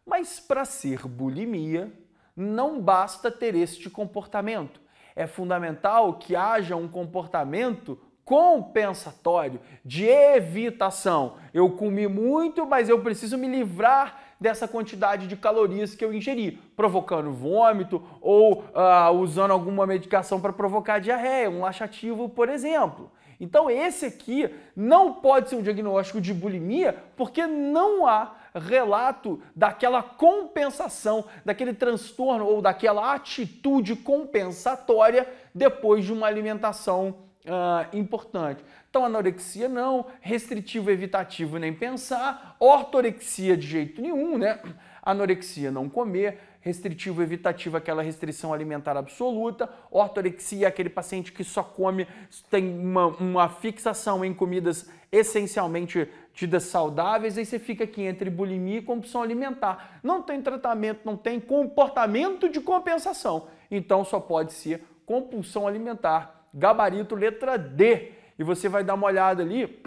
Mas para ser bulimia, não basta ter este comportamento. É fundamental que haja um comportamento compensatório, de evitação. Eu comi muito, mas eu preciso me livrar dessa quantidade de calorias que eu ingeri, provocando vômito ou uh, usando alguma medicação para provocar diarreia, um laxativo, por exemplo. Então, esse aqui não pode ser um diagnóstico de bulimia porque não há relato daquela compensação, daquele transtorno ou daquela atitude compensatória depois de uma alimentação uh, importante. Então, anorexia não, restritivo evitativo nem pensar, ortorexia de jeito nenhum, né? Anorexia não comer, restritivo evitativo, aquela restrição alimentar absoluta, ortorexia, aquele paciente que só come, tem uma, uma fixação em comidas essencialmente tidas saudáveis, aí você fica aqui entre bulimia e compulsão alimentar. Não tem tratamento, não tem comportamento de compensação. Então só pode ser compulsão alimentar, gabarito letra D. E você vai dar uma olhada ali, [clears throat]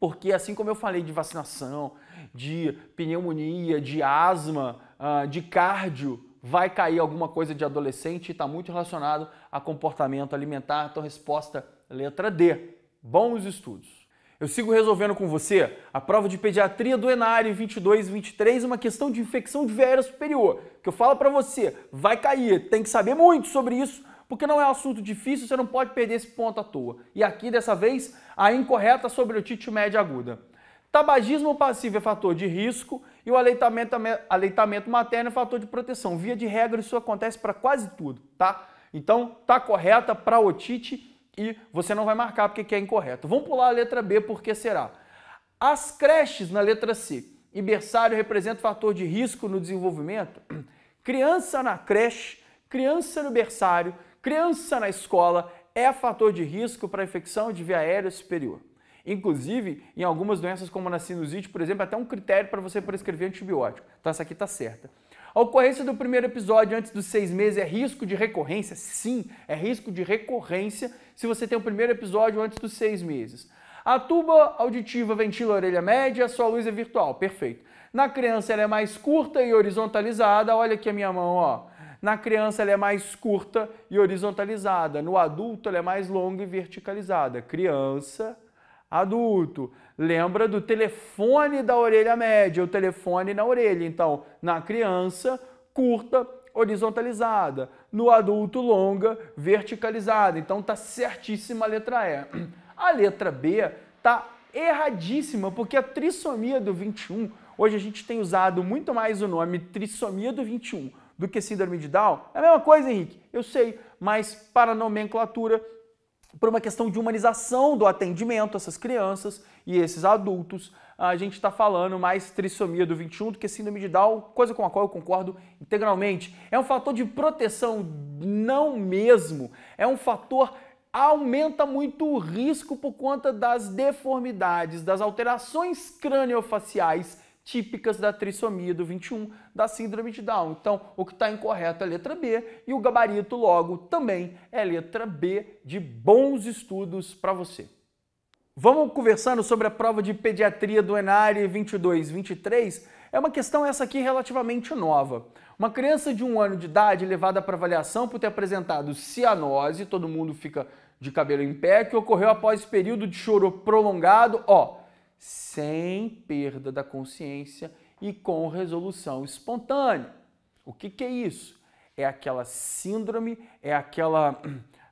porque assim como eu falei de vacinação, de pneumonia, de asma, ah, de cardio vai cair alguma coisa de adolescente e está muito relacionado a comportamento alimentar. Então, resposta letra D. Bons estudos. Eu sigo resolvendo com você a prova de pediatria do Enare 22 23, uma questão de infecção de veia superior, que eu falo para você, vai cair, tem que saber muito sobre isso, porque não é um assunto difícil, você não pode perder esse ponto à toa. E aqui, dessa vez, a incorreta sobre otite média aguda. Tabagismo passivo é fator de risco e o aleitamento, aleitamento materno é fator de proteção. Via de regra, isso acontece para quase tudo, tá? Então, tá correta para otite e você não vai marcar porque é incorreto. Vamos pular a letra B, porque será? As creches na letra C e berçário representa fator de risco no desenvolvimento? Criança na creche, criança no berçário, criança na escola é fator de risco para infecção de via aérea superior. Inclusive, em algumas doenças como na sinusite, por exemplo, é até um critério para você prescrever antibiótico. Então essa aqui está certa. A ocorrência do primeiro episódio antes dos seis meses é risco de recorrência? Sim, é risco de recorrência se você tem o primeiro episódio antes dos seis meses. A tuba auditiva ventila a orelha média, a sua luz é virtual, perfeito. Na criança ela é mais curta e horizontalizada, olha aqui a minha mão, ó. Na criança ela é mais curta e horizontalizada, no adulto ela é mais longa e verticalizada. Criança, adulto. Lembra do telefone da orelha média, o telefone na orelha. Então, na criança, curta, horizontalizada. No adulto, longa, verticalizada. Então, tá certíssima a letra E. A letra B tá erradíssima, porque a trissomia do 21, hoje a gente tem usado muito mais o nome trissomia do 21 do que síndrome de Down. É a mesma coisa, Henrique. Eu sei, mas para nomenclatura por uma questão de humanização do atendimento a essas crianças e esses adultos, a gente está falando mais trissomia do 21 do que síndrome de Down, coisa com a qual eu concordo integralmente. É um fator de proteção, não mesmo. É um fator aumenta muito o risco por conta das deformidades, das alterações craniofaciais típicas da trissomia do 21 da síndrome de Down. Então, o que está incorreto é a letra B e o gabarito, logo, também é letra B de bons estudos para você. Vamos conversando sobre a prova de pediatria do Enare 22-23. É uma questão essa aqui relativamente nova. Uma criança de um ano de idade levada para avaliação por ter apresentado cianose, todo mundo fica de cabelo em pé, que ocorreu após período de choro prolongado, ó, sem perda da consciência e com resolução espontânea. O que, que é isso? É aquela síndrome, é aquela [clears throat]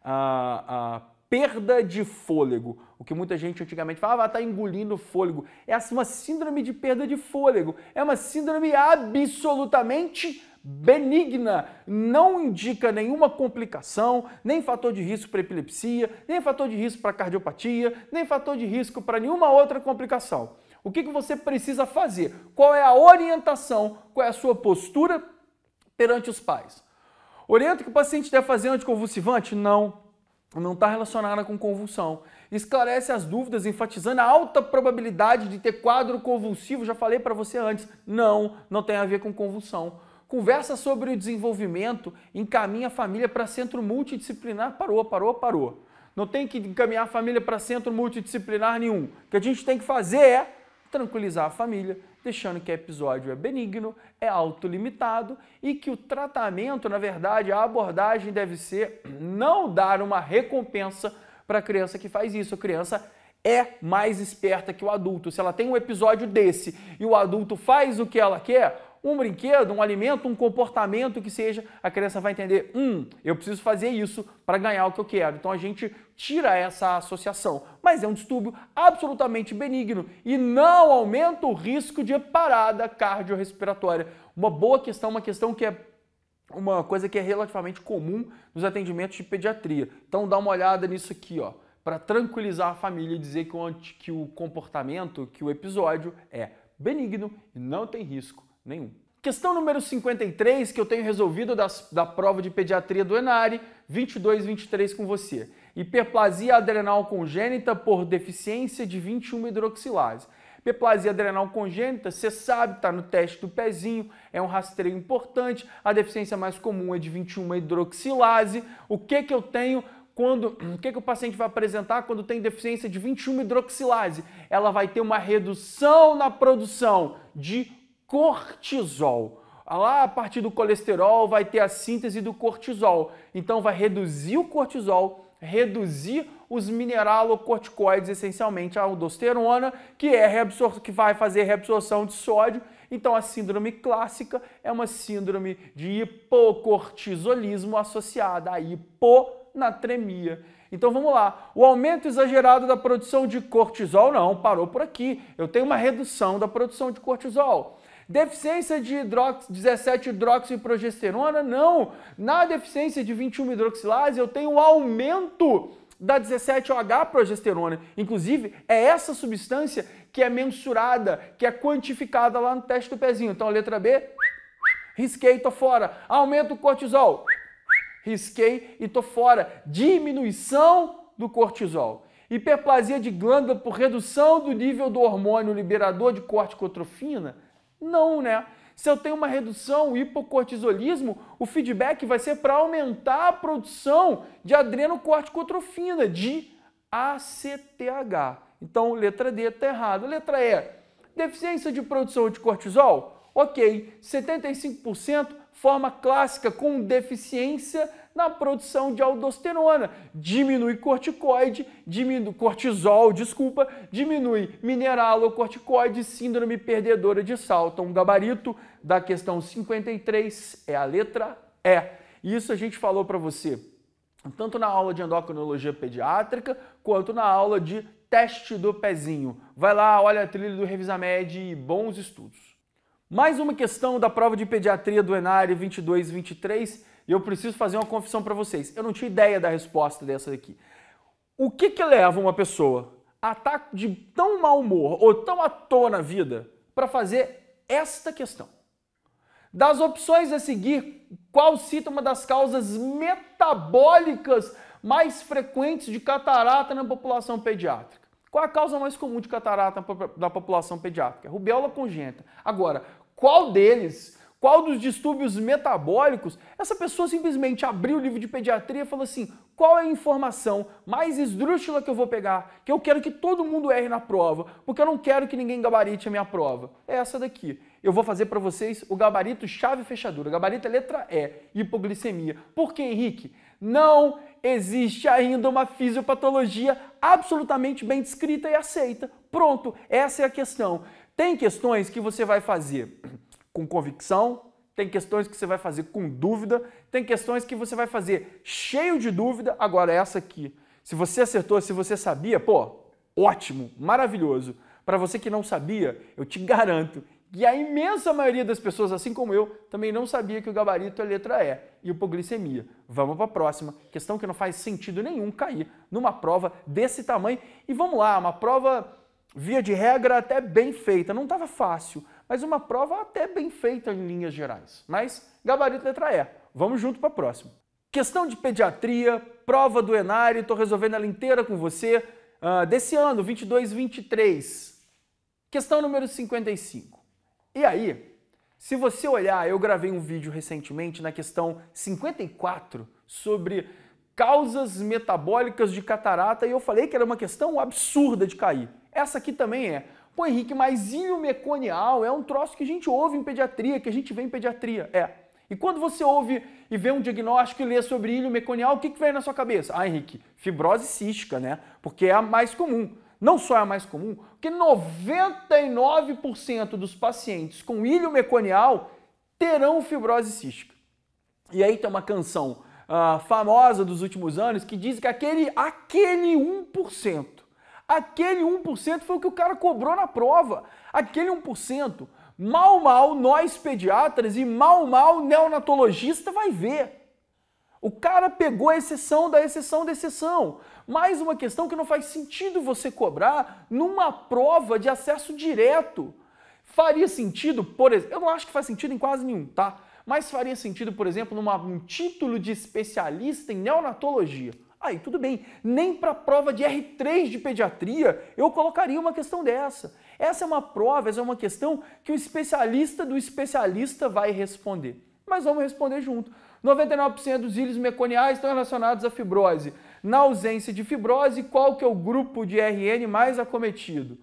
a, a perda de fôlego. O que muita gente antigamente falava, está ah, tá engolindo fôlego. É uma síndrome de perda de fôlego. É uma síndrome absolutamente benigna, não indica nenhuma complicação, nem fator de risco para epilepsia, nem fator de risco para cardiopatia, nem fator de risco para nenhuma outra complicação. O que, que você precisa fazer? Qual é a orientação? Qual é a sua postura perante os pais? Orienta que o paciente deve fazer anticonvulsivante? Não. Não está relacionada com convulsão. Esclarece as dúvidas, enfatizando a alta probabilidade de ter quadro convulsivo. Já falei para você antes. Não, não tem a ver com convulsão. Conversa sobre o desenvolvimento, encaminha a família para centro multidisciplinar. Parou, parou, parou. Não tem que encaminhar a família para centro multidisciplinar nenhum. O que a gente tem que fazer é tranquilizar a família, deixando que o episódio é benigno, é autolimitado e que o tratamento, na verdade, a abordagem deve ser não dar uma recompensa para a criança que faz isso. A criança é mais esperta que o adulto. Se ela tem um episódio desse e o adulto faz o que ela quer, um brinquedo, um alimento, um comportamento que seja, a criança vai entender, hum, eu preciso fazer isso para ganhar o que eu quero. Então a gente tira essa associação. Mas é um distúrbio absolutamente benigno e não aumenta o risco de parada cardiorrespiratória. Uma boa questão, uma questão que é uma coisa que é relativamente comum nos atendimentos de pediatria. Então dá uma olhada nisso aqui, ó, para tranquilizar a família e dizer que o, que o comportamento, que o episódio é benigno e não tem risco nenhum. Questão número 53 que eu tenho resolvido das, da prova de pediatria do Enari, 23 com você. Hiperplasia adrenal congênita por deficiência de 21 hidroxilase. Hiperplasia adrenal congênita, você sabe, está no teste do pezinho, é um rastreio importante. A deficiência mais comum é de 21 hidroxilase. O que que eu tenho quando, [clears throat] o que, que o paciente vai apresentar quando tem deficiência de 21 hidroxilase? Ela vai ter uma redução na produção de cortisol. Lá a partir do colesterol vai ter a síntese do cortisol. Então vai reduzir o cortisol, reduzir os mineralocorticoides, essencialmente a aldosterona, que, é reabsor que vai fazer reabsorção de sódio. Então a síndrome clássica é uma síndrome de hipocortisolismo associada à hiponatremia. Então vamos lá. O aumento exagerado da produção de cortisol, não, parou por aqui. Eu tenho uma redução da produção de cortisol. Deficiência de hidrox, 17 hidroxiprogesterona? Não. Na deficiência de 21 hidroxilase, eu tenho aumento da 17OH progesterona. Inclusive, é essa substância que é mensurada, que é quantificada lá no teste do pezinho. Então, letra B, risquei, tô fora. Aumento do cortisol, risquei e tô fora. Diminuição do cortisol. Hiperplasia de glândula por redução do nível do hormônio liberador de corticotrofina não, né? Se eu tenho uma redução, o hipocortisolismo, o feedback vai ser para aumentar a produção de adrenocorticotrofina, de ACTH. Então, letra D está errado. Letra E, deficiência de produção de cortisol? Ok, 75% forma clássica com deficiência na produção de aldosterona, diminui corticoide, diminui cortisol, desculpa, diminui mineralocorticoide, síndrome perdedora de salto. É um gabarito da questão 53 é a letra E. Isso a gente falou para você tanto na aula de endocrinologia pediátrica quanto na aula de teste do pezinho. Vai lá, olha a trilha do Revisamed e bons estudos. Mais uma questão da prova de pediatria do Enare 22 23 e eu preciso fazer uma confissão para vocês. Eu não tinha ideia da resposta dessa daqui. O que que leva uma pessoa a estar tá de tão mau humor ou tão à toa na vida para fazer esta questão? Das opções a seguir, qual cita uma das causas metabólicas mais frequentes de catarata na população pediátrica? Qual a causa mais comum de catarata na população pediátrica? Rubéola congênita. Agora, qual deles qual dos distúrbios metabólicos? Essa pessoa simplesmente abriu o livro de pediatria e falou assim: qual é a informação mais esdrúxula que eu vou pegar, que eu quero que todo mundo erre na prova, porque eu não quero que ninguém gabarite a minha prova? É essa daqui. Eu vou fazer para vocês o gabarito chave fechadura. O gabarito é letra E, hipoglicemia. Por que, Henrique? Não existe ainda uma fisiopatologia absolutamente bem descrita e aceita. Pronto, essa é a questão. Tem questões que você vai fazer com convicção, tem questões que você vai fazer com dúvida, tem questões que você vai fazer cheio de dúvida. Agora, essa aqui, se você acertou, se você sabia, pô, ótimo, maravilhoso. Para você que não sabia, eu te garanto que a imensa maioria das pessoas, assim como eu, também não sabia que o gabarito é letra E e hipoglicemia. Vamos para a próxima, questão que não faz sentido nenhum cair numa prova desse tamanho. E vamos lá, uma prova via de regra até bem feita, não estava fácil, mas uma prova até bem feita em linhas gerais. Mas gabarito letra E. Vamos junto para a próxima. Questão de pediatria, prova do Enari, estou resolvendo ela inteira com você, uh, desse ano, 22, 23. Questão número 55. E aí, se você olhar, eu gravei um vídeo recentemente na questão 54 sobre causas metabólicas de catarata e eu falei que era uma questão absurda de cair. Essa aqui também é. Pô, Henrique, mas ilho meconial é um troço que a gente ouve em pediatria, que a gente vê em pediatria. É. E quando você ouve e vê um diagnóstico e lê sobre ilho meconial, o que, que vem na sua cabeça? Ah, Henrique, fibrose cística, né? Porque é a mais comum. Não só é a mais comum, porque 99% dos pacientes com ilho meconial terão fibrose cística. E aí tem uma canção uh, famosa dos últimos anos que diz que aquele, aquele 1% Aquele 1% foi o que o cara cobrou na prova. Aquele 1%, mal, mal, nós pediatras e mal, mal, neonatologista vai ver. O cara pegou a exceção da exceção da exceção. Mais uma questão que não faz sentido você cobrar numa prova de acesso direto. Faria sentido, por exemplo, eu não acho que faz sentido em quase nenhum, tá? Mas faria sentido, por exemplo, num um título de especialista em neonatologia. Aí tudo bem, nem para a prova de R3 de pediatria eu colocaria uma questão dessa. Essa é uma prova, essa é uma questão que o especialista do especialista vai responder. Mas vamos responder junto. 99% dos ílios meconiais estão relacionados à fibrose. Na ausência de fibrose, qual que é o grupo de RN mais acometido?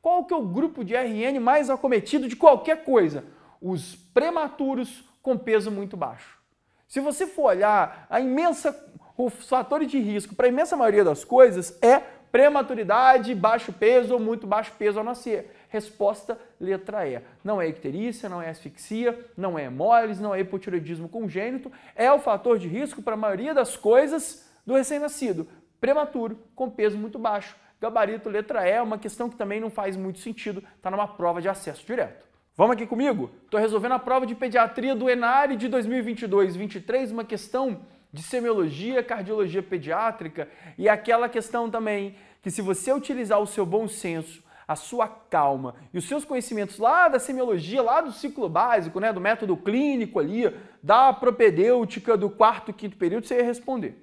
Qual que é o grupo de RN mais acometido de qualquer coisa? Os prematuros com peso muito baixo. Se você for olhar a imensa os fatores de risco para a imensa maioria das coisas é prematuridade, baixo peso ou muito baixo peso ao nascer. Resposta letra E. Não é icterícia, não é asfixia, não é hemólise, não é hipotiroidismo congênito, é o fator de risco para a maioria das coisas do recém-nascido, prematuro, com peso muito baixo. Gabarito letra E é uma questão que também não faz muito sentido, está numa prova de acesso direto. Vamos aqui comigo? Estou resolvendo a prova de pediatria do ENARE de 2022-23, uma questão de semiologia, cardiologia pediátrica e aquela questão também que se você utilizar o seu bom senso, a sua calma e os seus conhecimentos lá da semiologia, lá do ciclo básico, né, do método clínico ali, da propedêutica do quarto, quinto período, você ia responder.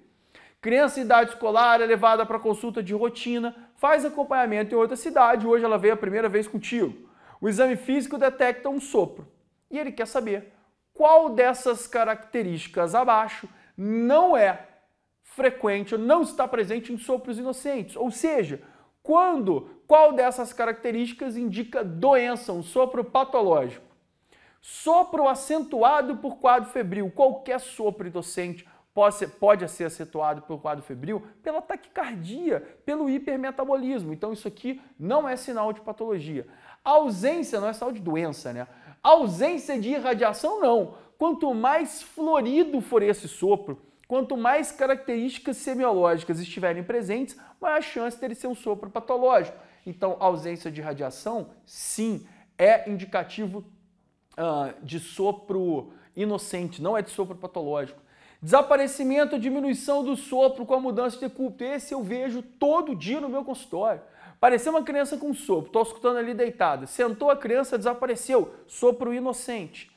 Criança em idade escolar é levada para consulta de rotina, faz acompanhamento em outra cidade, hoje ela veio a primeira vez contigo. O exame físico detecta um sopro e ele quer saber qual dessas características abaixo não é frequente, não está presente em sopros inocentes. Ou seja, quando, qual dessas características indica doença, um sopro patológico? Sopro acentuado por quadro febril. Qualquer sopro inocente pode ser, pode ser acentuado por quadro febril pela taquicardia, pelo hipermetabolismo. Então, isso aqui não é sinal de patologia. A ausência não é sinal de doença, né? A ausência de irradiação, não. Quanto mais florido for esse sopro, quanto mais características semiológicas estiverem presentes, maior a chance dele ser um sopro patológico. Então, ausência de radiação, sim, é indicativo uh, de sopro inocente, não é de sopro patológico. Desaparecimento, diminuição do sopro com a mudança de culto, Esse eu vejo todo dia no meu consultório. Apareceu uma criança com sopro, estou escutando ali deitada. Sentou a criança, desapareceu. Sopro inocente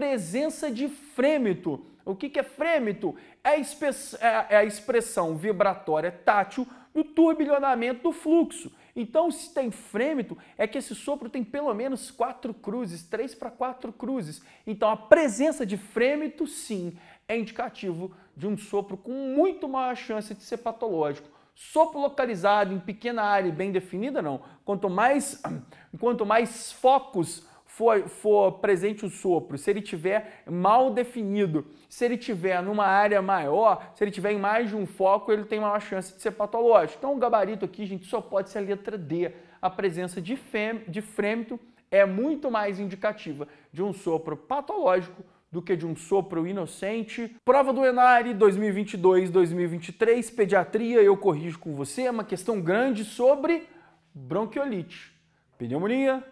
presença de frêmito. O que é frêmito? É, é, é a expressão vibratória tátil do turbilhonamento do fluxo. Então, se tem frêmito, é que esse sopro tem pelo menos quatro cruzes, três para quatro cruzes. Então, a presença de frêmito, sim, é indicativo de um sopro com muito maior chance de ser patológico. Sopro localizado em pequena área bem definida, não. Quanto mais, [clears throat] quanto mais focos for, for presente o sopro, se ele tiver mal definido, se ele tiver numa área maior, se ele tiver em mais de um foco, ele tem maior chance de ser patológico. Então o gabarito aqui, gente, só pode ser a letra D. A presença de, fêm de frêmito é muito mais indicativa de um sopro patológico do que de um sopro inocente. Prova do Enare 2022-2023, pediatria, eu corrijo com você, é uma questão grande sobre bronquiolite, pneumonia,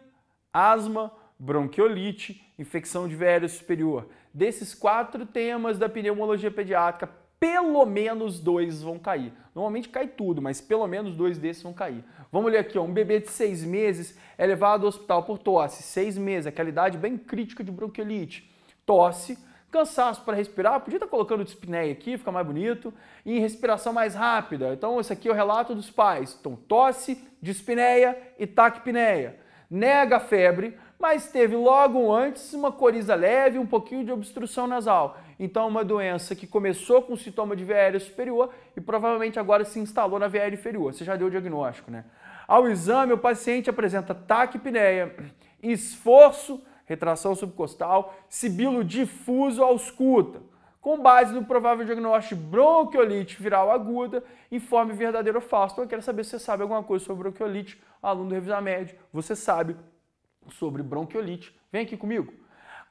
asma, bronquiolite, infecção de velho superior. Desses quatro temas da pneumologia pediátrica, pelo menos dois vão cair. Normalmente cai tudo, mas pelo menos dois desses vão cair. Vamos ler aqui, ó, um bebê de seis meses é levado ao hospital por tosse, seis meses, aquela idade bem crítica de bronquiolite. Tosse, cansaço para respirar, podia estar colocando dispneia aqui, fica mais bonito, e respiração mais rápida. Então, esse aqui é o relato dos pais. Então, tosse, dispneia e taquipneia. Nega a febre, mas teve logo antes uma coriza leve, um pouquinho de obstrução nasal. Então, uma doença que começou com sintoma de VL superior e provavelmente agora se instalou na VL inferior. Você já deu o diagnóstico, né? Ao exame, o paciente apresenta taquipneia, esforço, retração subcostal, sibilo difuso ausculta. Com base no provável diagnóstico de bronquiolite viral aguda, informe verdadeiro ou falso. Então, eu quero saber se você sabe alguma coisa sobre bronquiolite, aluno do Revisar Médio, você sabe, sobre bronquiolite. Vem aqui comigo.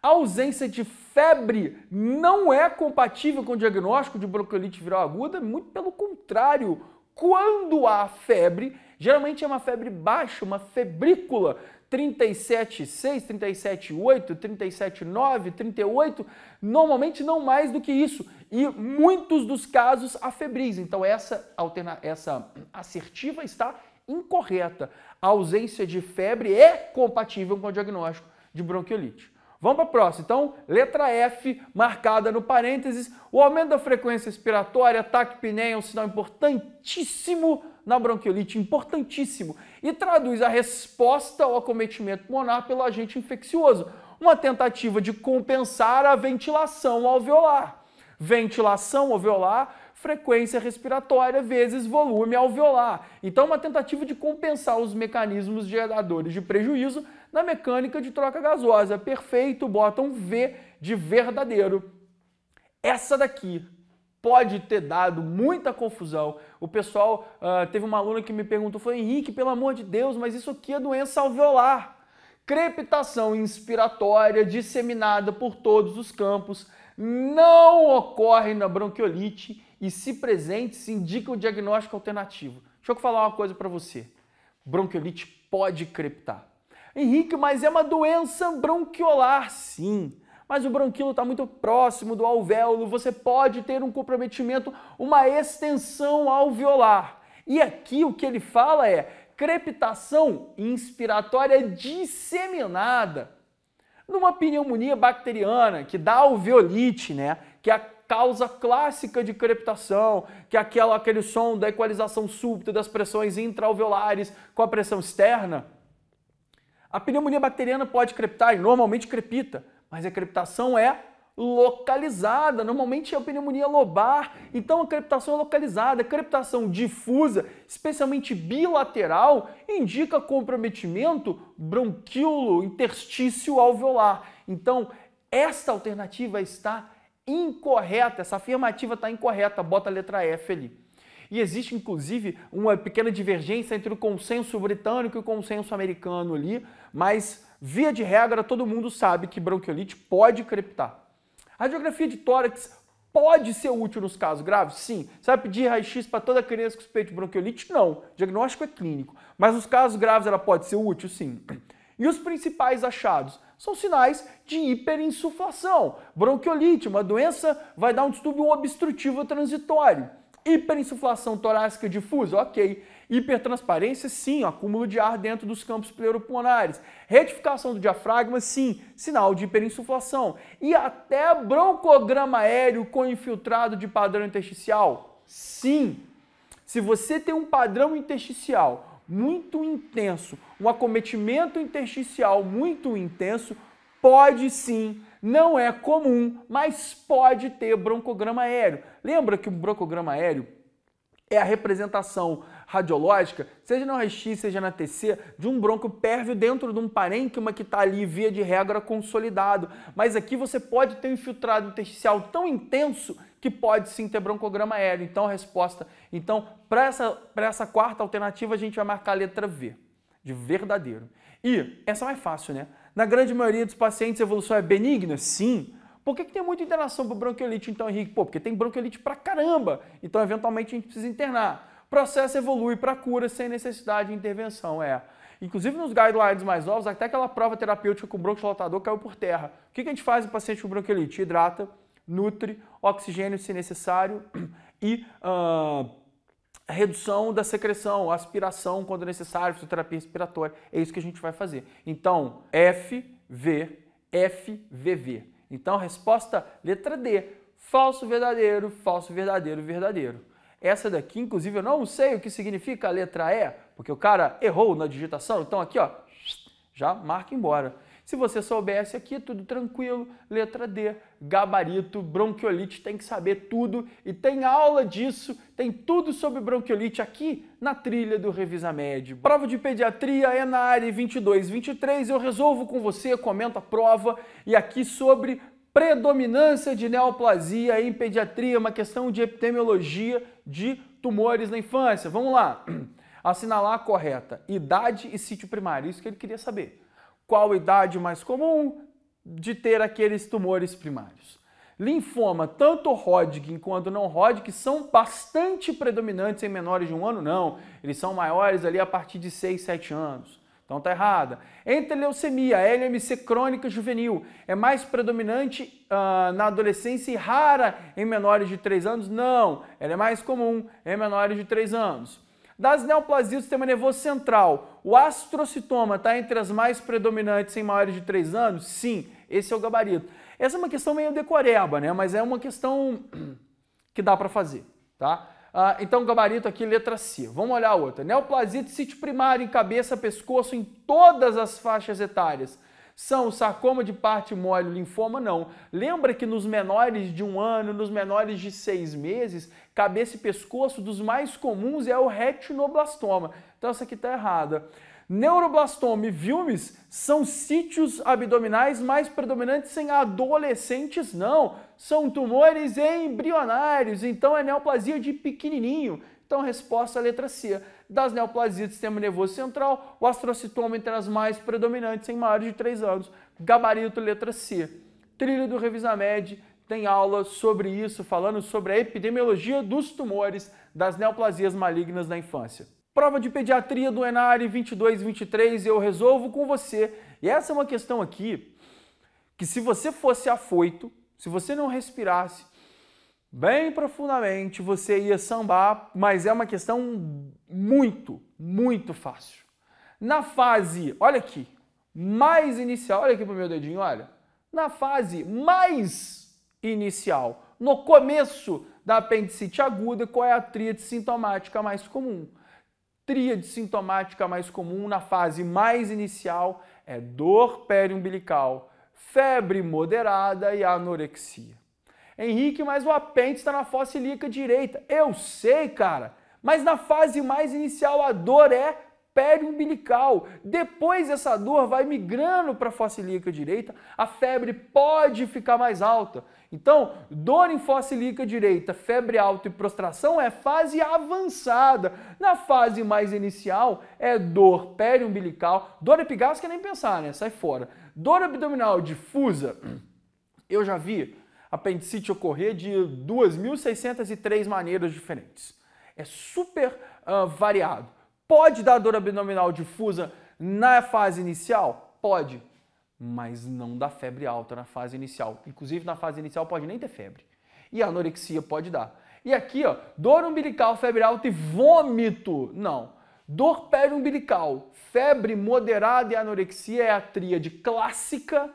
A ausência de febre não é compatível com o diagnóstico de bronquiolite viral aguda, muito pelo contrário. Quando há febre, geralmente é uma febre baixa, uma febrícula, 37,6, 37,8, 37,9, 38, normalmente não mais do que isso. E muitos dos casos a febris. Então essa, alterna essa assertiva está incorreta. A ausência de febre é compatível com o diagnóstico de bronquiolite. Vamos para a próxima. Então, letra F, marcada no parênteses. O aumento da frequência respiratória, taquipneia, é um sinal importantíssimo na bronquiolite, importantíssimo. E traduz a resposta ao acometimento pulmonar pelo agente infeccioso. Uma tentativa de compensar a ventilação alveolar. Ventilação alveolar frequência respiratória vezes volume alveolar. Então, uma tentativa de compensar os mecanismos geradores de prejuízo na mecânica de troca gasosa. É perfeito, bota um V de verdadeiro. Essa daqui pode ter dado muita confusão. O pessoal, uh, teve uma aluna que me perguntou, foi Henrique, pelo amor de Deus, mas isso aqui é doença alveolar. Crepitação inspiratória disseminada por todos os campos não ocorre na bronquiolite e, se presente, se indica o diagnóstico alternativo. Deixa eu falar uma coisa para você. Bronquiolite pode creptar. Henrique, mas é uma doença bronquiolar, sim. Mas o bronquilo está muito próximo do alvéolo, você pode ter um comprometimento, uma extensão alveolar. E aqui o que ele fala é crepitação inspiratória disseminada. Numa pneumonia bacteriana, que dá alveolite, né? Que é a causa clássica de crepitação, que é aquela, aquele som da equalização súbita das pressões intraalveolares com a pressão externa. A pneumonia bacteriana pode creptar e normalmente crepita, mas a crepitação é localizada, normalmente é a pneumonia lobar, então a crepitação é localizada, a crepitação difusa, especialmente bilateral, indica comprometimento bronquíolo intersticial alveolar. Então, esta alternativa está incorreta, essa afirmativa está incorreta, bota a letra F ali. E existe, inclusive, uma pequena divergência entre o consenso britânico e o consenso americano ali, mas, via de regra, todo mundo sabe que bronquiolite pode creptar. A radiografia de tórax pode ser útil nos casos graves? Sim. Você vai pedir raio-x para toda criança com suspeita de bronquiolite? Não. O diagnóstico é clínico. Mas nos casos graves ela pode ser útil? Sim. E os principais achados são sinais de hiperinsuflação. Bronquiolite, uma doença, vai dar um distúrbio obstrutivo transitório. Hiperinsuflação torácica difusa, ok. Hipertransparência, sim, acúmulo de ar dentro dos campos pleuropulmonares. Retificação do diafragma, sim, sinal de hiperinsuflação. E até broncograma aéreo com infiltrado de padrão intersticial, sim. Se você tem um padrão intersticial muito intenso, um acometimento intersticial muito intenso, pode sim, não é comum, mas pode ter broncograma aéreo. Lembra que o broncograma aéreo é a representação radiológica, seja na RX, seja na TC, de um bronco pérvio dentro de um parênquima que está ali, via de regra, consolidado. Mas aqui você pode ter um infiltrado intersticial tão intenso que pode sim ter broncograma aéreo. Então, a resposta. Então, para essa, essa quarta alternativa, a gente vai marcar a letra V, de verdadeiro. E essa é mais fácil, né? Na grande maioria dos pacientes, a evolução é benigna? Sim. Por que, que tem muita internação para bronquiolite, então, Henrique? Pô, porque tem bronquiolite pra caramba. Então, eventualmente, a gente precisa internar processo evolui para cura sem necessidade de intervenção. É. Inclusive nos guidelines mais novos, até aquela prova terapêutica com broncholotador caiu por terra. O que a gente faz em paciente com bronquiolite? Hidrata, nutre, oxigênio se necessário [clears throat] e uh, redução da secreção, aspiração quando necessário, fisioterapia respiratória. É isso que a gente vai fazer. Então, FV, FVV. Então, resposta letra D. Falso, verdadeiro, falso, verdadeiro, verdadeiro. Essa daqui, inclusive, eu não sei o que significa a letra E, porque o cara errou na digitação, então aqui, ó, já marca embora. Se você soubesse aqui, tudo tranquilo, letra D, gabarito, bronquiolite, tem que saber tudo e tem aula disso, tem tudo sobre bronquiolite aqui na trilha do Revisa Med. Prova de pediatria é na área 22, 23, eu resolvo com você, comento a prova e aqui sobre predominância de neoplasia em pediatria, uma questão de epidemiologia de tumores na infância. Vamos lá. [clears throat] Assinalar a correta, idade e sítio primário, isso que ele queria saber. Qual idade mais comum de ter aqueles tumores primários? Linfoma, tanto Hodgkin quanto não Hodgkin, são bastante predominantes em menores de um ano, não. Eles são maiores ali a partir de 6, 7 anos. Então tá errada. Entre leucemia, LMC crônica juvenil, é mais predominante ah, na adolescência e rara em menores de 3 anos? Não, ela é mais comum em menores de 3 anos. Das neoplasias do sistema nervoso central, o astrocitoma está entre as mais predominantes em maiores de 3 anos? Sim, esse é o gabarito. Essa é uma questão meio decoreba, né? Mas é uma questão [clears throat] que dá para fazer, tá? Ah, então, gabarito aqui, letra C. Vamos olhar a outra. Neoplasia de sítio primário em cabeça, pescoço, em todas as faixas etárias. São sarcoma de parte mole, linfoma? Não. Lembra que nos menores de um ano, nos menores de seis meses, cabeça e pescoço dos mais comuns é o retinoblastoma. Então essa aqui está errada. Neuroblastoma e viúmes são sítios abdominais mais predominantes em adolescentes, não. São tumores embrionários, então é neoplasia de pequenininho. Então, resposta é letra C. Das neoplasias do sistema nervoso central, o astrocitoma entre as mais predominantes em maiores de 3 anos. Gabarito, letra C. Trilho do Revisamed tem aula sobre isso, falando sobre a epidemiologia dos tumores das neoplasias malignas na infância. Prova de pediatria do Enare 22 23 eu resolvo com você. E essa é uma questão aqui que se você fosse afoito, se você não respirasse bem profundamente, você ia sambar, mas é uma questão muito, muito fácil. Na fase, olha aqui, mais inicial, olha aqui pro meu dedinho, olha. Na fase mais inicial, no começo da apendicite aguda, qual é a tríade sintomática mais comum? tríade sintomática mais comum na fase mais inicial é dor periumbilical, febre moderada e anorexia. Henrique, mas o apêndice está na fossa ilíaca direita. Eu sei, cara, mas na fase mais inicial a dor é pério umbilical. Depois essa dor vai migrando para a fossa ilíaca direita, a febre pode ficar mais alta. Então, dor em fossa ilíaca direita, febre alta e prostração é fase avançada. Na fase mais inicial é dor umbilical, dor epigástrica é nem pensar, né? Sai fora. Dor abdominal difusa, [clears throat] eu já vi apendicite ocorrer de 2.603 maneiras diferentes. É super uh, variado. Pode dar dor abdominal difusa na fase inicial? Pode, mas não dá febre alta na fase inicial. Inclusive, na fase inicial pode nem ter febre. E anorexia pode dar. E aqui, ó, dor umbilical, febre alta e vômito. Não. Dor periumbilical, febre moderada e anorexia é a tríade clássica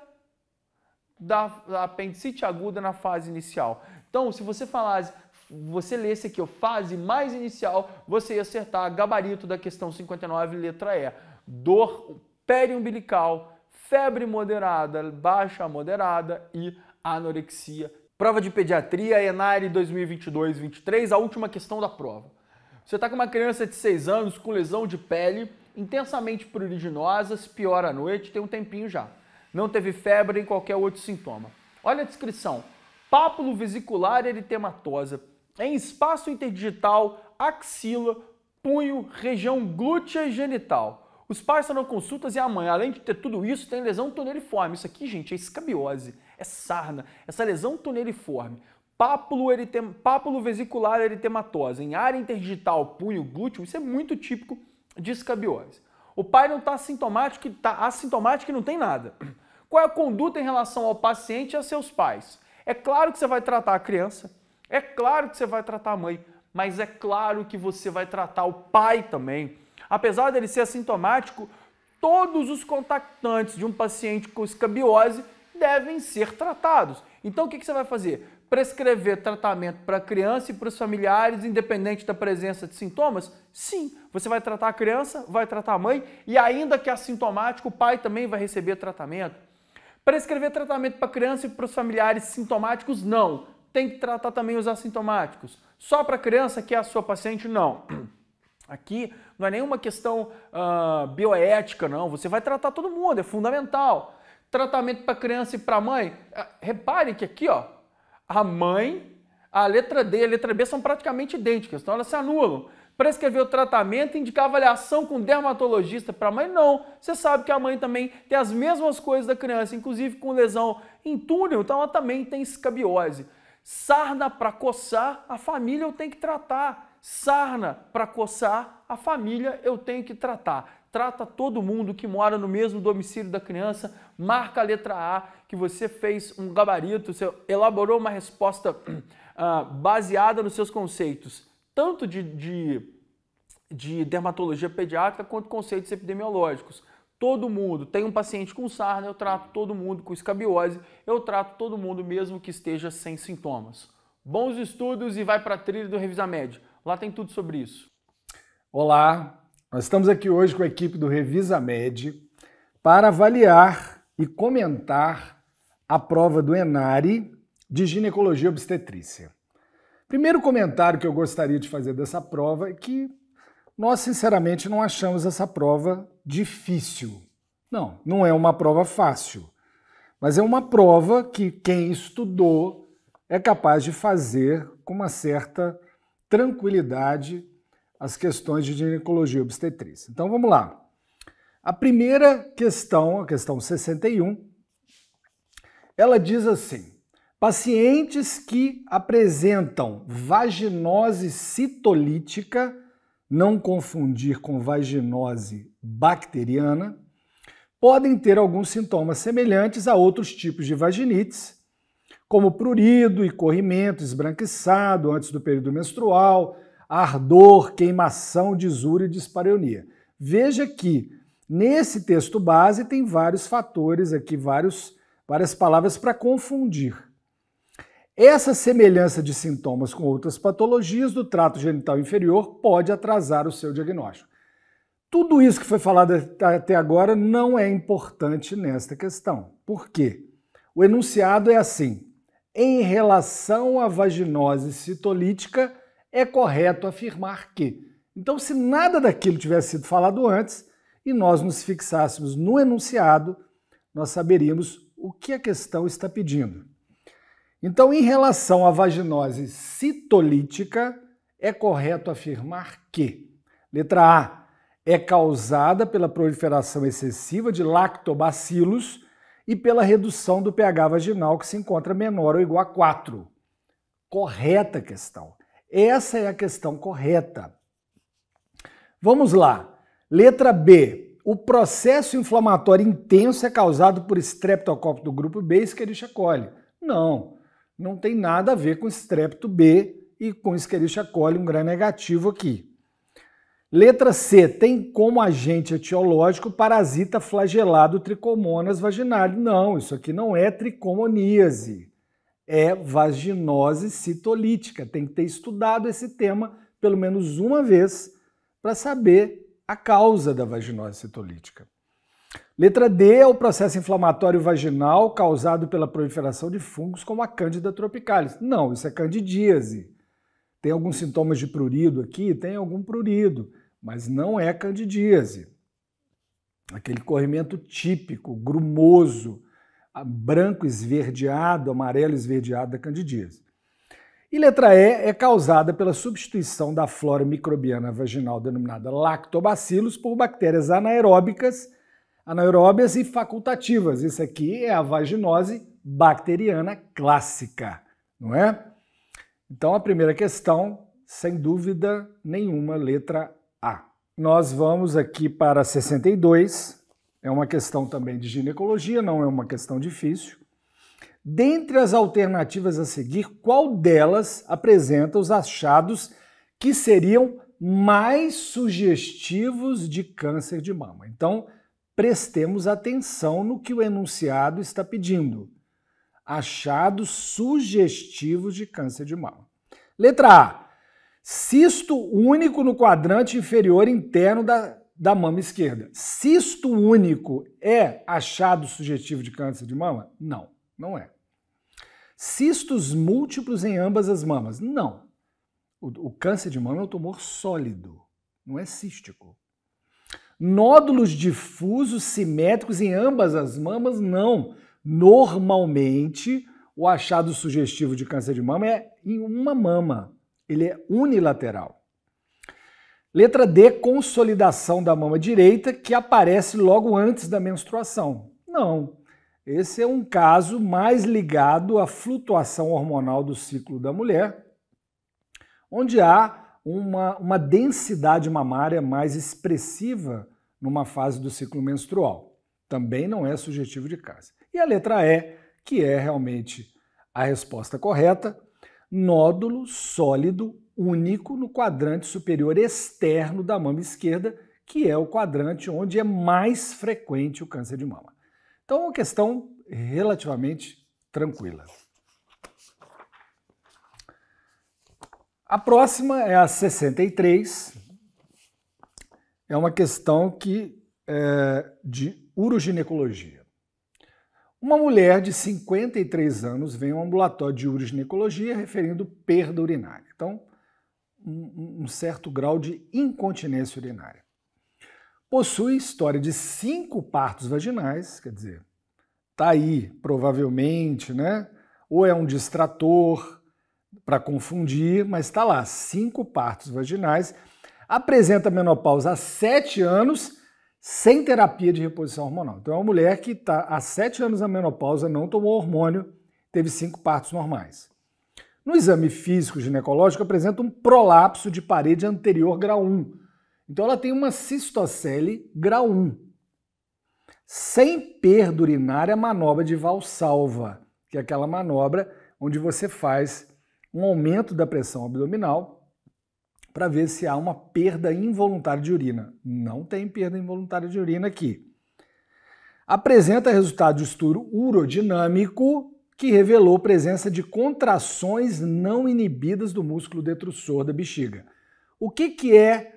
da, da apendicite aguda na fase inicial. Então, se você falasse, você lesse aqui, ó, fase mais inicial, você ia acertar gabarito da questão 59, letra E. Dor periumbilical, febre moderada, baixa moderada e anorexia. Prova de pediatria, ENARE 2022-23, a última questão da prova. Você está com uma criança de 6 anos com lesão de pele, intensamente pruriginosa, se piora à noite, tem um tempinho já. Não teve febre em qualquer outro sintoma. Olha a descrição. Pápulo vesicular eritematosa, em espaço interdigital, axila, punho, região glútea genital. Os pais serão consultas e a mãe, além de ter tudo isso, tem lesão tuneliforme. Isso aqui, gente, é escabiose, é sarna, essa lesão tuneliforme, Pápulo, eritem... Pápulo vesicular eritematosa, em área interdigital, punho, glúteo, isso é muito típico de escabiose. O pai não está sintomático, está assintomático e não tem nada. Qual é a conduta em relação ao paciente e a seus pais? É claro que você vai tratar a criança, é claro que você vai tratar a mãe, mas é claro que você vai tratar o pai também. Apesar dele ser assintomático, todos os contactantes de um paciente com escabiose devem ser tratados. Então o que você vai fazer? Prescrever tratamento para a criança e para os familiares, independente da presença de sintomas? Sim, você vai tratar a criança, vai tratar a mãe e, ainda que assintomático, o pai também vai receber tratamento. Prescrever tratamento para a criança e para os familiares sintomáticos? Não. Tem que tratar também os assintomáticos. Só para criança que é a sua paciente? Não. [clears throat] Aqui não é nenhuma questão uh, bioética, não. Você vai tratar todo mundo, é fundamental. Tratamento para criança e para mãe. Ah, repare que aqui, ó, a mãe, a letra D e a letra B são praticamente idênticas, então elas se anulam. Para escrever o tratamento, indicar avaliação com dermatologista para a mãe? Não. Você sabe que a mãe também tem as mesmas coisas da criança, inclusive com lesão em túnel, então ela também tem escabiose. Sarna para coçar, a família eu tenho que tratar. Sarna para coçar, a família eu tenho que tratar. Trata todo mundo que mora no mesmo domicílio da criança, marca a letra A, que você fez um gabarito, você elaborou uma resposta uh, [clears throat] baseada nos seus conceitos, tanto de, de, de dermatologia pediátrica quanto conceitos epidemiológicos todo mundo. Tem um paciente com sarna, eu trato todo mundo com escabiose, eu trato todo mundo mesmo que esteja sem sintomas. Bons estudos e vai para a trilha do Revisa Med. Lá tem tudo sobre isso. Olá, nós estamos aqui hoje com a equipe do Revisa Med para avaliar e comentar a prova do Enari de ginecologia obstetrícia. Primeiro comentário que eu gostaria de fazer dessa prova é que nós sinceramente não achamos essa prova difícil. Não, não é uma prova fácil, mas é uma prova que quem estudou é capaz de fazer com uma certa tranquilidade as questões de ginecologia obstetriz. Então vamos lá. A primeira questão, a questão 61, ela diz assim: pacientes que apresentam vaginose citolítica não confundir com vaginose bacteriana, podem ter alguns sintomas semelhantes a outros tipos de vaginites, como prurido e corrimento esbranquiçado antes do período menstrual, ardor, queimação, desúria e dispareunia. Veja que nesse texto base tem vários fatores aqui, vários, várias palavras para confundir. Essa semelhança de sintomas com outras patologias do trato genital inferior pode atrasar o seu diagnóstico. Tudo isso que foi falado até agora não é importante nesta questão. Por quê? O enunciado é assim: em relação à vaginose citolítica, é correto afirmar que. Então, se nada daquilo tivesse sido falado antes e nós nos fixássemos no enunciado, nós saberíamos o que a questão está pedindo. Então, em relação à vaginose citolítica, é correto afirmar que, letra A, é causada pela proliferação excessiva de lactobacilos e pela redução do pH vaginal que se encontra menor ou igual a 4. Correta questão. Essa é a questão correta. Vamos lá. Letra B. O processo inflamatório intenso é causado por estreptococcus do grupo B e Escherichia coli. Não não tem nada a ver com estrepto B e com Escherichia coli, um gram negativo aqui. Letra C, tem como agente etiológico parasita flagelado tricomonas vaginalis. Não, isso aqui não é tricomoníase, é vaginose citolítica. Tem que ter estudado esse tema pelo menos uma vez para saber a causa da vaginose citolítica. Letra D é o processo inflamatório vaginal causado pela proliferação de fungos como a Candida tropicalis. Não, isso é candidíase. Tem alguns sintomas de prurido aqui? Tem algum prurido, mas não é candidíase. Aquele corrimento típico, grumoso, branco esverdeado, amarelo esverdeado da é candidíase. E letra E é causada pela substituição da flora microbiana vaginal denominada lactobacilos por bactérias anaeróbicas anaeróbias e facultativas. Isso aqui é a vaginose bacteriana clássica, não é? Então a primeira questão, sem dúvida nenhuma, letra A. Nós vamos aqui para 62. É uma questão também de ginecologia, não é uma questão difícil. Dentre as alternativas a seguir, qual delas apresenta os achados que seriam mais sugestivos de câncer de mama? Então, prestemos atenção no que o enunciado está pedindo. Achados sugestivos de câncer de mama. Letra A. Cisto único no quadrante inferior interno da, da mama esquerda. Cisto único é achado sugestivo de câncer de mama? Não, não é. Cistos múltiplos em ambas as mamas? Não. O, o câncer de mama é um tumor sólido, não é cístico. Nódulos difusos simétricos em ambas as mamas, não. Normalmente, o achado sugestivo de câncer de mama é em uma mama. Ele é unilateral. Letra D, consolidação da mama direita, que aparece logo antes da menstruação. Não. Esse é um caso mais ligado à flutuação hormonal do ciclo da mulher, onde há uma, uma densidade mamária mais expressiva numa fase do ciclo menstrual. Também não é sugestivo de casa. E a letra E, que é realmente a resposta correta, nódulo sólido único no quadrante superior externo da mama esquerda, que é o quadrante onde é mais frequente o câncer de mama. Então, é uma questão relativamente tranquila. A próxima é a 63, é uma questão que é, de uroginecologia. Uma mulher de 53 anos vem ao ambulatório de uroginecologia referindo perda urinária. Então, um, um certo grau de incontinência urinária. Possui história de cinco partos vaginais, quer dizer, tá aí, provavelmente, né? Ou é um distrator para confundir, mas está lá, cinco partos vaginais apresenta menopausa há 7 anos sem terapia de reposição hormonal. Então é uma mulher que está há 7 anos na menopausa, não tomou hormônio, teve 5 partos normais. No exame físico ginecológico apresenta um prolapso de parede anterior grau 1. Então ela tem uma cistocele grau 1. Sem perda urinária, manobra de Valsalva, que é aquela manobra onde você faz um aumento da pressão abdominal para ver se há uma perda involuntária de urina. Não tem perda involuntária de urina aqui. Apresenta resultado de estudo urodinâmico que revelou presença de contrações não inibidas do músculo detrusor da bexiga. O que, que é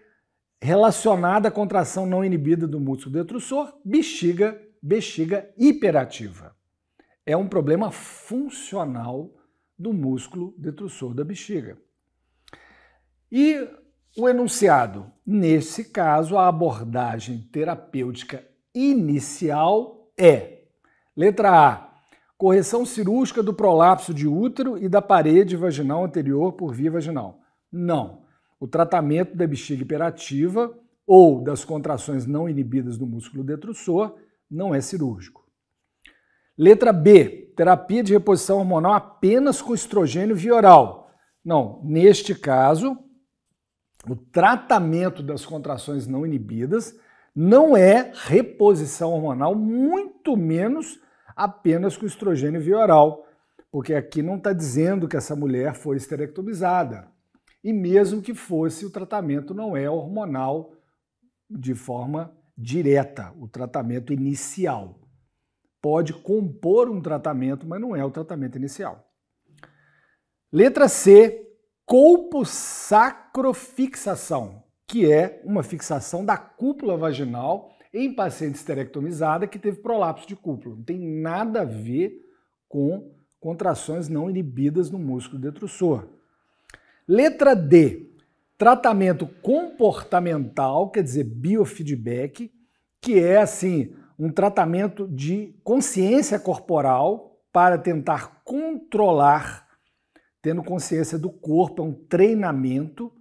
relacionada à contração não inibida do músculo detrusor? Bexiga, bexiga hiperativa. É um problema funcional do músculo detrusor da bexiga. E o enunciado? Nesse caso, a abordagem terapêutica inicial é: letra A, correção cirúrgica do prolapso de útero e da parede vaginal anterior por via vaginal. Não. O tratamento da bexiga hiperativa ou das contrações não inibidas do músculo detrusor não é cirúrgico. Letra B, terapia de reposição hormonal apenas com estrogênio via oral. Não, neste caso, o tratamento das contrações não inibidas não é reposição hormonal, muito menos apenas com estrogênio via oral, porque aqui não está dizendo que essa mulher foi esterectomizada. E mesmo que fosse, o tratamento não é hormonal de forma direta, o tratamento inicial. Pode compor um tratamento, mas não é o tratamento inicial. Letra C sacrofixação, que é uma fixação da cúpula vaginal em paciente esterectomizada que teve prolapso de cúpula. Não tem nada a ver com contrações não inibidas no músculo detrusor. Letra D. Tratamento comportamental, quer dizer, biofeedback, que é assim, um tratamento de consciência corporal para tentar controlar tendo consciência do corpo, é um treinamento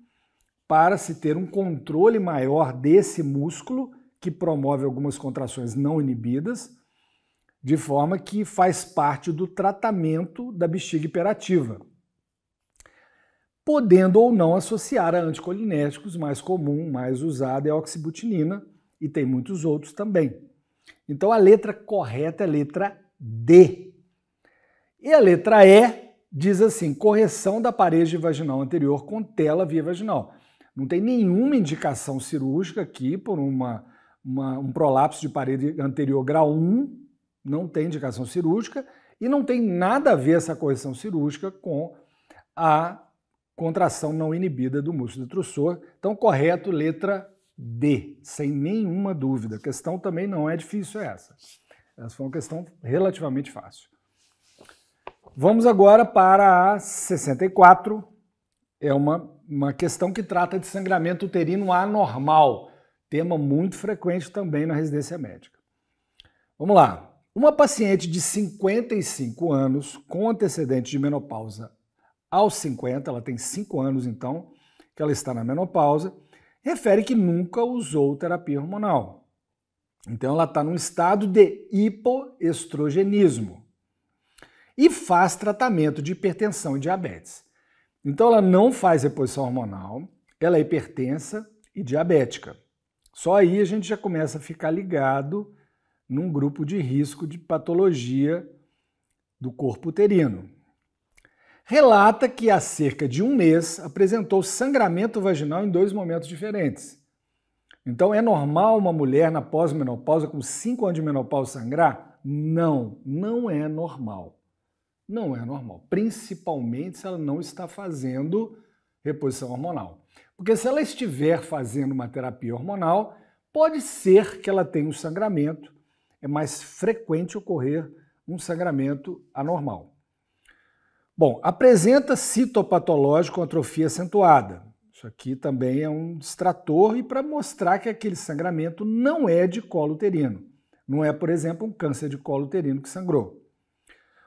para se ter um controle maior desse músculo que promove algumas contrações não inibidas, de forma que faz parte do tratamento da bexiga hiperativa, podendo ou não associar a anticolinéticos, mais comum, mais usado é a oxibutinina e tem muitos outros também. Então a letra correta é a letra D. E a letra E diz assim: correção da parede vaginal anterior com tela via vaginal. Não tem nenhuma indicação cirúrgica aqui por uma, uma, um prolapso de parede anterior grau 1, não tem indicação cirúrgica e não tem nada a ver essa correção cirúrgica com a contração não inibida do músculo detrusor. Então, correto, letra D, sem nenhuma dúvida. A questão também não é difícil essa. Essa foi uma questão relativamente fácil. Vamos agora para a 64. É uma, uma questão que trata de sangramento uterino anormal, tema muito frequente também na residência médica. Vamos lá. Uma paciente de 55 anos, com antecedente de menopausa aos 50, ela tem 5 anos então, que ela está na menopausa, refere que nunca usou terapia hormonal. Então ela está num estado de hipoestrogenismo e faz tratamento de hipertensão e diabetes. Então ela não faz reposição hormonal, ela é hipertensa e diabética. Só aí a gente já começa a ficar ligado num grupo de risco de patologia do corpo uterino. Relata que há cerca de um mês apresentou sangramento vaginal em dois momentos diferentes. Então, é normal uma mulher na pós-menopausa, com 5 anos de menopausa, sangrar? Não, não é normal não é normal, principalmente se ela não está fazendo reposição hormonal. Porque se ela estiver fazendo uma terapia hormonal, pode ser que ela tenha um sangramento, é mais frequente ocorrer um sangramento anormal. Bom, apresenta citopatológico atrofia acentuada. Isso aqui também é um distrator e para mostrar que aquele sangramento não é de colo uterino. Não é, por exemplo, um câncer de colo uterino que sangrou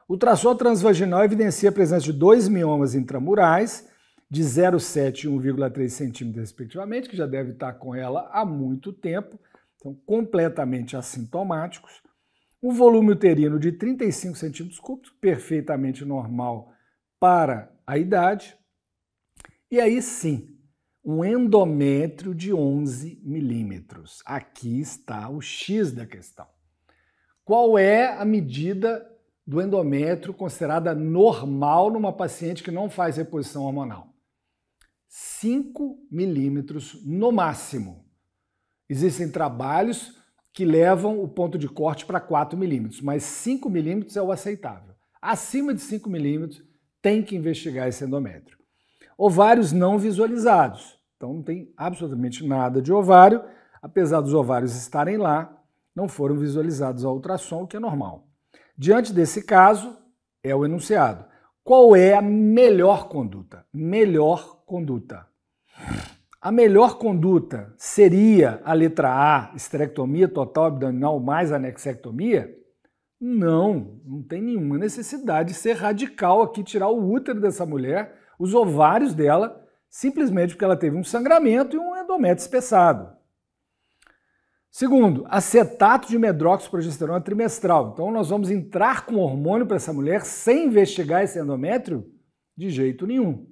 ultrassom transvaginal evidencia a presença de dois miomas intramurais, de 0,7 e 1,3 centímetros, respectivamente, que já deve estar com ela há muito tempo, então completamente assintomáticos. Um volume uterino de 35 centímetros cúbicos, perfeitamente normal para a idade. E aí sim, um endométrio de 11 milímetros. Aqui está o X da questão. Qual é a medida do endométrio considerada normal numa paciente que não faz reposição hormonal. 5 milímetros no máximo. Existem trabalhos que levam o ponto de corte para 4 milímetros, mas 5 milímetros é o aceitável. Acima de 5 milímetros, tem que investigar esse endométrio. Ovários não visualizados. Então não tem absolutamente nada de ovário, apesar dos ovários estarem lá, não foram visualizados a ultrassom, o que é normal. Diante desse caso, é o enunciado. Qual é a melhor conduta? Melhor conduta. A melhor conduta seria a letra A, esterectomia total abdominal mais anexectomia? Não, não tem nenhuma necessidade de ser radical aqui, tirar o útero dessa mulher, os ovários dela, simplesmente porque ela teve um sangramento e um endométrio espessado. Segundo, acetato de medroxprogesterona trimestral. Então, nós vamos entrar com hormônio para essa mulher sem investigar esse endométrio? De jeito nenhum.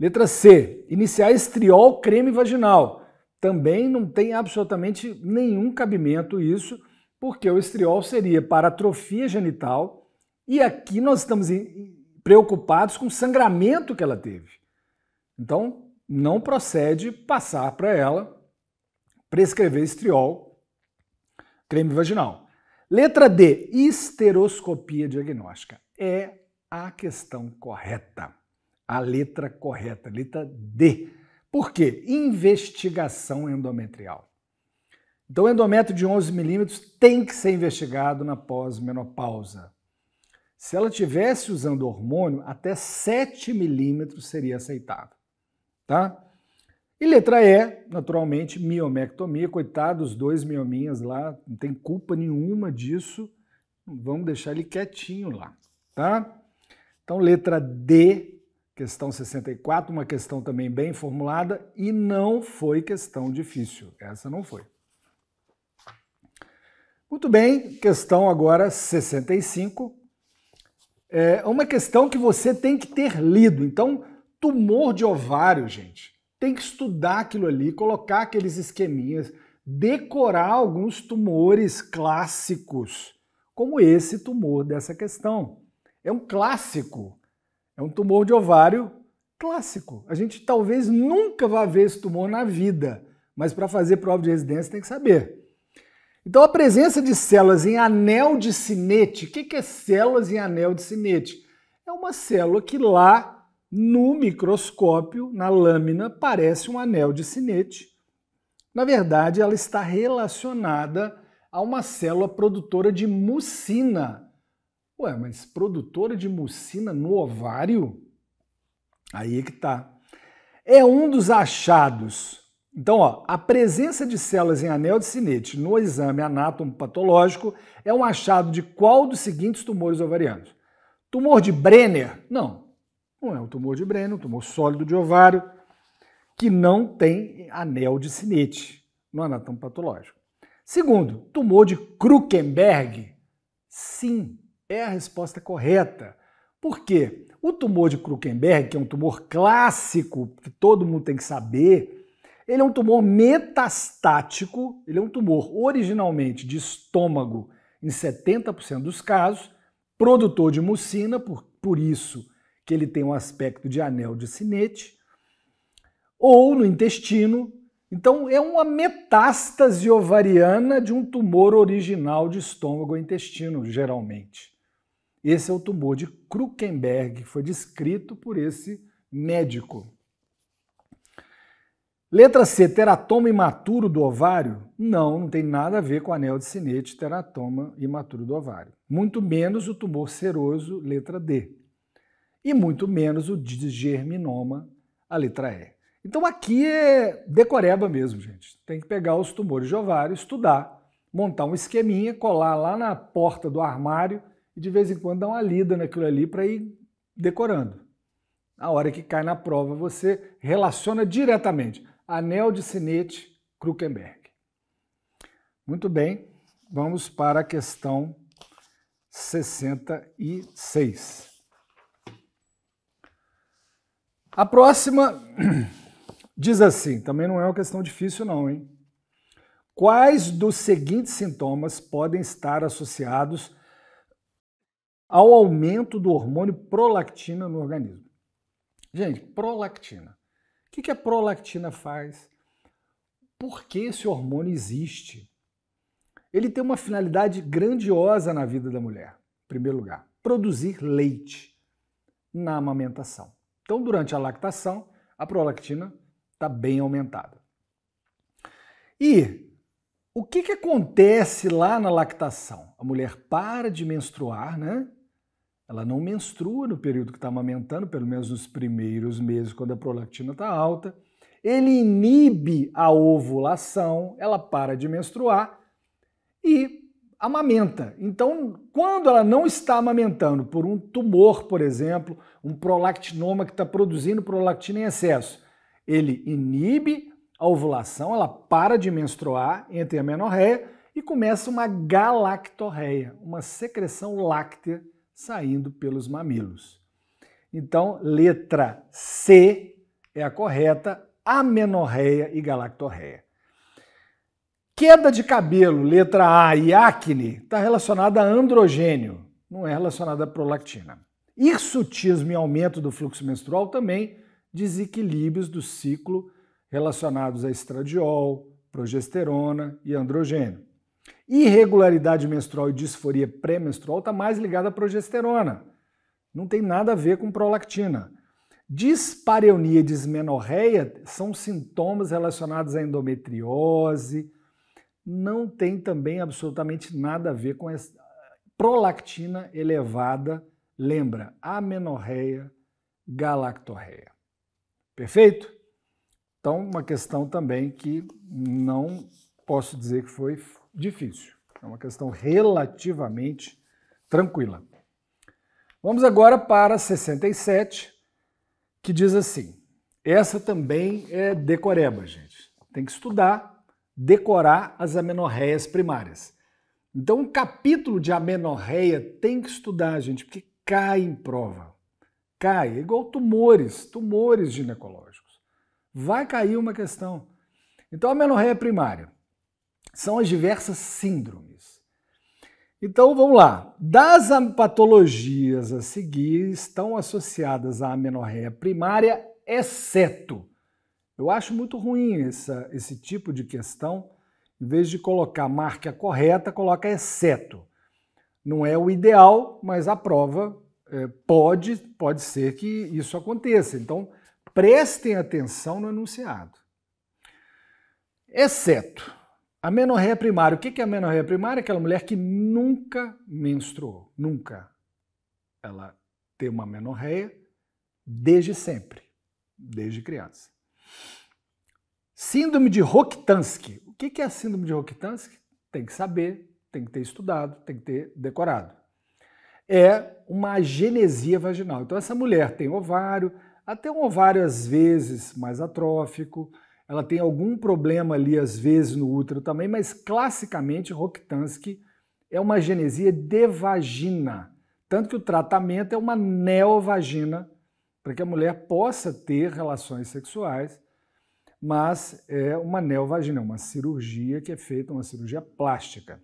Letra C, iniciar estriol creme vaginal. Também não tem absolutamente nenhum cabimento isso, porque o estriol seria para atrofia genital e aqui nós estamos preocupados com o sangramento que ela teve. Então, não procede passar para ela prescrever estriol, creme vaginal. Letra D, esteroscopia diagnóstica. É a questão correta, a letra correta, letra D. Por quê? Investigação endometrial. Então, endométrio de 11 milímetros tem que ser investigado na pós-menopausa. Se ela tivesse usando hormônio, até 7 milímetros seria aceitável, tá? E letra E, naturalmente, miomectomia. Coitado, os dois miominhas lá, não tem culpa nenhuma disso. Vamos deixar ele quietinho lá, tá? Então, letra D, questão 64, uma questão também bem formulada e não foi questão difícil. Essa não foi. Muito bem, questão agora 65. É uma questão que você tem que ter lido. Então, tumor de ovário, gente tem que estudar aquilo ali, colocar aqueles esqueminhas, decorar alguns tumores clássicos, como esse tumor dessa questão. É um clássico, é um tumor de ovário clássico. A gente talvez nunca vá ver esse tumor na vida, mas para fazer prova de residência tem que saber. Então, a presença de células em anel de sinete, o que é células em anel de sinete? É uma célula que lá no microscópio, na lâmina, parece um anel de sinete. Na verdade, ela está relacionada a uma célula produtora de mucina. Ué, mas produtora de mucina no ovário? Aí é que tá. É um dos achados. Então, ó, a presença de células em anel de sinete no exame anatomopatológico é um achado de qual dos seguintes tumores ovarianos? Tumor de Brenner? Não. Não é um tumor de Brenner, um tumor sólido de ovário, que não tem anel de sinete no anatom patológico. Segundo, tumor de Krukenberg. Sim, é a resposta correta. Por quê? O tumor de Krukenberg, que é um tumor clássico, que todo mundo tem que saber, ele é um tumor metastático, ele é um tumor originalmente de estômago em 70% dos casos, produtor de mucina, por, por isso que ele tem um aspecto de anel de sinete, ou no intestino. Então, é uma metástase ovariana de um tumor original de estômago ou intestino, geralmente. Esse é o tumor de Krukenberg, que foi descrito por esse médico. Letra C, teratoma imaturo do ovário? Não, não tem nada a ver com anel de sinete, teratoma imaturo do ovário. Muito menos o tumor seroso, letra D e muito menos o digerminoma, a letra E. Então aqui é decoreba mesmo, gente. Tem que pegar os tumores de ovário, estudar, montar um esqueminha, colar lá na porta do armário e de vez em quando dar uma lida naquilo ali para ir decorando. A hora que cai na prova, você relaciona diretamente anel de sinete Krukenberg. Muito bem, vamos para a questão 66. A próxima [clears throat] diz assim, também não é uma questão difícil não, hein? Quais dos seguintes sintomas podem estar associados ao aumento do hormônio prolactina no organismo? Gente, prolactina. O que a prolactina faz? Por que esse hormônio existe? Ele tem uma finalidade grandiosa na vida da mulher, em primeiro lugar, produzir leite na amamentação. Então, durante a lactação, a prolactina está bem aumentada. E o que, que acontece lá na lactação? A mulher para de menstruar, né? Ela não menstrua no período que está amamentando, pelo menos nos primeiros meses, quando a prolactina está alta. Ele inibe a ovulação, ela para de menstruar e amamenta. Então, quando ela não está amamentando por um tumor, por exemplo, um prolactinoma que está produzindo prolactina em excesso, ele inibe a ovulação, ela para de menstruar, entra em amenorreia e começa uma galactorreia, uma secreção láctea saindo pelos mamilos. Então, letra C é a correta, amenorreia e galactorreia. Queda de cabelo, letra A, e acne está relacionada a androgênio, não é relacionada a prolactina. Hirsutismo e aumento do fluxo menstrual também desequilíbrios do ciclo relacionados a estradiol, progesterona e androgênio. Irregularidade menstrual e disforia pré-menstrual está mais ligada à progesterona. Não tem nada a ver com prolactina. Dispareunia e dismenorreia são sintomas relacionados à endometriose, não tem também absolutamente nada a ver com essa prolactina elevada, lembra, amenorreia, galactorreia. Perfeito? Então, uma questão também que não posso dizer que foi difícil. É uma questão relativamente tranquila. Vamos agora para 67, que diz assim: essa também é decoreba, gente. Tem que estudar, decorar as amenorreias primárias. Então, um capítulo de amenorreia tem que estudar, gente, porque cai em prova. Cai, é igual tumores, tumores ginecológicos. Vai cair uma questão. Então, a amenorreia primária são as diversas síndromes. Então, vamos lá. Das patologias a seguir estão associadas à amenorreia primária, exceto eu acho muito ruim essa, esse tipo de questão. Em vez de colocar a marca correta, coloca exceto. Não é o ideal, mas a prova é, pode, pode ser que isso aconteça. Então, prestem atenção no enunciado. Exceto. a Amenorreia primária. O que é a amenorreia primária? Aquela mulher que nunca menstruou. Nunca. Ela tem uma amenorreia desde sempre, desde criança. Síndrome de Rokitansky. O que é a síndrome de Rokitansky? Tem que saber, tem que ter estudado, tem que ter decorado. É uma genesia vaginal. Então, essa mulher tem ovário, até um ovário às vezes mais atrófico, ela tem algum problema ali às vezes no útero também, mas classicamente Rokitansky é uma genesia de vagina. Tanto que o tratamento é uma neovagina para que a mulher possa ter relações sexuais, mas é uma neovagina, é uma cirurgia que é feita, uma cirurgia plástica.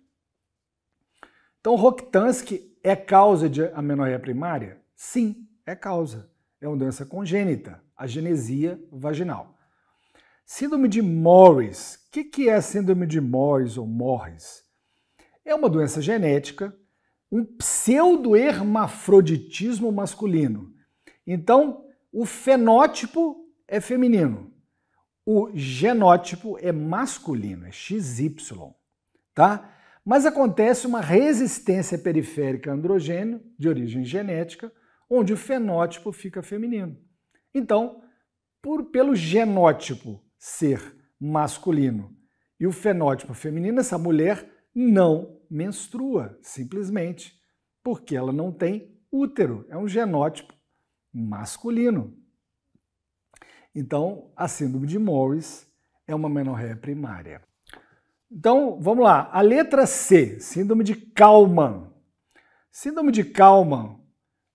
Então, Rokitansky é causa de amenorreia primária? Sim, é causa. É uma doença congênita, a genesia vaginal. Síndrome de Morris. O que, que é síndrome de Morris ou Morris? É uma doença genética, um pseudo-hermafroditismo masculino. Então, o fenótipo é feminino, o genótipo é masculino, é XY, tá? Mas acontece uma resistência periférica androgênio de origem genética, onde o fenótipo fica feminino. Então, por, pelo genótipo ser masculino e o fenótipo feminino, essa mulher não menstrua, simplesmente, porque ela não tem útero, é um genótipo masculino. Então, a síndrome de Morris é uma menorréia primária. Então, vamos lá. A letra C, síndrome de Kalman. Síndrome de Kalman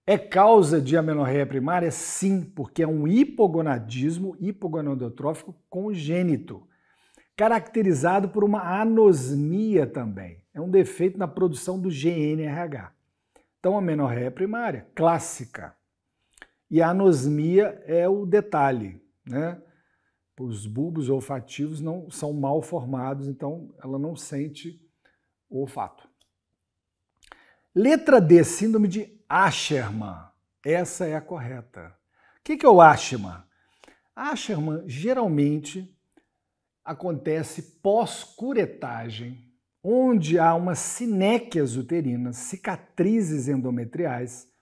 é causa de amenorreia primária? Sim, porque é um hipogonadismo hipogonadotrófico congênito, caracterizado por uma anosmia também. É um defeito na produção do GNRH. Então, a menorreia primária, clássica. E a anosmia é o detalhe, né? Os bulbos olfativos não são mal formados, então ela não sente o olfato. Letra D, síndrome de Asherman. Essa é a correta. O que é o Asherman? Asherman geralmente acontece pós-curetagem, onde há uma sinéquias uterina, cicatrizes endometriais,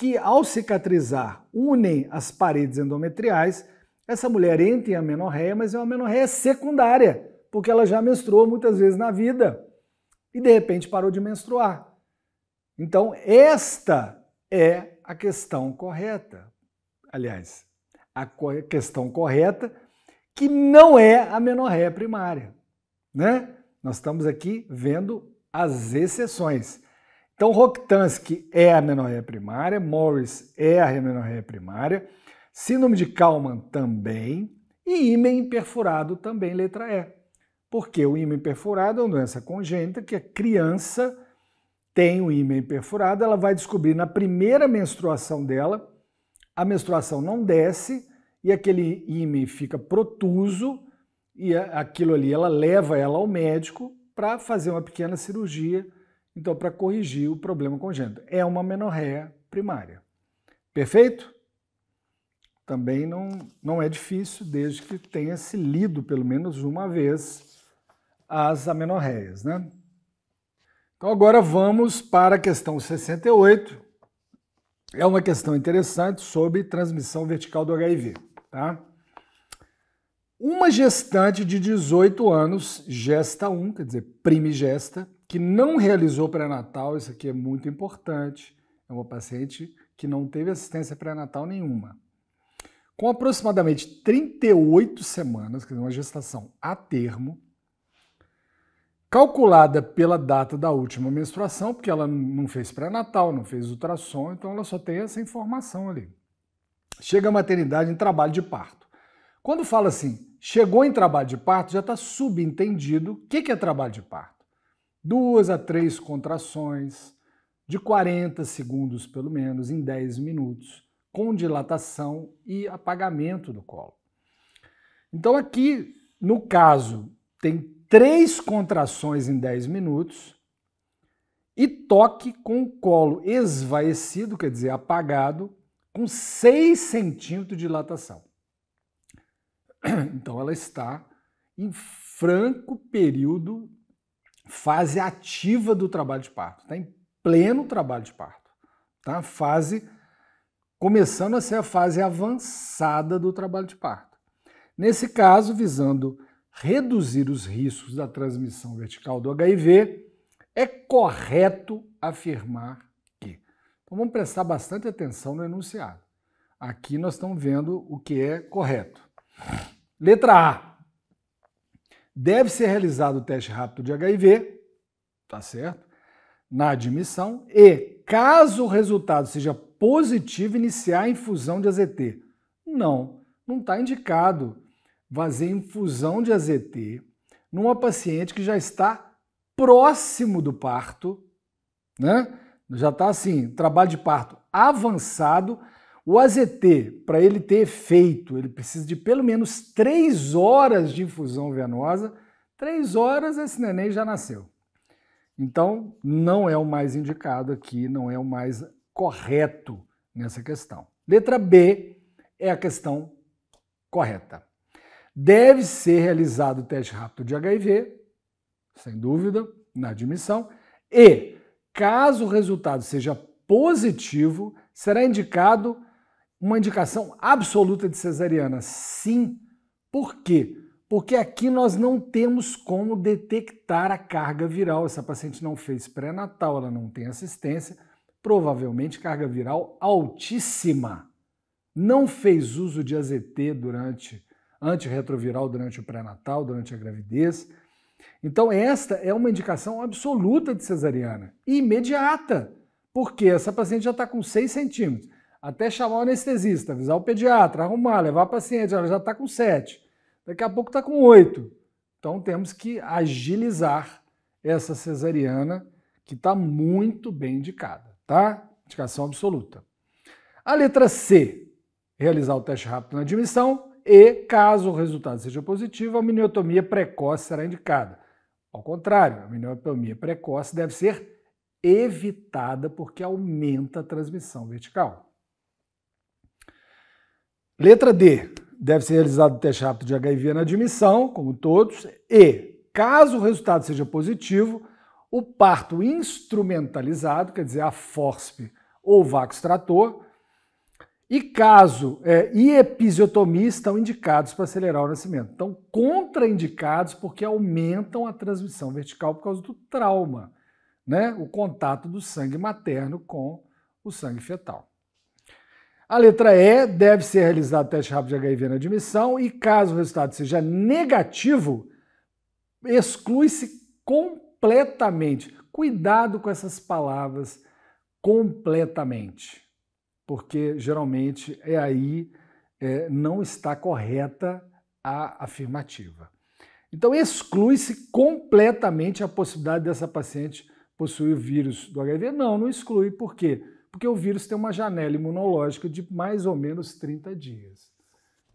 que, ao cicatrizar, unem as paredes endometriais. Essa mulher entra em amenorreia, mas é uma amenorreia secundária, porque ela já menstruou muitas vezes na vida e de repente parou de menstruar. Então, esta é a questão correta. Aliás, a questão correta que não é a menorréia primária, né? Nós estamos aqui vendo as exceções. Então, Roktansky é a amenorreia primária, Morris é a amenorreia primária, síndrome de Kalman também, e ímen perfurado também, letra E. Porque o ímen perfurado é uma doença congênita que a criança tem o ímen perfurado, ela vai descobrir na primeira menstruação dela, a menstruação não desce e aquele ímen fica protuso e aquilo ali ela leva ela ao médico para fazer uma pequena cirurgia então para corrigir o problema congênito. É uma menorréia primária. Perfeito? Também não, não é difícil, desde que tenha se lido pelo menos uma vez as amenorréias, né? Então agora vamos para a questão 68. É uma questão interessante sobre transmissão vertical do HIV, tá? Uma gestante de 18 anos, gesta 1, quer dizer, primigesta, que não realizou pré-natal, isso aqui é muito importante, é uma paciente que não teve assistência pré-natal nenhuma. Com aproximadamente 38 semanas, quer dizer, uma gestação a termo, calculada pela data da última menstruação, porque ela não fez pré-natal, não fez ultrassom, então ela só tem essa informação ali. Chega a maternidade em trabalho de parto. Quando fala assim, chegou em trabalho de parto, já está subentendido o que, que é trabalho de parto duas a três contrações de 40 segundos pelo menos em 10 minutos, com dilatação e apagamento do colo. Então aqui, no caso, tem três contrações em 10 minutos e toque com o colo esvaecido, quer dizer, apagado, com 6 centímetros de dilatação. Então ela está em franco período fase ativa do trabalho de parto, está em pleno trabalho de parto, tá? Fase começando a ser a fase avançada do trabalho de parto. Nesse caso, visando reduzir os riscos da transmissão vertical do HIV, é correto afirmar que. Então vamos prestar bastante atenção no enunciado. Aqui nós estamos vendo o que é correto. Letra A deve ser realizado o teste rápido de HIV, tá certo? Na admissão, e caso o resultado seja positivo, iniciar a infusão de AZT. Não, não está indicado fazer infusão de AZT numa paciente que já está próximo do parto, né? Já está assim, trabalho de parto avançado, o AZT, para ele ter efeito, ele precisa de pelo menos três horas de infusão venosa. Três horas esse neném já nasceu. Então, não é o mais indicado aqui, não é o mais correto nessa questão. Letra B é a questão correta. Deve ser realizado o teste rápido de HIV, sem dúvida, na admissão, e caso o resultado seja positivo, será indicado uma indicação absoluta de cesariana. Sim. Por quê? Porque aqui nós não temos como detectar a carga viral. Essa paciente não fez pré-natal, ela não tem assistência, provavelmente carga viral altíssima. Não fez uso de AZT durante antirretroviral durante o pré-natal, durante a gravidez. Então, esta é uma indicação absoluta de cesariana, imediata, porque essa paciente já está com 6 centímetros até chamar o anestesista, avisar o pediatra, arrumar, levar a paciente, ela já está com 7, daqui a pouco está com 8. Então temos que agilizar essa cesariana que está muito bem indicada, tá? Indicação absoluta. A letra C, realizar o teste rápido na admissão e, caso o resultado seja positivo, a miniotomia precoce será indicada. Ao contrário, a miniotomia precoce deve ser evitada porque aumenta a transmissão vertical. Letra D. Deve ser realizado o teste rápido de HIV na admissão, como todos. E, caso o resultado seja positivo, o parto instrumentalizado, quer dizer, a FORSP ou vax-trator, e caso é, e episiotomia estão indicados para acelerar o nascimento. Estão contraindicados porque aumentam a transmissão vertical por causa do trauma, né? o contato do sangue materno com o sangue fetal. A letra E, deve ser realizado teste rápido de HIV na admissão e caso o resultado seja negativo, exclui-se completamente. Cuidado com essas palavras, completamente, porque geralmente é aí é, não está correta a afirmativa. Então exclui-se completamente a possibilidade dessa paciente possuir o vírus do HIV? Não, não exclui, por quê? Porque porque o vírus tem uma janela imunológica de mais ou menos 30 dias.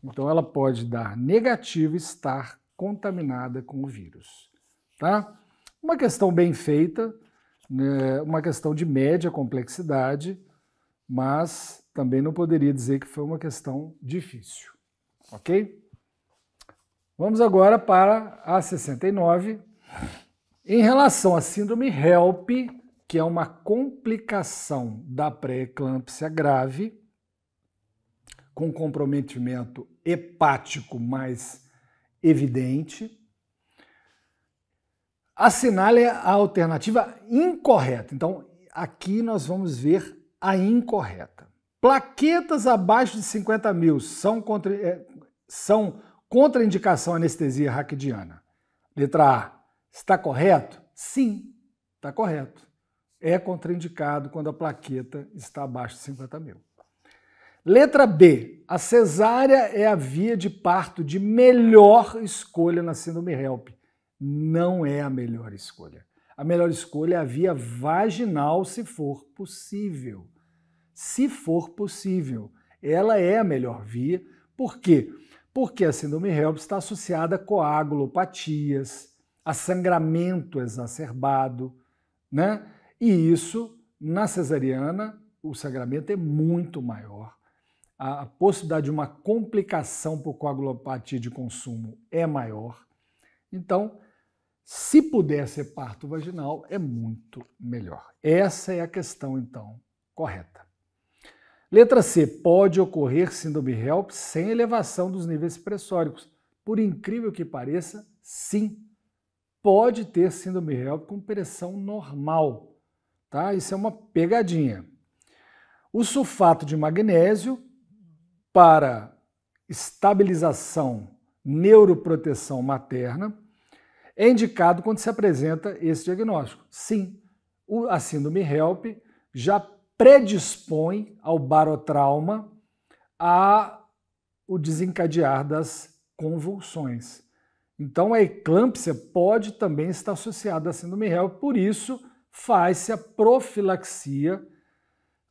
Então ela pode dar negativo estar contaminada com o vírus, tá? Uma questão bem feita, né? uma questão de média complexidade, mas também não poderia dizer que foi uma questão difícil, ok? Vamos agora para a 69. Em relação à síndrome HELP, que é uma complicação da pré-eclâmpsia grave, com comprometimento hepático mais evidente, assinale a alternativa incorreta. Então, aqui nós vamos ver a incorreta. Plaquetas abaixo de 50 mil são, contra, é, são contraindicação à anestesia raquidiana. Letra A. Está correto? Sim, está correto é contraindicado quando a plaqueta está abaixo de 50 mil. Letra B. A cesárea é a via de parto de melhor escolha na síndrome HELP. Não é a melhor escolha. A melhor escolha é a via vaginal, se for possível. Se for possível, ela é a melhor via. Por quê? Porque a síndrome HELP está associada a coagulopatias, a sangramento exacerbado, né? E isso, na cesariana, o sangramento é muito maior. A possibilidade de uma complicação por coagulopatia de consumo é maior. Então, se puder ser parto vaginal, é muito melhor. Essa é a questão, então, correta. Letra C. Pode ocorrer síndrome HELP sem elevação dos níveis pressóricos. Por incrível que pareça, sim. Pode ter síndrome HELP com pressão normal. Tá? Isso é uma pegadinha. O sulfato de magnésio para estabilização, neuroproteção materna, é indicado quando se apresenta esse diagnóstico. Sim, a síndrome HELP já predispõe ao barotrauma a o desencadear das convulsões. Então a eclâmpsia pode também estar associada à síndrome HELP, por isso faz-se a profilaxia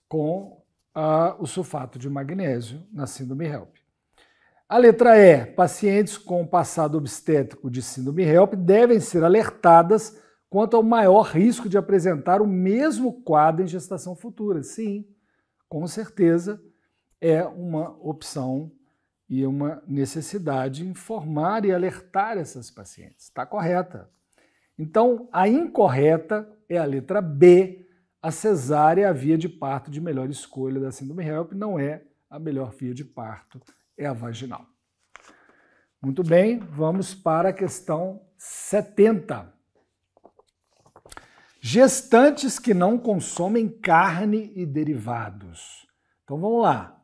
com ah, o sulfato de magnésio na síndrome HELP. A letra E, pacientes com passado obstétrico de síndrome HELP devem ser alertadas quanto ao maior risco de apresentar o mesmo quadro em gestação futura. Sim, com certeza é uma opção e uma necessidade informar e alertar essas pacientes. Está correta. Então, a incorreta é a letra B. A cesárea é a via de parto de melhor escolha da síndrome HELP, não é a melhor via de parto, é a vaginal. Muito bem, vamos para a questão 70. Gestantes que não consomem carne e derivados. Então vamos lá.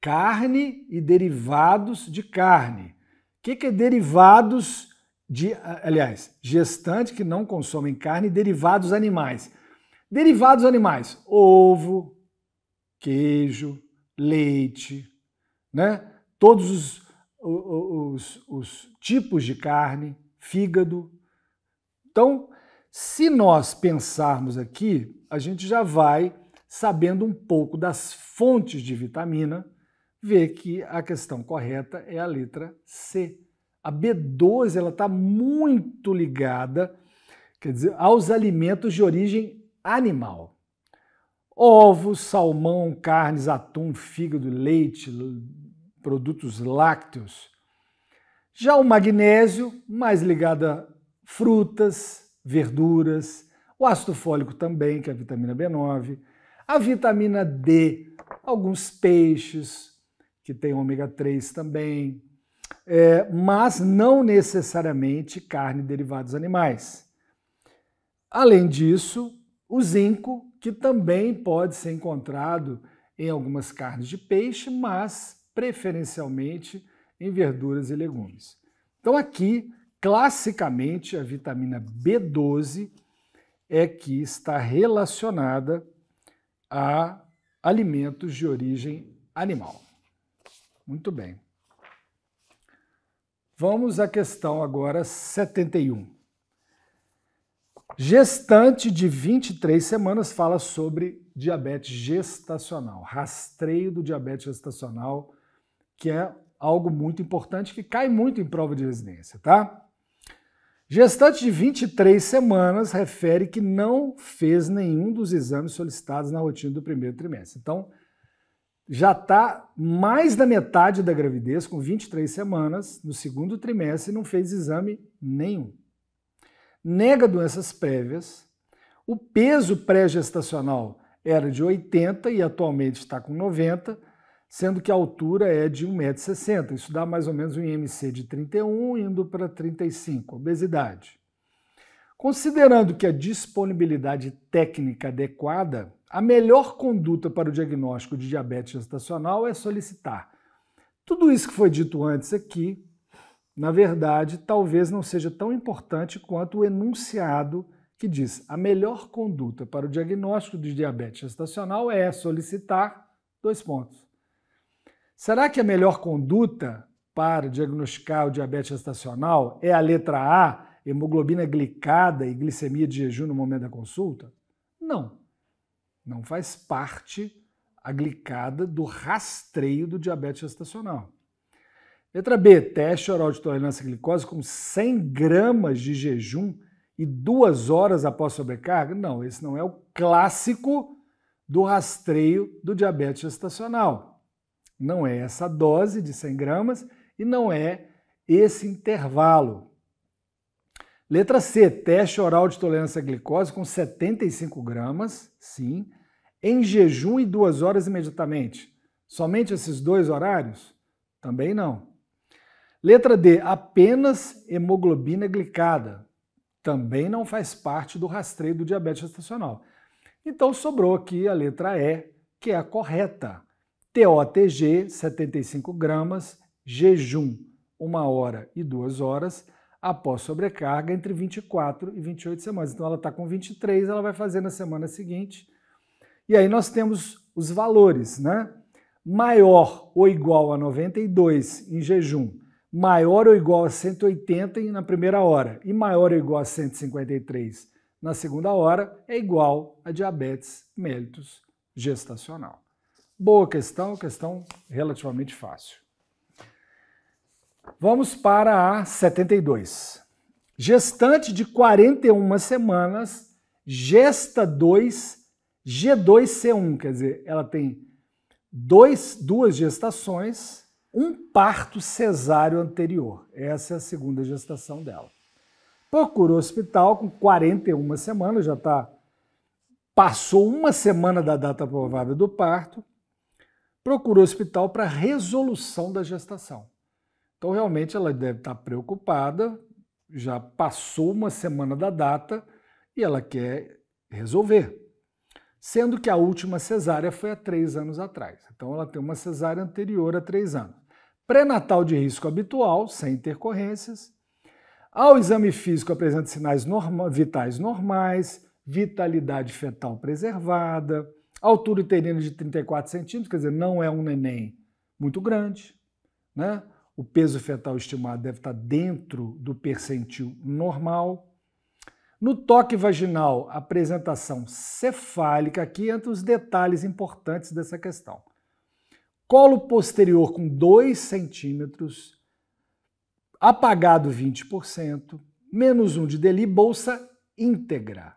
Carne e derivados de carne. O que, que é derivados de, aliás, gestante que não consome carne e derivados animais. Derivados animais: ovo, queijo, leite, né? Todos os, os, os tipos de carne, fígado. Então, se nós pensarmos aqui, a gente já vai sabendo um pouco das fontes de vitamina, ver que a questão correta é a letra C. A B12 ela está muito ligada, quer dizer, aos alimentos de origem animal. Ovos, salmão, carnes, atum, fígado, leite, produtos lácteos. Já o magnésio, mais ligado a frutas, verduras, o ácido fólico também, que é a vitamina B9, a vitamina D, alguns peixes, que tem ômega 3 também, é, mas não necessariamente carne e derivados animais. Além disso, o zinco, que também pode ser encontrado em algumas carnes de peixe, mas preferencialmente em verduras e legumes. Então, aqui, classicamente, a vitamina B12 é que está relacionada a alimentos de origem animal. Muito bem. Vamos à questão agora 71. Gestante de 23 semanas fala sobre diabetes gestacional, rastreio do diabetes gestacional, que é algo muito importante que cai muito em prova de residência, tá? Gestante de 23 semanas refere que não fez nenhum dos exames solicitados na rotina do primeiro trimestre. Então, já está mais da metade da gravidez, com 23 semanas, no segundo trimestre, e não fez exame nenhum. Nega doenças prévias, o peso pré-gestacional era de 80 e atualmente está com 90, sendo que a altura é de 1,60m. Isso dá mais ou menos um IMC de 31, indo para 35, obesidade. Considerando que a disponibilidade técnica adequada, a melhor conduta para o diagnóstico de diabetes gestacional é solicitar. Tudo isso que foi dito antes aqui, na verdade, talvez não seja tão importante quanto o enunciado que diz: a melhor conduta para o diagnóstico de diabetes gestacional é solicitar dois pontos. Será que a melhor conduta para diagnosticar o diabetes gestacional é a letra A? hemoglobina glicada e glicemia de jejum no momento da consulta? Não. Não faz parte a glicada do rastreio do diabetes gestacional. Letra B, teste oral de tolerância à glicose com 100 gramas de jejum e duas horas após sobrecarga? Não, esse não é o clássico do rastreio do diabetes gestacional. Não é essa dose de 100 gramas e não é esse intervalo. Letra C, teste oral de tolerância à glicose com 75 gramas, sim, em jejum e duas horas imediatamente. Somente esses dois horários? Também não. Letra D, apenas hemoglobina glicada. Também não faz parte do rastreio do diabetes gestacional. Então sobrou aqui a letra E, que é a correta. TOTG, 75 gramas, jejum, uma hora e duas horas, após sobrecarga entre 24 e 28 semanas. Então ela está com 23, ela vai fazer na semana seguinte. E aí nós temos os valores, né? Maior ou igual a 92 em jejum, maior ou igual a 180 na primeira hora e maior ou igual a 153 na segunda hora é igual a diabetes mellitus gestacional. Boa questão, questão relativamente fácil. Vamos para a 72. Gestante de 41 semanas, gesta 2, G2C1, quer dizer, ela tem dois, duas gestações, um parto cesáreo anterior. Essa é a segunda gestação dela. Procurou hospital com 41 semanas, já está passou uma semana da data provável do parto, procurou hospital para resolução da gestação. Então, realmente, ela deve estar preocupada, já passou uma semana da data e ela quer resolver. Sendo que a última cesárea foi há três anos atrás. Então, ela tem uma cesárea anterior a três anos. Pré-natal de risco habitual, sem intercorrências. Ao exame físico, apresenta sinais norma vitais normais, vitalidade fetal preservada, altura uterina de 34 centímetros, quer dizer, não é um neném muito grande, né? o peso fetal estimado deve estar dentro do percentil normal. No toque vaginal, apresentação cefálica, aqui entre os detalhes importantes dessa questão. Colo posterior com 2 centímetros, apagado 20%, menos 1 um de deli, bolsa íntegra.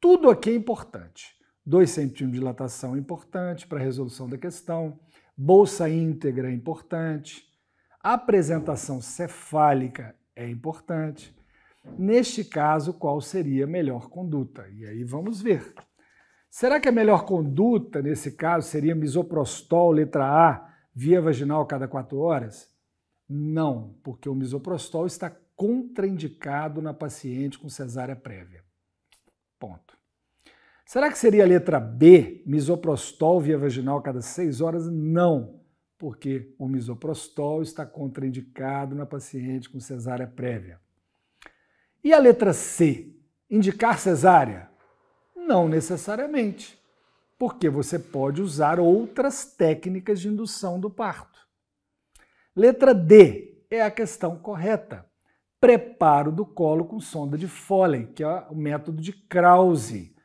Tudo aqui é importante. 2 centímetros de dilatação é importante para a resolução da questão, bolsa íntegra é importante, a apresentação cefálica é importante. Neste caso, qual seria a melhor conduta? E aí vamos ver. Será que a melhor conduta nesse caso seria misoprostol, letra A, via vaginal cada quatro horas? Não, porque o misoprostol está contraindicado na paciente com cesárea prévia. Ponto. Será que seria a letra B, misoprostol via vaginal cada seis horas? Não porque o misoprostol está contraindicado na paciente com cesárea prévia. E a letra C, indicar cesárea? Não necessariamente, porque você pode usar outras técnicas de indução do parto. Letra D é a questão correta. Preparo do colo com sonda de Foley, que é o método de Krause.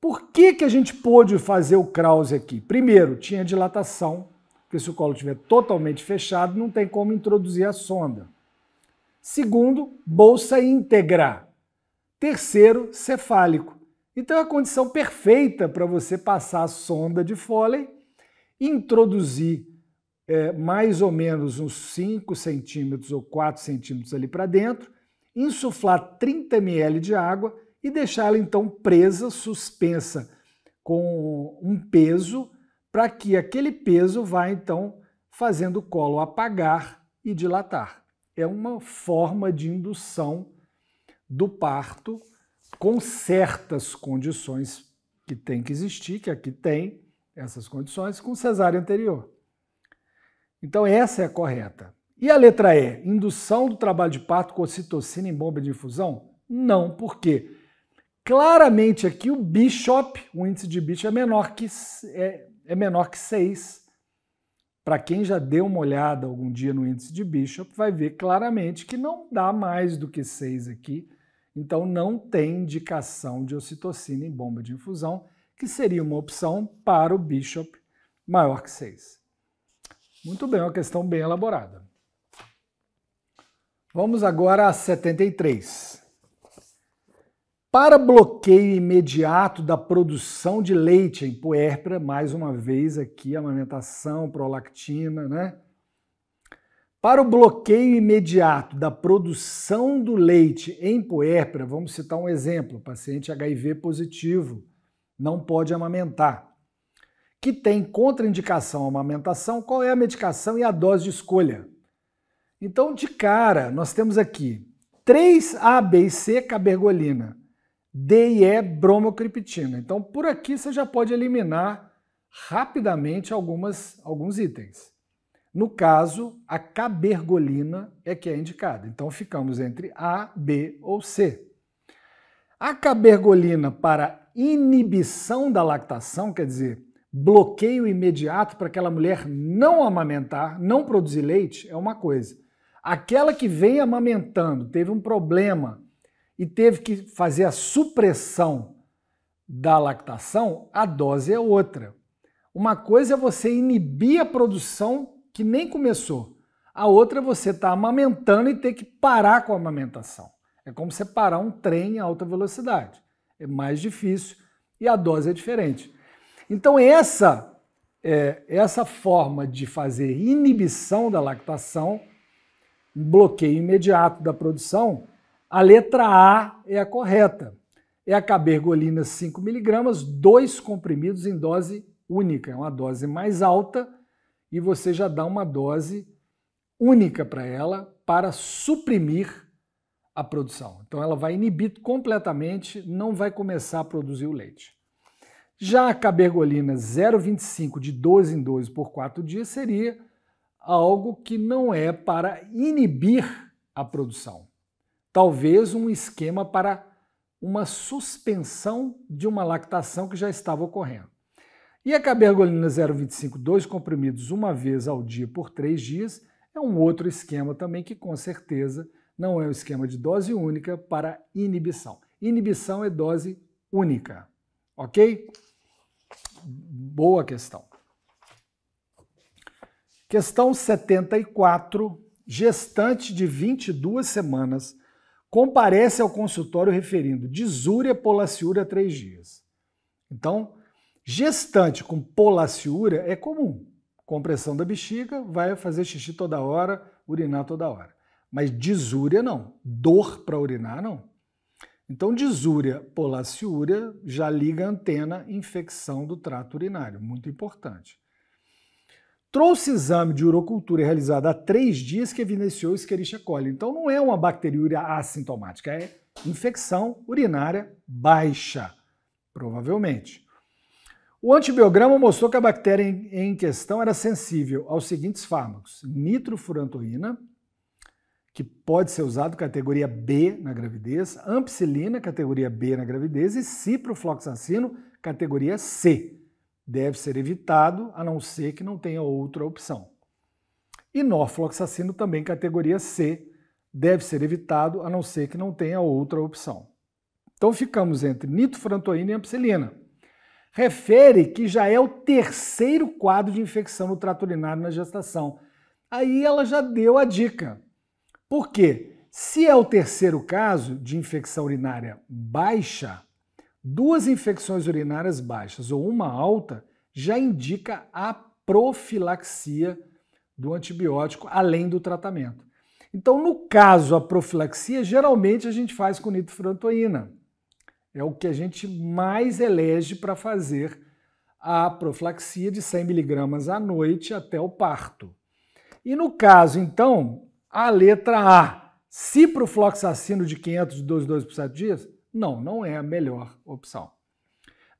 Por que, que a gente pôde fazer o Krause aqui? Primeiro, tinha dilatação porque se o colo estiver totalmente fechado, não tem como introduzir a sonda. Segundo, bolsa íntegra. Terceiro, cefálico. Então é a condição perfeita para você passar a sonda de Foley, introduzir é, mais ou menos uns 5 centímetros ou 4 centímetros ali para dentro, insuflar 30 ml de água e deixá-la então presa, suspensa com um peso para que aquele peso vá então fazendo o colo apagar e dilatar. É uma forma de indução do parto com certas condições que tem que existir, que aqui tem essas condições, com cesárea anterior. Então essa é a correta. E a letra E, indução do trabalho de parto com ocitocina em bomba de infusão? Não, por quê? Claramente aqui o Bishop, o índice de Bishop é menor que é, é menor que 6. Para quem já deu uma olhada algum dia no índice de Bishop, vai ver claramente que não dá mais do que 6 aqui, então não tem indicação de ocitocina em bomba de infusão, que seria uma opção para o Bishop maior que 6. Muito bem, uma questão bem elaborada. Vamos agora a 73. Para bloqueio imediato da produção de leite em puérpera, mais uma vez aqui, amamentação, prolactina, né? Para o bloqueio imediato da produção do leite em puérpera, vamos citar um exemplo: paciente HIV positivo não pode amamentar. Que tem contraindicação à amamentação, qual é a medicação e a dose de escolha? Então, de cara, nós temos aqui 3 ABC cabergolina, DIE bromocriptina Então, por aqui você já pode eliminar rapidamente algumas, alguns itens. No caso, a cabergolina é que é indicada. Então, ficamos entre A, B ou C. A cabergolina para inibição da lactação, quer dizer, bloqueio imediato para aquela mulher não amamentar, não produzir leite, é uma coisa. Aquela que vem amamentando, teve um problema e teve que fazer a supressão da lactação, a dose é outra. Uma coisa é você inibir a produção que nem começou, a outra é você estar tá amamentando e ter que parar com a amamentação. É como você parar um trem em alta velocidade. É mais difícil e a dose é diferente. Então, essa é, essa forma de fazer inibição da lactação, um bloqueio imediato da produção, a letra A é a correta. É a cabergolina 5mg, dois comprimidos em dose única. É uma dose mais alta e você já dá uma dose única para ela para suprimir a produção. Então ela vai inibir completamente, não vai começar a produzir o leite. Já a cabergolina 0,25 de 12 em 12 por 4 dias seria algo que não é para inibir a produção talvez um esquema para uma suspensão de uma lactação que já estava ocorrendo. E a cabergolina 0,25, dois comprimidos uma vez ao dia por três dias, é um outro esquema também que com certeza não é um esquema de dose única para inibição. Inibição é dose única, ok? Boa questão. Questão 74. Gestante de 22 semanas comparece ao consultório referindo desúria polaciúria três dias. Então, gestante com polaciúria é comum. Compressão da bexiga, vai fazer xixi toda hora, urinar toda hora. Mas desúria não, dor para urinar não. Então, desúria, polaciúria já liga a antena, infecção do trato urinário, muito importante trouxe exame de urocultura realizado há três dias que evidenciou Escherichia coli. Então não é uma bacteriúria assintomática, é infecção urinária baixa, provavelmente. O antibiograma mostrou que a bactéria em questão era sensível aos seguintes fármacos: nitrofurantoína, que pode ser usado categoria B na gravidez, ampicilina, categoria B na gravidez, e ciprofloxacino, categoria C deve ser evitado, a não ser que não tenha outra opção. E norfloxacino também categoria C, deve ser evitado, a não ser que não tenha outra opção. Então ficamos entre nitrofurantoína e ampicilina. Refere que já é o terceiro quadro de infecção no trato urinário na gestação. Aí ela já deu a dica. Por quê? Se é o terceiro caso de infecção urinária baixa, Duas infecções urinárias baixas ou uma alta já indica a profilaxia do antibiótico, além do tratamento. Então, no caso, a profilaxia, geralmente a gente faz com nitrofurantoína. É o que a gente mais elege para fazer a profilaxia de 100 miligramas à noite até o parto. E no caso, então, a letra A, ciprofloxacino de 500 de 12 por 7 dias, não, não é a melhor opção.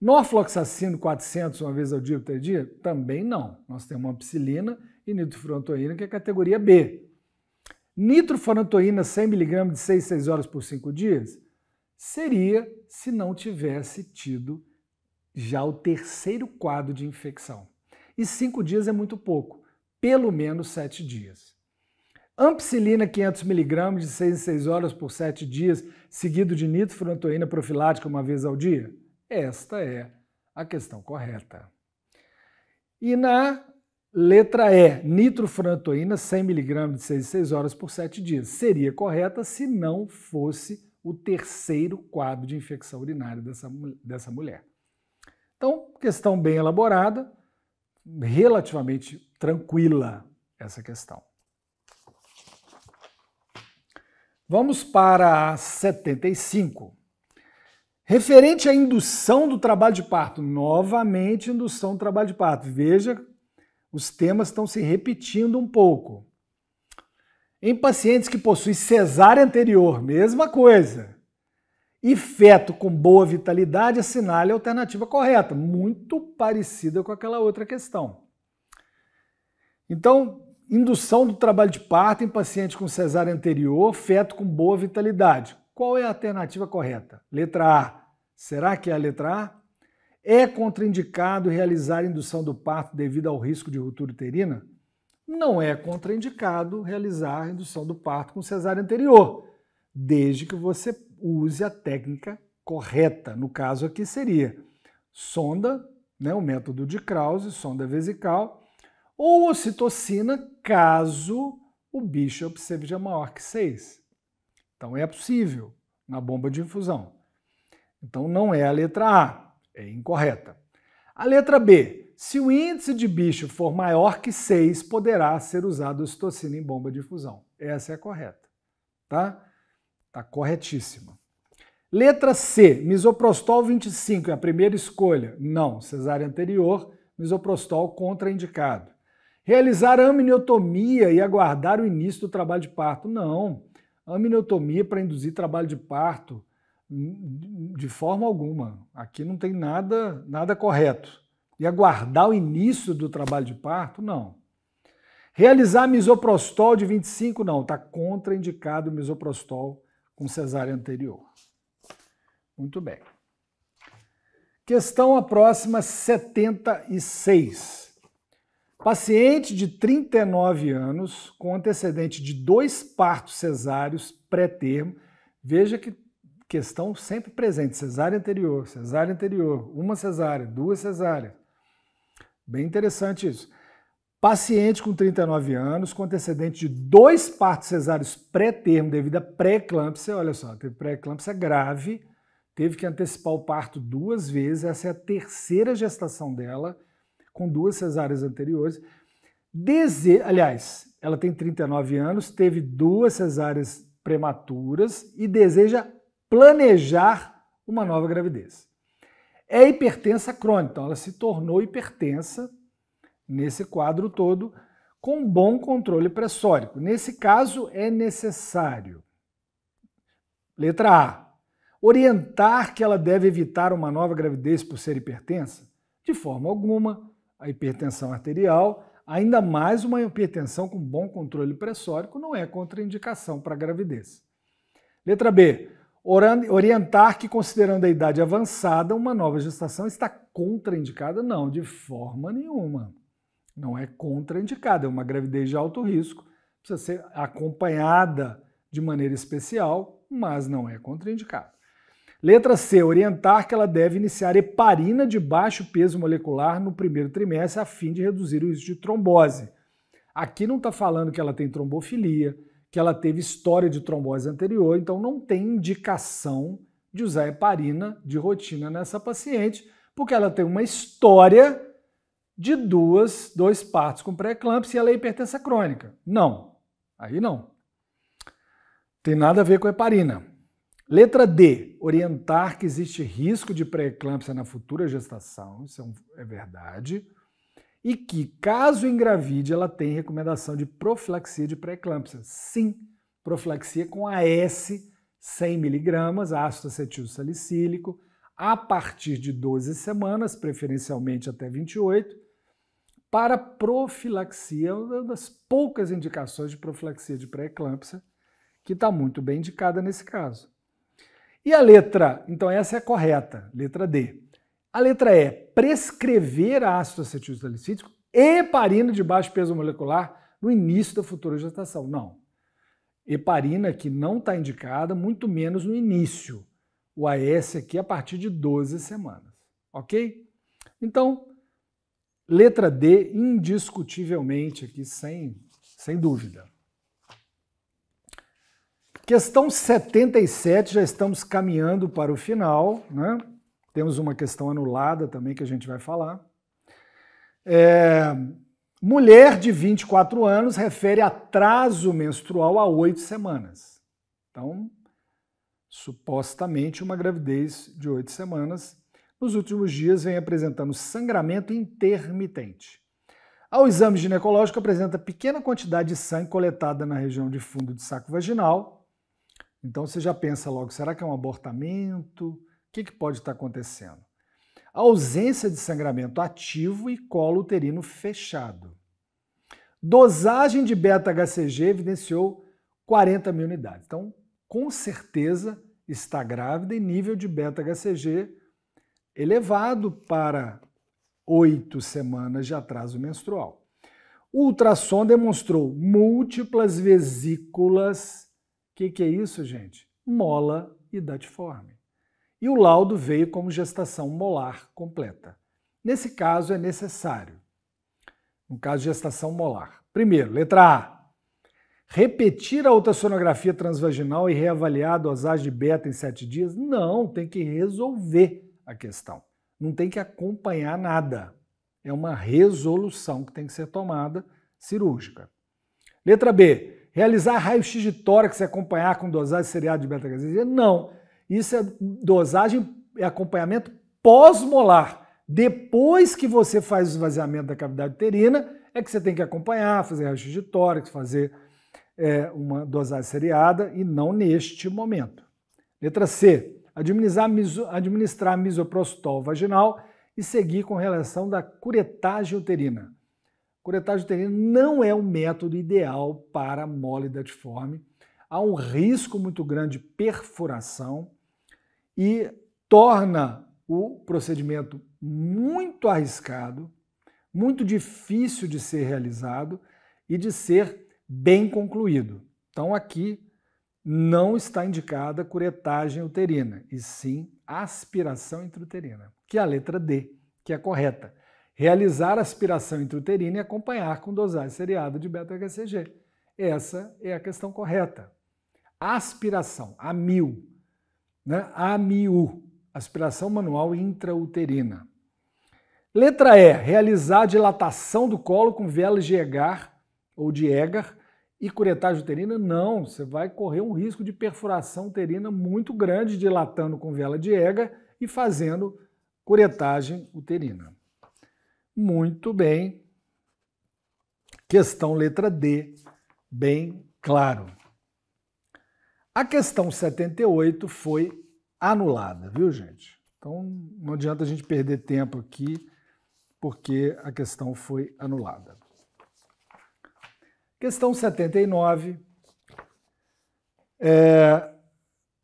Norfloxacino 400, uma vez ao dia, por dia? Também não. Nós temos ampicilina e nitrofurantoína, que é a categoria B. Nitrofurantoína 100mg de 6, a 6 horas por 5 dias? Seria se não tivesse tido já o terceiro quadro de infecção. E 5 dias é muito pouco, pelo menos 7 dias. Ampicilina 500mg de 6 a 6 horas por 7 dias seguido de nitrofurantoína profilática uma vez ao dia? Esta é a questão correta. E na letra E, nitrofurantoína 100mg de 6 6 horas por 7 dias. Seria correta se não fosse o terceiro quadro de infecção urinária dessa, dessa mulher. Então, questão bem elaborada, relativamente tranquila essa questão. Vamos para 75. Referente à indução do trabalho de parto, novamente indução do trabalho de parto. Veja, os temas estão se repetindo um pouco. Em pacientes que possuem cesárea anterior, mesma coisa. E feto com boa vitalidade, assinale a alternativa correta, muito parecida com aquela outra questão. Então, Indução do trabalho de parto em pacientes com cesárea anterior, feto com boa vitalidade. Qual é a alternativa correta? Letra A. Será que é a letra A? É contraindicado realizar indução do parto devido ao risco de ruptura uterina? Não é contraindicado realizar indução do parto com cesárea anterior, desde que você use a técnica correta. No caso aqui seria sonda, né, o método de Krause, sonda vesical, ou ocitocina, caso o Bishop seja maior que 6. Então é possível na bomba de infusão. Então não é a letra A, é incorreta. A letra B, se o índice de bicho for maior que 6, poderá ser usado ocitocina em bomba de infusão. Essa é a correta, tá? Tá corretíssima. Letra C, misoprostol 25 é a primeira escolha. Não, cesárea anterior, misoprostol contraindicado. Realizar amniotomia e aguardar o início do trabalho de parto. Não. Amniotomia para induzir trabalho de parto, hum, de forma alguma. Aqui não tem nada, nada correto. E aguardar o início do trabalho de parto? Não. Realizar misoprostol de 25? Não. Está contraindicado o misoprostol com cesárea anterior. Muito bem. Questão a próxima 76. Paciente de 39 anos, com antecedente de dois partos cesáreos pré-termo, veja que questão sempre presente, cesárea anterior, cesárea anterior, uma cesárea, duas cesáreas. Bem interessante isso. Paciente com 39 anos, com antecedente de dois partos cesáreos pré-termo devido a pré-eclâmpsia, olha só, teve pré-eclâmpsia é grave, teve que antecipar o parto duas vezes, essa é a terceira gestação dela, com duas cesáreas anteriores. Dese... Aliás, ela tem 39 anos, teve duas cesáreas prematuras e deseja planejar uma nova gravidez. É hipertensa crônica, então ela se tornou hipertensa nesse quadro todo, com bom controle pressórico. Nesse caso, é necessário. Letra A. Orientar que ela deve evitar uma nova gravidez por ser hipertensa? De forma alguma a hipertensão arterial, ainda mais uma hipertensão com bom controle pressórico não é contraindicação para gravidez. Letra B. Orientar que, considerando a idade avançada, uma nova gestação está contraindicada? Não, de forma nenhuma. Não é contraindicada, é uma gravidez de alto risco, precisa ser acompanhada de maneira especial, mas não é contraindicada. Letra C, orientar que ela deve iniciar heparina de baixo peso molecular no primeiro trimestre a fim de reduzir o risco de trombose. Aqui não está falando que ela tem trombofilia, que ela teve história de trombose anterior, então não tem indicação de usar heparina de rotina nessa paciente, porque ela tem uma história de duas, dois partos com pré-eclâmpsia e ela é hipertensa crônica. Não, aí não. Tem nada a ver com heparina. Letra D, orientar que existe risco de pré-eclâmpsia na futura gestação, isso é, um, é, verdade, e que, caso engravide, ela tem recomendação de profilaxia de pré-eclâmpsia. Sim, profilaxia com AS 100 miligramas, ácido acetil salicílico, a partir de 12 semanas, preferencialmente até 28, para profilaxia, é uma das poucas indicações de profilaxia de pré-eclâmpsia, que está muito bem indicada nesse caso. E a letra, então essa é correta, letra D. A letra E, prescrever ácido acetil e heparina de baixo peso molecular no início da futura gestação. Não. Heparina que não está indicada, muito menos no início. O AS aqui é a partir de 12 semanas, ok? Então, letra D, indiscutivelmente aqui, sem, sem dúvida. Questão 77, já estamos caminhando para o final, né? Temos uma questão anulada também que a gente vai falar. É, mulher de 24 anos refere atraso menstrual a oito semanas. Então, supostamente uma gravidez de oito semanas. Nos últimos dias vem apresentando sangramento intermitente. Ao exame ginecológico apresenta pequena quantidade de sangue coletada na região de fundo de saco vaginal, então você já pensa logo, será que é um abortamento? O que, que pode estar acontecendo? A ausência de sangramento ativo e colo uterino fechado. Dosagem de beta-HCG evidenciou 40 mil unidades. Então, com certeza, está grávida e nível de beta-HCG elevado para oito semanas de atraso menstrual. O ultrassom demonstrou múltiplas vesículas o que, que é isso, gente? Mola e datiforme. E o laudo veio como gestação molar completa. Nesse caso, é necessário, no caso de gestação molar. Primeiro, letra A. Repetir a ultrassonografia transvaginal e reavaliar a dosagem de beta em sete dias? Não, tem que resolver a questão. Não tem que acompanhar nada. É uma resolução que tem que ser tomada cirúrgica. Letra B Realizar raio-x de tórax e acompanhar com dosagem seriada de beta Não. Isso é dosagem e é acompanhamento pós-molar. Depois que você faz o esvaziamento da cavidade uterina, é que você tem que acompanhar, fazer raio-x de tórax, fazer é, uma dosagem seriada e não neste momento. Letra C. Administrar, miso, administrar misoprostol vaginal e seguir com relação da curetagem uterina. Curetagem uterina não é o um método ideal para mole datiforme. Há um risco muito grande de perfuração e torna o procedimento muito arriscado, muito difícil de ser realizado e de ser bem concluído. Então, aqui não está indicada curetagem uterina, e sim aspiração intrauterina, que é a letra D, que é correta realizar aspiração intrauterina e acompanhar com dosagem seriada de beta-HCG. Essa é a questão correta. Aspiração, a mil, né? a mil, aspiração manual intrauterina. Letra E, realizar dilatação do colo com vielas de EGAR ou de EGAR e curetagem uterina? Não, você vai correr um risco de perfuração uterina muito grande dilatando com vela de EGAR e fazendo curetagem uterina. Muito bem. Questão letra D, bem claro. A questão 78 foi anulada, viu, gente? Então não adianta a gente perder tempo aqui, porque a questão foi anulada. Questão 79. É,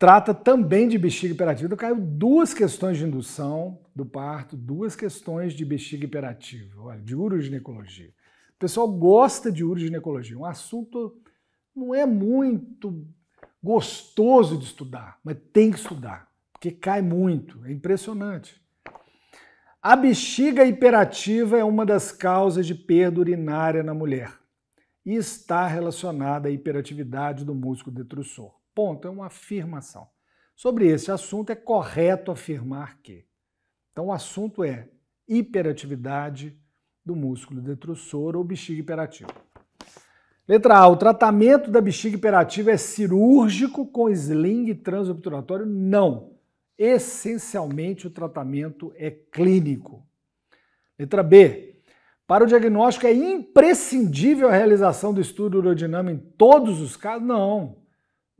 trata também de bexiga hiperativa. Então caiu duas questões de indução do parto, duas questões de bexiga hiperativa, olha, de uroginecologia. O pessoal gosta de uroginecologia, um assunto não é muito gostoso de estudar, mas tem que estudar, porque cai muito, é impressionante. A bexiga hiperativa é uma das causas de perda urinária na mulher e está relacionada à hiperatividade do músculo detrusor. Ponto, é uma afirmação. Sobre esse assunto, é correto afirmar que. Então, o assunto é hiperatividade do músculo detrusor ou bexiga hiperativa. Letra A. O tratamento da bexiga hiperativa é cirúrgico com sling transobturatório? Não. Essencialmente, o tratamento é clínico. Letra B. Para o diagnóstico, é imprescindível a realização do estudo urodinâmico em todos os casos? Não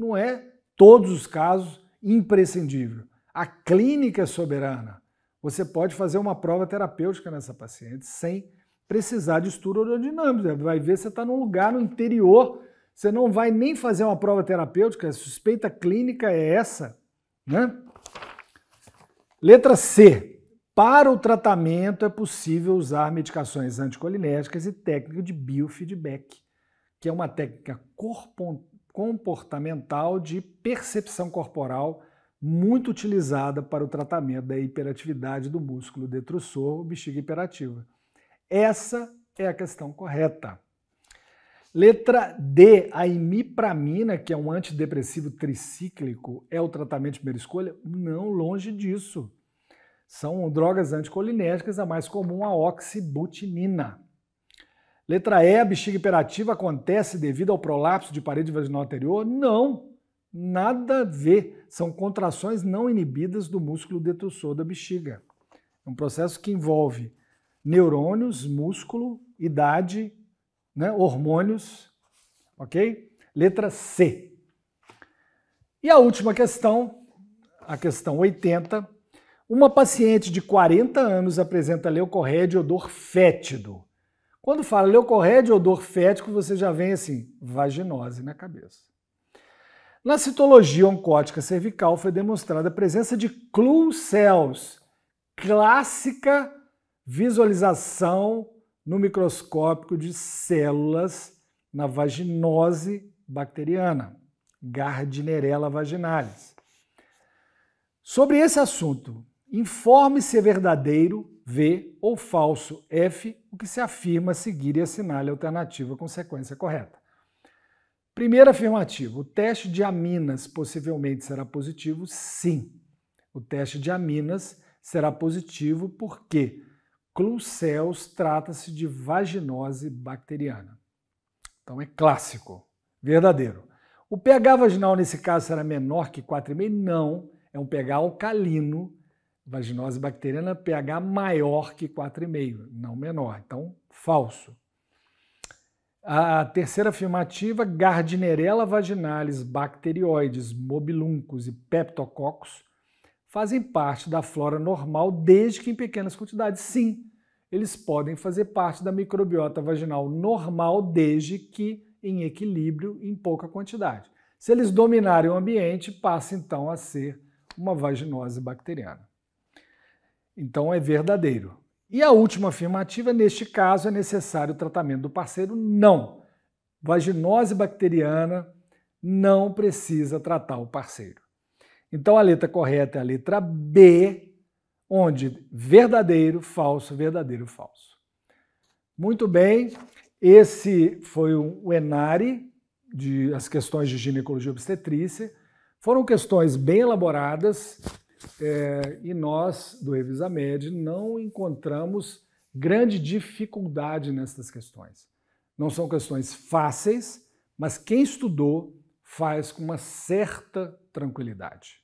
não é todos os casos imprescindível. A clínica é soberana. Você pode fazer uma prova terapêutica nessa paciente sem precisar de estudo aerodinâmico. Vai ver se está num lugar no interior, você não vai nem fazer uma prova terapêutica, a suspeita clínica é essa, né? Letra C. Para o tratamento é possível usar medicações anticolinérgicas e técnica de biofeedback, que é uma técnica corpon comportamental de percepção corporal muito utilizada para o tratamento da hiperatividade do músculo detrusor ou bexiga hiperativa. Essa é a questão correta. Letra D, a imipramina, que é um antidepressivo tricíclico, é o tratamento de primeira escolha? Não, longe disso. São drogas anticolinérgicas, a mais comum a oxibutinina. Letra E, a bexiga hiperativa acontece devido ao prolapso de parede vaginal anterior? Não, nada a ver. São contrações não inibidas do músculo detrusor da bexiga. É um processo que envolve neurônios, músculo, idade, né, hormônios, ok? Letra C. E a última questão, a questão 80. Uma paciente de 40 anos apresenta leucorréia de odor fétido quando fala leucorrédia, odor fético, você já vem assim, vaginose na cabeça. Na citologia oncótica cervical foi demonstrada a presença de clue cells, clássica visualização no microscópico de células na vaginose bacteriana, Gardnerella vaginalis. Sobre esse assunto, informe se é verdadeiro V ou falso F, o que se afirma seguir e assinale a alternativa com sequência correta. Primeira afirmativa, o teste de aminas possivelmente será positivo? Sim. O teste de aminas será positivo porque Cluceus trata-se de vaginose bacteriana. Então é clássico, verdadeiro. O pH vaginal nesse caso será menor que 4,5? Não, é um pH alcalino vaginose bacteriana, pH maior que 4,5, não menor. Então, falso. A terceira afirmativa, Gardnerella vaginalis, bacterioides, mobiluncos e peptococcus fazem parte da flora normal desde que em pequenas quantidades. Sim, eles podem fazer parte da microbiota vaginal normal desde que em equilíbrio em pouca quantidade. Se eles dominarem o ambiente, passa então a ser uma vaginose bacteriana. Então é verdadeiro. E a última afirmativa, neste caso, é necessário o tratamento do parceiro? Não. Vaginose bacteriana não precisa tratar o parceiro. Então a letra correta é a letra B, onde verdadeiro, falso, verdadeiro, falso. Muito bem, esse foi o Enari, de as questões de ginecologia obstetrícia. Foram questões bem elaboradas, é, e nós, do Revisamed, não encontramos grande dificuldade nessas questões. Não são questões fáceis, mas quem estudou faz com uma certa tranquilidade.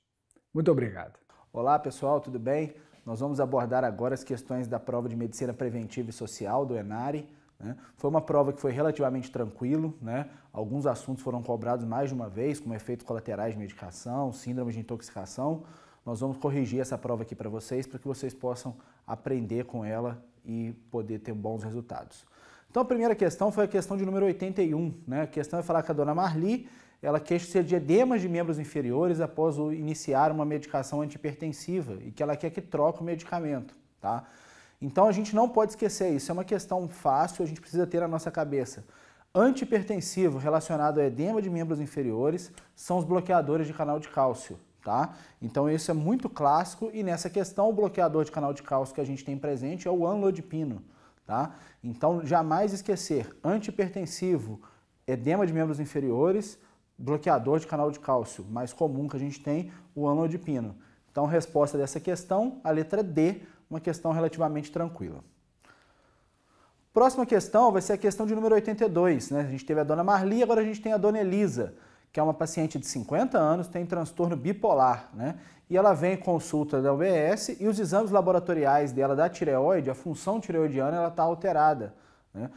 Muito obrigado. Olá, pessoal, tudo bem? Nós vamos abordar agora as questões da prova de medicina preventiva e social do ENARI. Né? Foi uma prova que foi relativamente tranquilo, né? alguns assuntos foram cobrados mais de uma vez, como efeitos colaterais de medicação, síndrome de intoxicação, nós vamos corrigir essa prova aqui para vocês, para que vocês possam aprender com ela e poder ter bons resultados. Então a primeira questão foi a questão de número 81, né? A questão é falar que a dona Marli, ela queixa-se de edemas de membros inferiores após iniciar uma medicação antipertensiva e que ela quer que troque o medicamento, tá? Então a gente não pode esquecer isso, é uma questão fácil, a gente precisa ter na nossa cabeça. Antipertensivo relacionado a edema de membros inferiores são os bloqueadores de canal de cálcio, tá? Então isso é muito clássico e nessa questão o bloqueador de canal de cálcio que a gente tem presente é o anlodipino, tá? Então jamais esquecer, antipertensivo, edema de membros inferiores, bloqueador de canal de cálcio, mais comum que a gente tem, o anlodipino. Então resposta dessa questão, a letra D, uma questão relativamente tranquila. Próxima questão vai ser a questão de número 82, né? A gente teve a dona Marli, agora a gente tem a dona Elisa que é uma paciente de 50 anos, tem transtorno bipolar, né? E ela vem consulta da UBS e os exames laboratoriais dela da tireoide, a função tireoidiana, ela está alterada, né?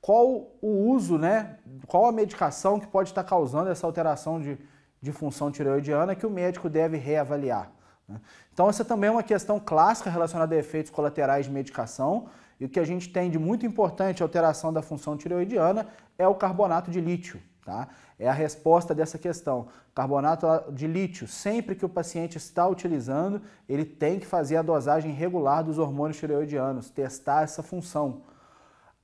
Qual o uso, né? Qual a medicação que pode estar tá causando essa alteração de, de função tireoidiana que o médico deve reavaliar? Né? Então, essa também é uma questão clássica relacionada a efeitos colaterais de medicação. E o que a gente tem de muito importante alteração da função tireoidiana é o carbonato de lítio. Tá? É a resposta dessa questão. Carbonato de lítio, sempre que o paciente está utilizando, ele tem que fazer a dosagem regular dos hormônios tireoidianos, testar essa função.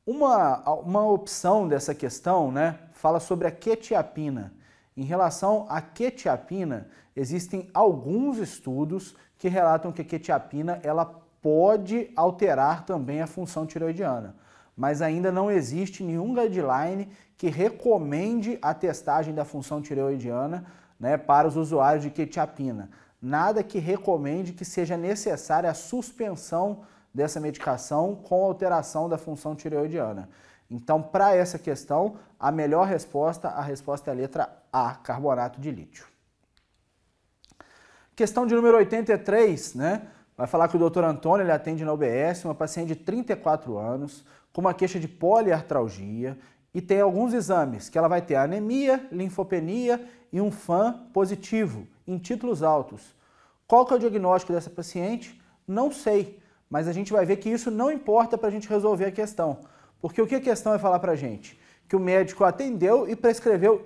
Uma, uma opção dessa questão né, fala sobre a quetiapina. Em relação à quetiapina, existem alguns estudos que relatam que a quetiapina ela pode alterar também a função tireoidiana, mas ainda não existe nenhum guideline que recomende a testagem da função tireoidiana né, para os usuários de quetiapina. Nada que recomende que seja necessária a suspensão dessa medicação com alteração da função tireoidiana. Então, para essa questão, a melhor resposta, a resposta é a letra A, carbonato de lítio. Questão de número 83, né? Vai falar que o doutor Antônio ele atende na UBS, uma paciente de 34 anos, com uma queixa de poliartralgia, e tem alguns exames que ela vai ter anemia, linfopenia e um FAM positivo em títulos altos. Qual que é o diagnóstico dessa paciente? Não sei, mas a gente vai ver que isso não importa para a gente resolver a questão, porque o que a questão vai falar para a gente? Que o médico atendeu e prescreveu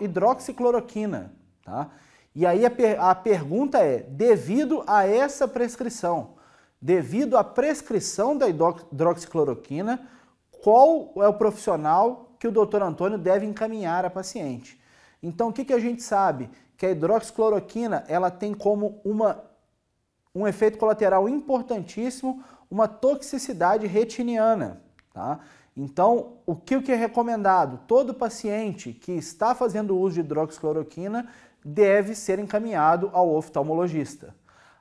hidroxicloroquina, tá? E aí a, per a pergunta é, devido a essa prescrição, devido à prescrição da hidroxicloroquina, qual é o profissional que o doutor Antônio deve encaminhar a paciente. Então, o que, que a gente sabe? Que a hidroxicloroquina ela tem como uma, um efeito colateral importantíssimo uma toxicidade retiniana. Tá? Então, o que, que é recomendado? Todo paciente que está fazendo uso de hidroxicloroquina deve ser encaminhado ao oftalmologista.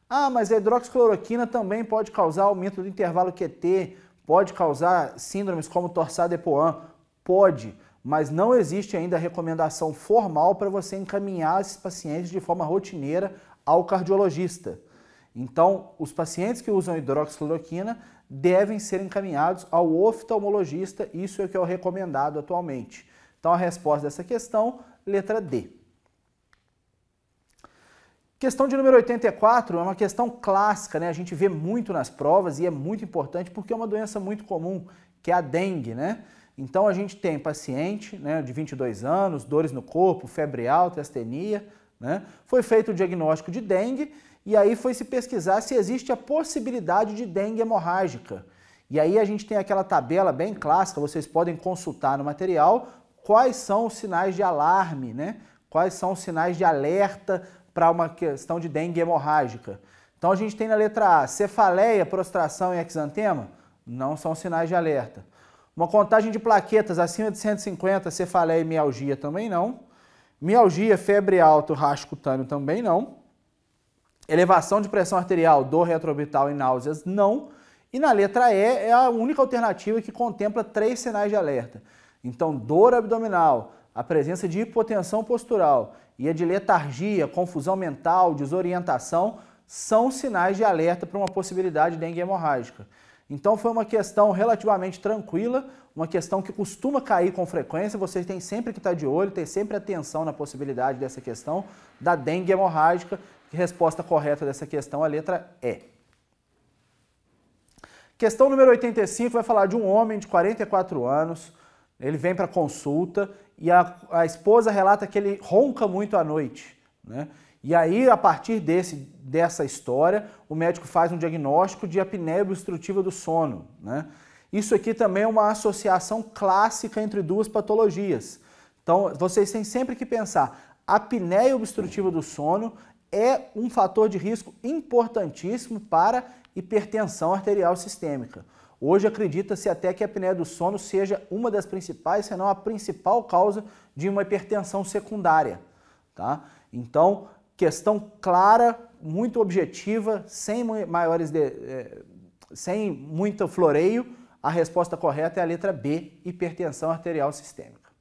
Ah, mas a hidroxicloroquina também pode causar aumento do intervalo QT, pode causar síndromes como torçada epoan. Pode, mas não existe ainda recomendação formal para você encaminhar esses pacientes de forma rotineira ao cardiologista. Então, os pacientes que usam hidroxicloroquina devem ser encaminhados ao oftalmologista, isso é o que é o recomendado atualmente. Então, a resposta dessa questão, letra D. Questão de número 84 é uma questão clássica, né? A gente vê muito nas provas e é muito importante porque é uma doença muito comum, que é a dengue, né? Então a gente tem paciente né, de 22 anos, dores no corpo, febre alta, astenia. Né? Foi feito o diagnóstico de dengue e aí foi se pesquisar se existe a possibilidade de dengue hemorrágica. E aí a gente tem aquela tabela bem clássica, vocês podem consultar no material quais são os sinais de alarme, né? quais são os sinais de alerta para uma questão de dengue hemorrágica. Então a gente tem na letra A, cefaleia, prostração e exantema, não são sinais de alerta. Uma contagem de plaquetas acima de 150, cefaleia e mialgia também não. Mialgia, febre alta, racho cutâneo também não. Elevação de pressão arterial, dor retroorbital e náuseas não. E na letra E é a única alternativa que contempla três sinais de alerta. Então, dor abdominal, a presença de hipotensão postural e a de letargia, confusão mental, desorientação são sinais de alerta para uma possibilidade de dengue hemorrágica. Então foi uma questão relativamente tranquila, uma questão que costuma cair com frequência, você tem sempre que estar de olho, tem sempre atenção na possibilidade dessa questão da dengue hemorrágica. Resposta correta dessa questão é a letra E. Questão número 85 vai falar de um homem de 44 anos, ele vem para consulta e a, a esposa relata que ele ronca muito à noite, né? E aí, a partir desse, dessa história, o médico faz um diagnóstico de apneia obstrutiva do sono. Né? Isso aqui também é uma associação clássica entre duas patologias. Então, vocês têm sempre que pensar, apneia obstrutiva do sono é um fator de risco importantíssimo para hipertensão arterial sistêmica. Hoje acredita-se até que a apneia do sono seja uma das principais, se não a principal causa de uma hipertensão secundária. Tá? Então, questão clara, muito objetiva, sem maiores de, eh, sem muito floreio, a resposta correta é a letra B, hipertensão arterial sistêmica.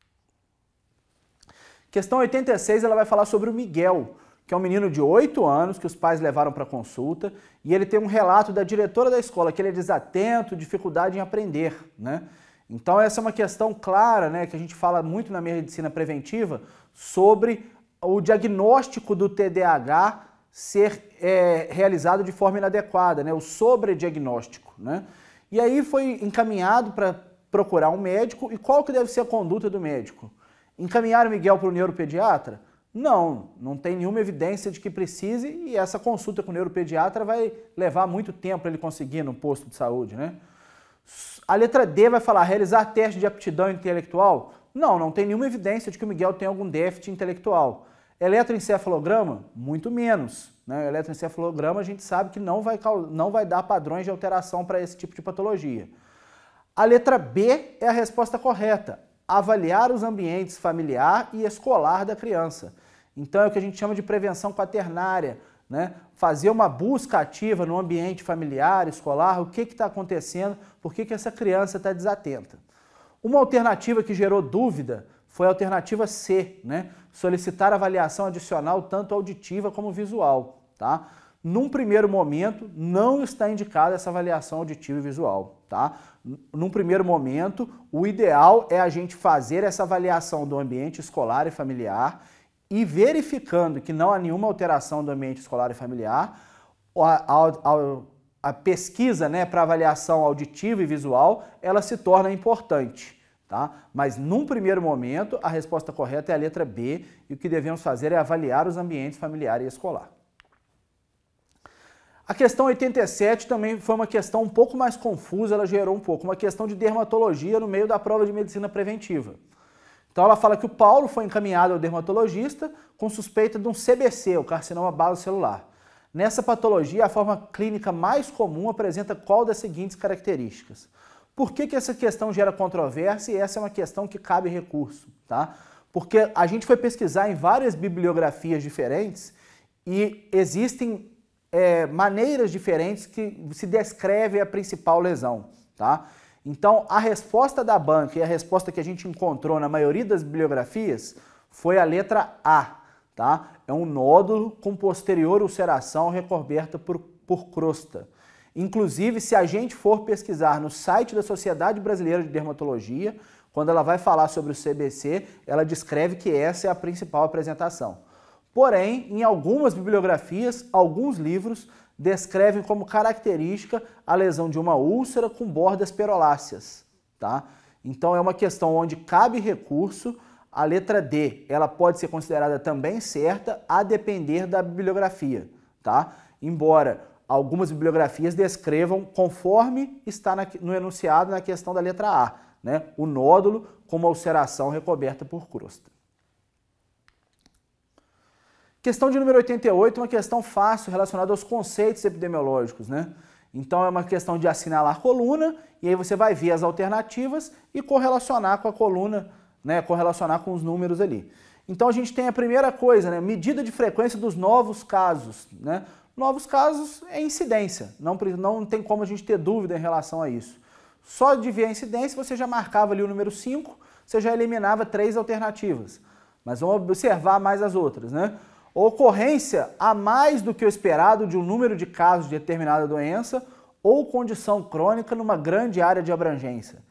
Questão 86, ela vai falar sobre o Miguel, que é um menino de 8 anos que os pais levaram para consulta, e ele tem um relato da diretora da escola que ele é desatento, dificuldade em aprender, né? Então essa é uma questão clara, né, que a gente fala muito na medicina preventiva sobre o diagnóstico do TDAH ser é, realizado de forma inadequada, né? o sobrediagnóstico. Né? E aí foi encaminhado para procurar um médico. E qual que deve ser a conduta do médico? Encaminhar o Miguel para o neuropediatra? Não, não tem nenhuma evidência de que precise e essa consulta com o neuropediatra vai levar muito tempo para ele conseguir no posto de saúde, né? A letra D vai falar realizar teste de aptidão intelectual? Não, não tem nenhuma evidência de que o Miguel tem algum déficit intelectual. Eletroencefalograma? Muito menos. Né? O eletroencefalograma a gente sabe que não vai, não vai dar padrões de alteração para esse tipo de patologia. A letra B é a resposta correta. Avaliar os ambientes familiar e escolar da criança. Então é o que a gente chama de prevenção quaternária. Né? Fazer uma busca ativa no ambiente familiar, escolar, o que está acontecendo, por que, que essa criança está desatenta. Uma alternativa que gerou dúvida foi a alternativa C, né? solicitar avaliação adicional tanto auditiva como visual. Tá? Num primeiro momento, não está indicada essa avaliação auditiva e visual. Tá? Num primeiro momento, o ideal é a gente fazer essa avaliação do ambiente escolar e familiar e verificando que não há nenhuma alteração do ambiente escolar e familiar, a, a, a a pesquisa né, para avaliação auditiva e visual, ela se torna importante. Tá? Mas num primeiro momento, a resposta correta é a letra B, e o que devemos fazer é avaliar os ambientes familiar e escolar. A questão 87 também foi uma questão um pouco mais confusa, ela gerou um pouco, uma questão de dermatologia no meio da prova de medicina preventiva. Então ela fala que o Paulo foi encaminhado ao dermatologista com suspeita de um CBC, o carcinoma basocelular. Nessa patologia, a forma clínica mais comum apresenta qual das seguintes características. Por que, que essa questão gera controvérsia e essa é uma questão que cabe recurso? Tá? Porque a gente foi pesquisar em várias bibliografias diferentes e existem é, maneiras diferentes que se descreve a principal lesão. Tá? Então, a resposta da banca e a resposta que a gente encontrou na maioria das bibliografias foi a letra A, tá? É um nódulo com posterior ulceração recoberta por, por crosta. Inclusive, se a gente for pesquisar no site da Sociedade Brasileira de Dermatologia, quando ela vai falar sobre o CBC, ela descreve que essa é a principal apresentação. Porém, em algumas bibliografias, alguns livros descrevem como característica a lesão de uma úlcera com bordas peroláceas, tá? Então é uma questão onde cabe recurso a letra D, ela pode ser considerada também certa a depender da bibliografia, tá? Embora algumas bibliografias descrevam conforme está na, no enunciado na questão da letra A, né? O nódulo como ulceração recoberta por crosta. Questão de número 88, uma questão fácil relacionada aos conceitos epidemiológicos, né? Então é uma questão de assinalar coluna e aí você vai ver as alternativas e correlacionar com a coluna né, correlacionar com os números ali. Então a gente tem a primeira coisa, né, medida de frequência dos novos casos. Né? Novos casos é incidência, não, não tem como a gente ter dúvida em relação a isso. Só de ver a incidência você já marcava ali o número 5, você já eliminava três alternativas. Mas vamos observar mais as outras. Né? Ocorrência a mais do que o esperado de um número de casos de determinada doença ou condição crônica numa grande área de abrangência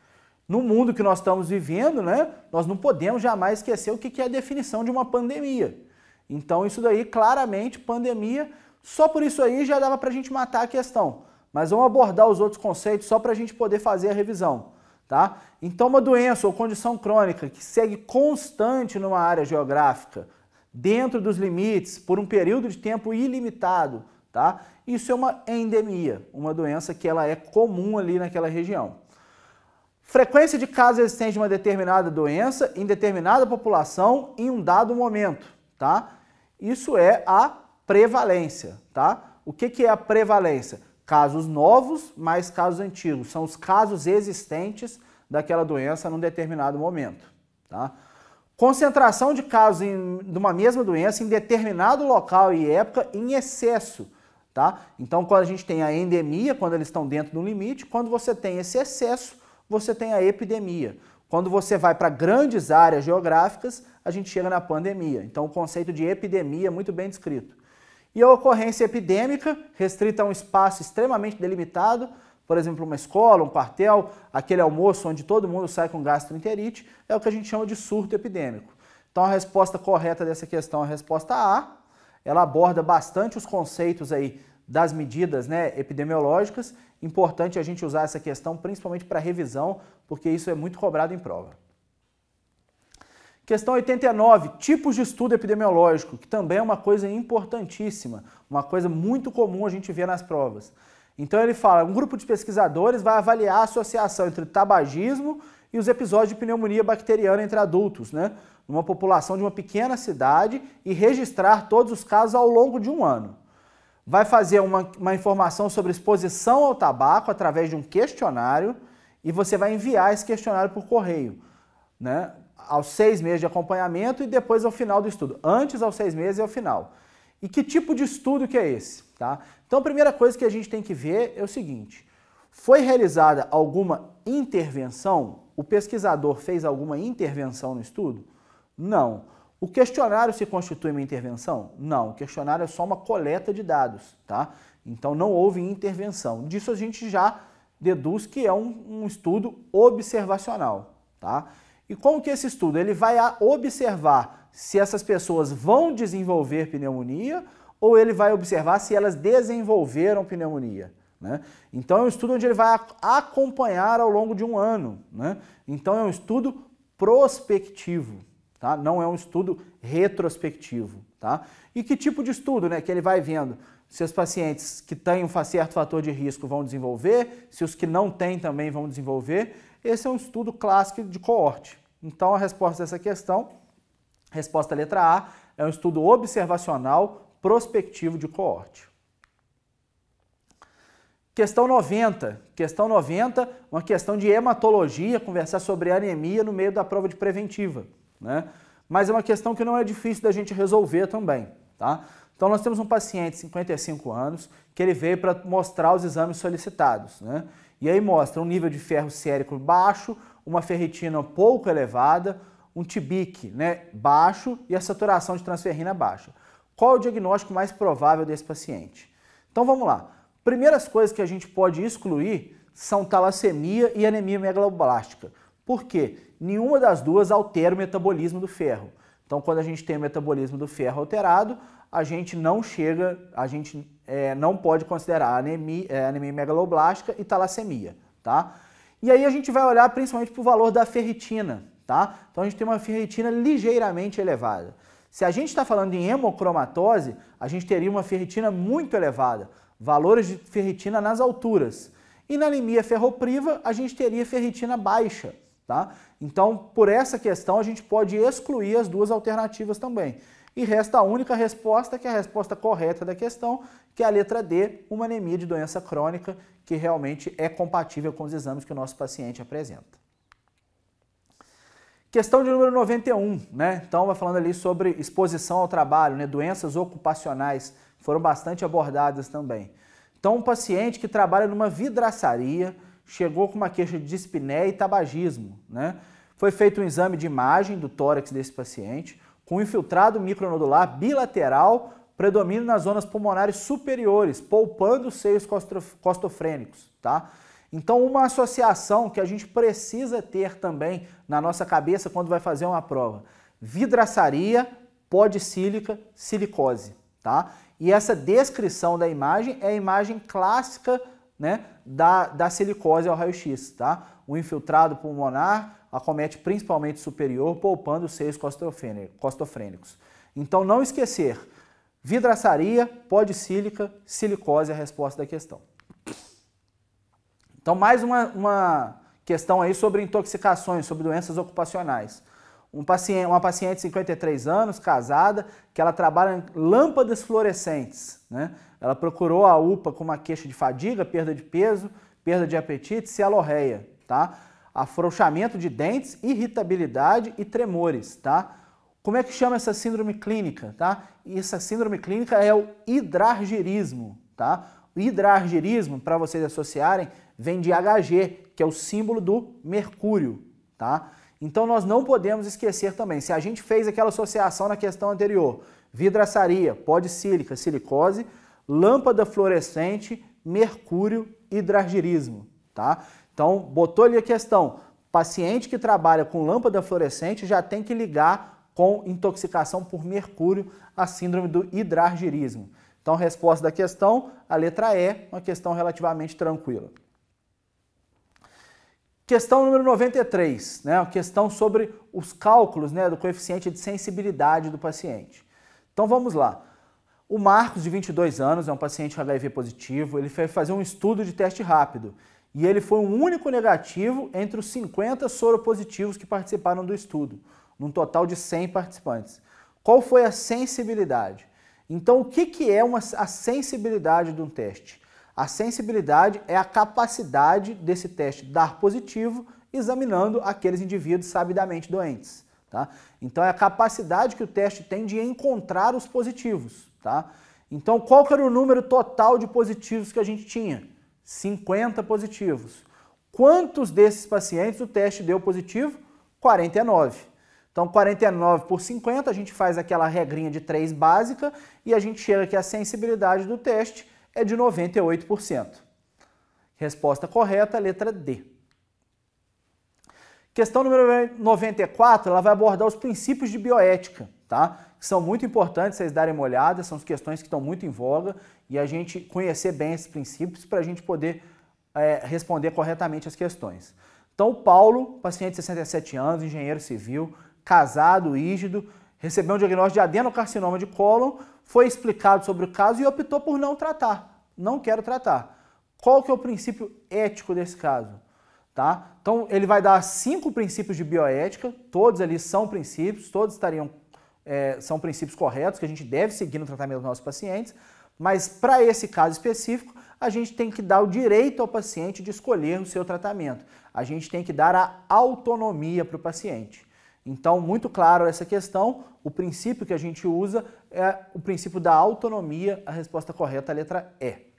no mundo que nós estamos vivendo, né, nós não podemos jamais esquecer o que é a definição de uma pandemia. Então, isso daí, claramente, pandemia, só por isso aí já dava para a gente matar a questão. Mas vamos abordar os outros conceitos só para a gente poder fazer a revisão. Tá? Então, uma doença ou condição crônica que segue constante numa área geográfica, dentro dos limites, por um período de tempo ilimitado, tá? isso é uma endemia, uma doença que ela é comum ali naquela região. Frequência de casos existentes de uma determinada doença em determinada população em um dado momento, tá? Isso é a prevalência, tá? O que, que é a prevalência? Casos novos mais casos antigos. São os casos existentes daquela doença num determinado momento, tá? Concentração de casos em, de uma mesma doença em determinado local e época em excesso. Tá? Então, quando a gente tem a endemia, quando eles estão dentro do limite, quando você tem esse excesso, você tem a epidemia. Quando você vai para grandes áreas geográficas, a gente chega na pandemia. Então, o conceito de epidemia é muito bem descrito. E a ocorrência epidêmica, restrita a um espaço extremamente delimitado, por exemplo, uma escola, um quartel, aquele almoço onde todo mundo sai com gastroenterite, é o que a gente chama de surto epidêmico. Então, a resposta correta dessa questão é a resposta A. Ela aborda bastante os conceitos aí das medidas né, epidemiológicas, importante a gente usar essa questão principalmente para revisão, porque isso é muito cobrado em prova. Questão 89, tipos de estudo epidemiológico, que também é uma coisa importantíssima, uma coisa muito comum a gente ver nas provas. Então ele fala, um grupo de pesquisadores vai avaliar a associação entre tabagismo e os episódios de pneumonia bacteriana entre adultos, né? Numa população de uma pequena cidade e registrar todos os casos ao longo de um ano vai fazer uma, uma informação sobre exposição ao tabaco através de um questionário e você vai enviar esse questionário por correio, né? Aos seis meses de acompanhamento e depois ao final do estudo. Antes aos seis meses e ao final. E que tipo de estudo que é esse, tá? Então a primeira coisa que a gente tem que ver é o seguinte: foi realizada alguma intervenção? O pesquisador fez alguma intervenção no estudo? Não. O questionário se constitui uma intervenção? Não, o questionário é só uma coleta de dados, tá? Então não houve intervenção. Disso a gente já deduz que é um, um estudo observacional, tá? E como que esse estudo? Ele vai observar se essas pessoas vão desenvolver pneumonia ou ele vai observar se elas desenvolveram pneumonia. Né? Então é um estudo onde ele vai acompanhar ao longo de um ano. Né? Então é um estudo prospectivo tá? Não é um estudo retrospectivo, tá? E que tipo de estudo, né? Que ele vai vendo se os pacientes que têm um certo fator de risco vão desenvolver, se os que não têm também vão desenvolver. Esse é um estudo clássico de coorte. Então, a resposta dessa questão, resposta letra A, é um estudo observacional prospectivo de coorte. Questão 90. Questão 90, uma questão de hematologia, conversar sobre anemia no meio da prova de preventiva. Né? Mas é uma questão que não é difícil da gente resolver também. Tá? Então nós temos um paciente de 55 anos que ele veio para mostrar os exames solicitados. Né? E aí mostra um nível de ferro sérico baixo, uma ferritina pouco elevada, um tibic né, baixo e a saturação de transferrina baixa. Qual é o diagnóstico mais provável desse paciente? Então vamos lá. Primeiras coisas que a gente pode excluir são talassemia e anemia megaloblástica. Por quê? nenhuma das duas altera o metabolismo do ferro. Então, quando a gente tem o metabolismo do ferro alterado, a gente não chega, a gente é, não pode considerar anemia, é, anemia megaloblástica e talassemia, tá? E aí a gente vai olhar principalmente para o valor da ferritina, tá? Então a gente tem uma ferritina ligeiramente elevada. Se a gente está falando em hemocromatose, a gente teria uma ferritina muito elevada, valores de ferritina nas alturas. E na anemia ferropriva, a gente teria ferritina baixa. Tá? Então, por essa questão, a gente pode excluir as duas alternativas também. E resta a única resposta, que é a resposta correta da questão, que é a letra D, uma anemia de doença crônica, que realmente é compatível com os exames que o nosso paciente apresenta. Questão de número 91, né? Então, vai falando ali sobre exposição ao trabalho, né? Doenças ocupacionais foram bastante abordadas também. Então, um paciente que trabalha numa vidraçaria, chegou com uma queixa de espiné e tabagismo. Né? Foi feito um exame de imagem do tórax desse paciente, com infiltrado micronodular bilateral predomínio nas zonas pulmonares superiores, poupando os seios costofrênicos. Tá? Então, uma associação que a gente precisa ter também na nossa cabeça quando vai fazer uma prova: vidraçaria, pó de sílica, silicose. Tá? E essa descrição da imagem é a imagem clássica né, da, da silicose ao raio-x. Tá? O infiltrado pulmonar acomete principalmente superior, poupando os seios costofrênicos. Então, não esquecer, vidraçaria, pó de sílica, silicose é a resposta da questão. Então, mais uma, uma questão aí sobre intoxicações, sobre doenças ocupacionais. Um paciente, uma paciente de 53 anos, casada, que ela trabalha em lâmpadas fluorescentes, né? Ela procurou a UPA com uma queixa de fadiga, perda de peso, perda de apetite, cialorreia, tá? Afrouxamento de dentes, irritabilidade e tremores, tá? Como é que chama essa síndrome clínica, tá? E essa síndrome clínica é o hidrargirismo, tá? O hidrargirismo, para vocês associarem, vem de HG, que é o símbolo do mercúrio, tá? Então nós não podemos esquecer também, se a gente fez aquela associação na questão anterior, vidraçaria, pó de sílica, silicose, lâmpada fluorescente, mercúrio e tá? Então, botou ali a questão, paciente que trabalha com lâmpada fluorescente já tem que ligar com intoxicação por mercúrio a síndrome do hidrargirismo. Então, resposta da questão, a letra E, uma questão relativamente tranquila. Questão número 93, né? questão sobre os cálculos né, do coeficiente de sensibilidade do paciente. Então vamos lá. O Marcos, de 22 anos, é um paciente HIV positivo. Ele foi fazer um estudo de teste rápido e ele foi o único negativo entre os 50 soropositivos que participaram do estudo, num total de 100 participantes. Qual foi a sensibilidade? Então, o que, que é uma, a sensibilidade de um teste? A sensibilidade é a capacidade desse teste dar positivo examinando aqueles indivíduos sabidamente doentes. Tá? Então, é a capacidade que o teste tem de encontrar os positivos tá? Então, qual que era o número total de positivos que a gente tinha? 50 positivos. Quantos desses pacientes o teste deu positivo? 49. Então, 49 por 50, a gente faz aquela regrinha de 3 básica e a gente chega que a sensibilidade do teste é de 98%. Resposta correta, letra D. Questão número 94, ela vai abordar os princípios de bioética, tá? são muito importantes vocês darem uma olhada, são as questões que estão muito em voga e a gente conhecer bem esses princípios para a gente poder é, responder corretamente as questões. Então, o Paulo, paciente de 67 anos, engenheiro civil, casado, rígido, recebeu um diagnóstico de adenocarcinoma de cólon, foi explicado sobre o caso e optou por não tratar. Não quero tratar. Qual que é o princípio ético desse caso? Tá? Então, ele vai dar cinco princípios de bioética, todos ali são princípios, todos estariam é, são princípios corretos que a gente deve seguir no tratamento dos nossos pacientes, mas para esse caso específico, a gente tem que dar o direito ao paciente de escolher o seu tratamento. A gente tem que dar a autonomia para o paciente. Então, muito claro essa questão, o princípio que a gente usa é o princípio da autonomia, a resposta correta é a letra E.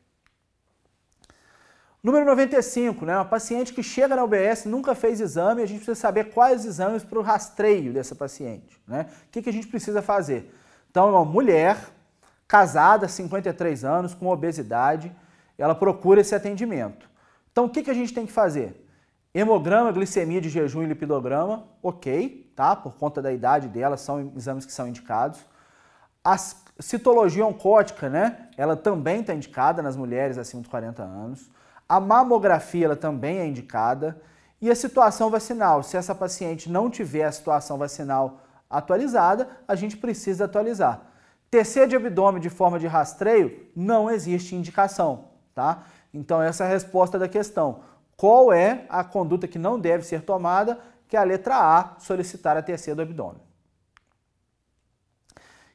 Número 95, né? Uma paciente que chega na UBS, nunca fez exame, a gente precisa saber quais exames para o rastreio dessa paciente, né? O que, que a gente precisa fazer? Então, é uma mulher casada, 53 anos, com obesidade, ela procura esse atendimento. Então, o que, que a gente tem que fazer? Hemograma, glicemia de jejum e lipidograma, ok, tá? Por conta da idade dela, são exames que são indicados. A citologia oncótica, né? Ela também está indicada nas mulheres acima de 40 anos. A mamografia ela também é indicada. E a situação vacinal, se essa paciente não tiver a situação vacinal atualizada, a gente precisa atualizar. TC de abdômen de forma de rastreio, não existe indicação, tá? Então essa é a resposta da questão. Qual é a conduta que não deve ser tomada? Que é a letra A, solicitar a TC do abdômen.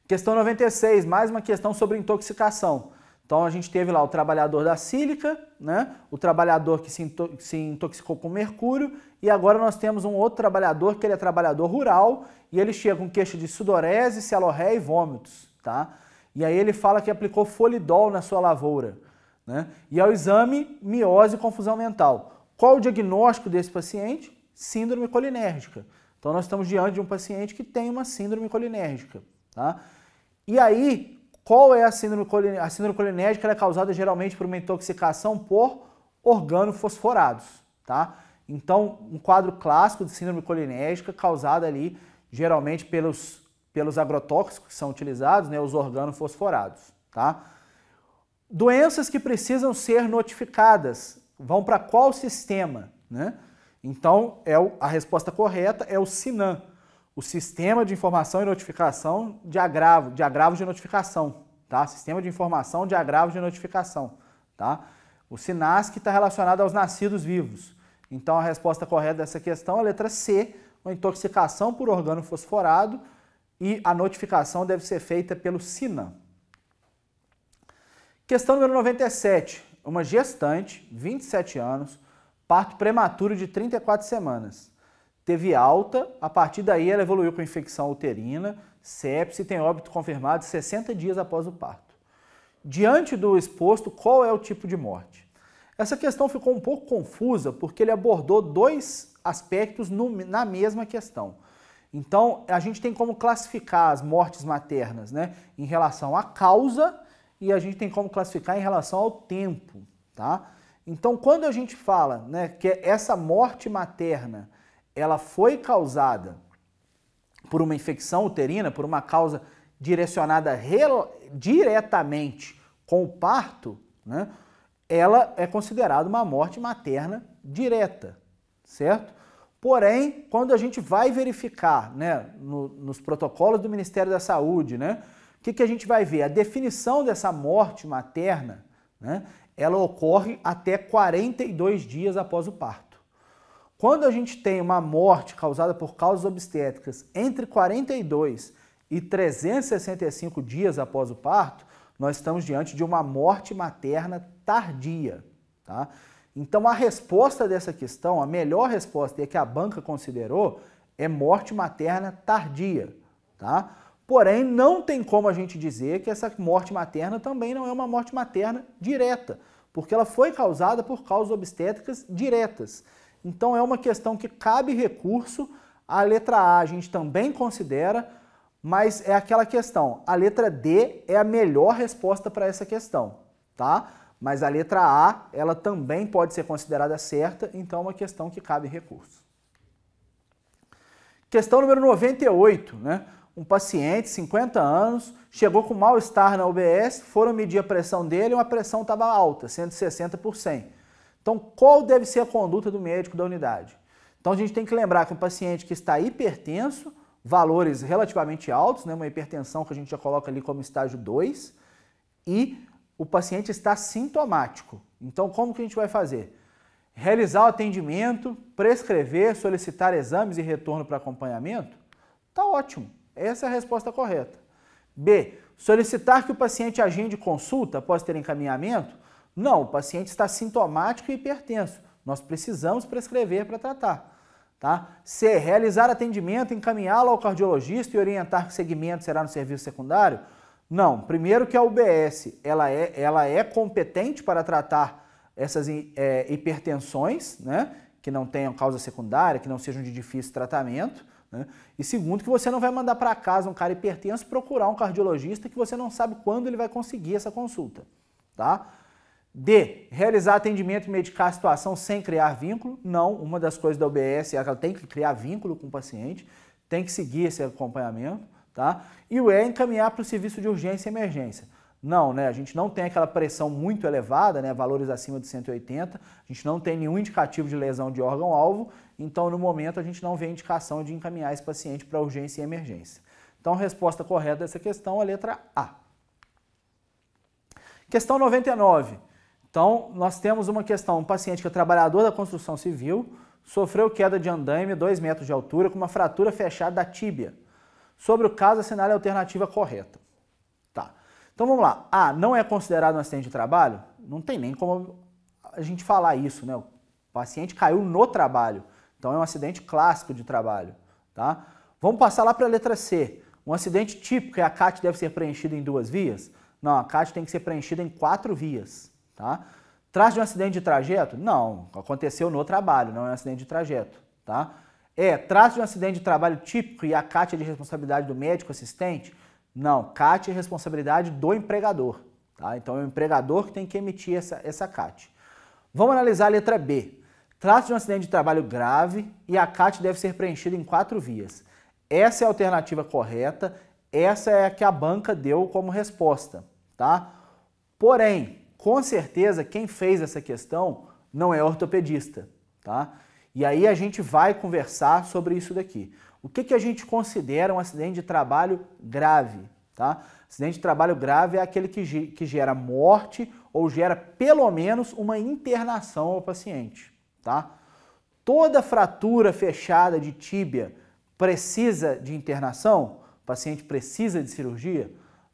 Questão 96, mais uma questão sobre intoxicação. Então a gente teve lá o trabalhador da sílica, né? o trabalhador que se, into se intoxicou com mercúrio, e agora nós temos um outro trabalhador que ele é trabalhador rural e ele chega com queixa de sudorese, celorré e vômitos. Tá? E aí ele fala que aplicou folidol na sua lavoura. Né? E ao é exame, miose e confusão mental. Qual o diagnóstico desse paciente? Síndrome colinérgica. Então nós estamos diante de um paciente que tem uma síndrome colinérgica. Tá? E aí, qual é a síndrome colinérgica? A síndrome colinética é causada geralmente por uma intoxicação por organofosforados, tá? Então, um quadro clássico de síndrome colinérgica causada ali geralmente pelos, pelos agrotóxicos que são utilizados, né, os organofosforados, tá? Doenças que precisam ser notificadas vão para qual sistema, né? Então, é o, a resposta correta é o SINAM, o sistema de informação e notificação de agravo, de agravo de notificação, tá? Sistema de informação de agravo de notificação, tá? O SINASC está relacionado aos nascidos vivos. Então a resposta correta dessa questão é a letra C, uma intoxicação por organo fosforado e a notificação deve ser feita pelo SINA. Questão número 97. Uma gestante, 27 anos, parto prematuro de 34 semanas teve alta, a partir daí ela evoluiu com infecção uterina, sepse, tem óbito confirmado 60 dias após o parto. Diante do exposto, qual é o tipo de morte? Essa questão ficou um pouco confusa porque ele abordou dois aspectos no, na mesma questão. Então, a gente tem como classificar as mortes maternas né, em relação à causa e a gente tem como classificar em relação ao tempo. Tá? Então, quando a gente fala né, que essa morte materna ela foi causada por uma infecção uterina, por uma causa direcionada diretamente com o parto, né, ela é considerada uma morte materna direta, certo? Porém, quando a gente vai verificar né, no, nos protocolos do Ministério da Saúde, né, o que, que a gente vai ver? A definição dessa morte materna, né, ela ocorre até 42 dias após o parto. Quando a gente tem uma morte causada por causas obstétricas entre 42 e 365 dias após o parto, nós estamos diante de uma morte materna tardia. Tá? Então, a resposta dessa questão, a melhor resposta que a banca considerou, é morte materna tardia. Tá? Porém, não tem como a gente dizer que essa morte materna também não é uma morte materna direta, porque ela foi causada por causas obstétricas diretas. Então é uma questão que cabe recurso. A letra A a gente também considera, mas é aquela questão. A letra D é a melhor resposta para essa questão, tá? Mas a letra A, ela também pode ser considerada certa, então é uma questão que cabe recurso. Questão número 98, né? Um paciente, 50 anos, chegou com mal-estar na UBS, foram medir a pressão dele e a pressão estava alta, 160 por 100. Então, qual deve ser a conduta do médico da unidade? Então, a gente tem que lembrar que um paciente que está hipertenso, valores relativamente altos, né, uma hipertensão que a gente já coloca ali como estágio 2, e o paciente está sintomático. Então, como que a gente vai fazer? Realizar o atendimento, prescrever, solicitar exames e retorno para acompanhamento? Tá ótimo. Essa é a resposta correta. B. Solicitar que o paciente agende consulta após ter encaminhamento? Não, o paciente está sintomático e hipertenso. Nós precisamos prescrever para tratar. Tá? C. É realizar atendimento, encaminhá-lo ao cardiologista e orientar que segmento será no serviço secundário? Não. Primeiro que a UBS ela é, ela é competente para tratar essas é, hipertensões, né? que não tenham causa secundária, que não sejam de difícil tratamento. Né? E segundo, que você não vai mandar para casa um cara hipertenso procurar um cardiologista que você não sabe quando ele vai conseguir essa consulta. Tá? D. Realizar atendimento e medicar a situação sem criar vínculo. Não, uma das coisas da OBS é que ela tem que criar vínculo com o paciente, tem que seguir esse acompanhamento, tá? E o E. Encaminhar para o serviço de urgência e emergência. Não, né? A gente não tem aquela pressão muito elevada, né? Valores acima de 180, a gente não tem nenhum indicativo de lesão de órgão-alvo, então no momento a gente não vê indicação de encaminhar esse paciente para urgência e emergência. Então a resposta correta dessa questão é a letra A. Questão 99. Então, nós temos uma questão, um paciente que é trabalhador da construção civil, sofreu queda de andaime, 2 metros de altura, com uma fratura fechada da tíbia. Sobre o caso, assinale a alternativa correta. Tá. Então vamos lá. A ah, não é considerado um acidente de trabalho? Não tem nem como a gente falar isso, né? O paciente caiu no trabalho. Então é um acidente clássico de trabalho, tá? Vamos passar lá para a letra C. Um acidente típico, é a CAT deve ser preenchida em duas vias? Não, a CAT tem que ser preenchida em quatro vias tá? Traz de um acidente de trajeto? Não, aconteceu no trabalho, não é um acidente de trajeto, tá? É, traz de um acidente de trabalho típico e a CAT é de responsabilidade do médico assistente? Não, CAT é responsabilidade do empregador, tá? Então é o empregador que tem que emitir essa, essa CAT. Vamos analisar a letra B. Traz de um acidente de trabalho grave e a CAT deve ser preenchida em quatro vias. Essa é a alternativa correta, essa é a que a banca deu como resposta, tá? Porém, com certeza quem fez essa questão não é ortopedista, tá? E aí a gente vai conversar sobre isso daqui. O que, que a gente considera um acidente de trabalho grave, tá? Acidente de trabalho grave é aquele que, que gera morte ou gera pelo menos uma internação ao paciente, tá? Toda fratura fechada de tíbia precisa de internação? O paciente precisa de cirurgia?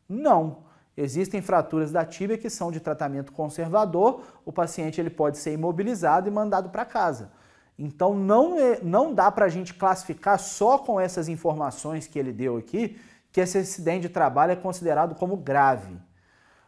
Não. Existem fraturas da tíbia que são de tratamento conservador, o paciente ele pode ser imobilizado e mandado para casa. Então não, é, não dá para a gente classificar só com essas informações que ele deu aqui que esse acidente de trabalho é considerado como grave.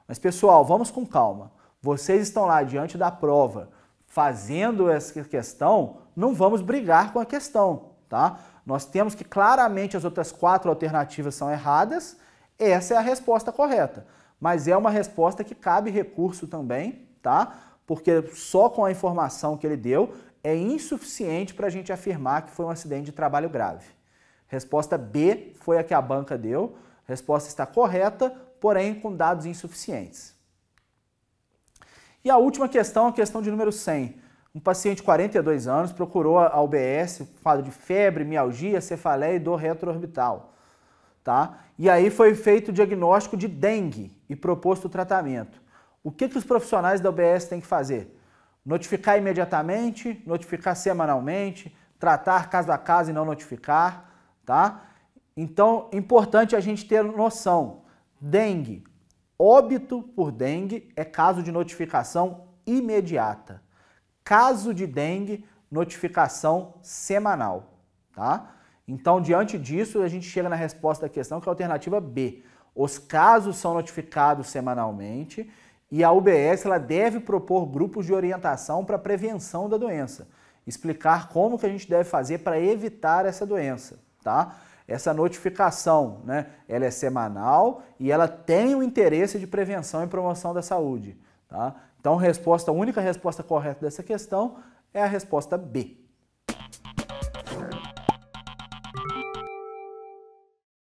Mas pessoal, vamos com calma. Vocês estão lá diante da prova fazendo essa questão, não vamos brigar com a questão, tá? Nós temos que claramente as outras quatro alternativas são erradas, essa é a resposta correta mas é uma resposta que cabe recurso também, tá? Porque só com a informação que ele deu é insuficiente para a gente afirmar que foi um acidente de trabalho grave. Resposta B foi a que a banca deu. Resposta está correta, porém com dados insuficientes. E a última questão, a questão de número 100. Um paciente de 42 anos procurou a UBS, quadro de febre, mialgia, cefaleia e dor retroorbital. Tá? E aí foi feito o diagnóstico de dengue e proposto o tratamento. O que, que os profissionais da OBS têm que fazer? Notificar imediatamente, notificar semanalmente, tratar caso a caso e não notificar, tá? Então, importante a gente ter noção. Dengue, óbito por dengue é caso de notificação imediata. Caso de dengue, notificação semanal, tá? Então, diante disso, a gente chega na resposta da questão, que é a alternativa B. Os casos são notificados semanalmente e a UBS ela deve propor grupos de orientação para prevenção da doença, explicar como que a gente deve fazer para evitar essa doença, tá? Essa notificação, né, ela é semanal e ela tem o interesse de prevenção e promoção da saúde, tá? Então, resposta, a única resposta correta dessa questão é a resposta B.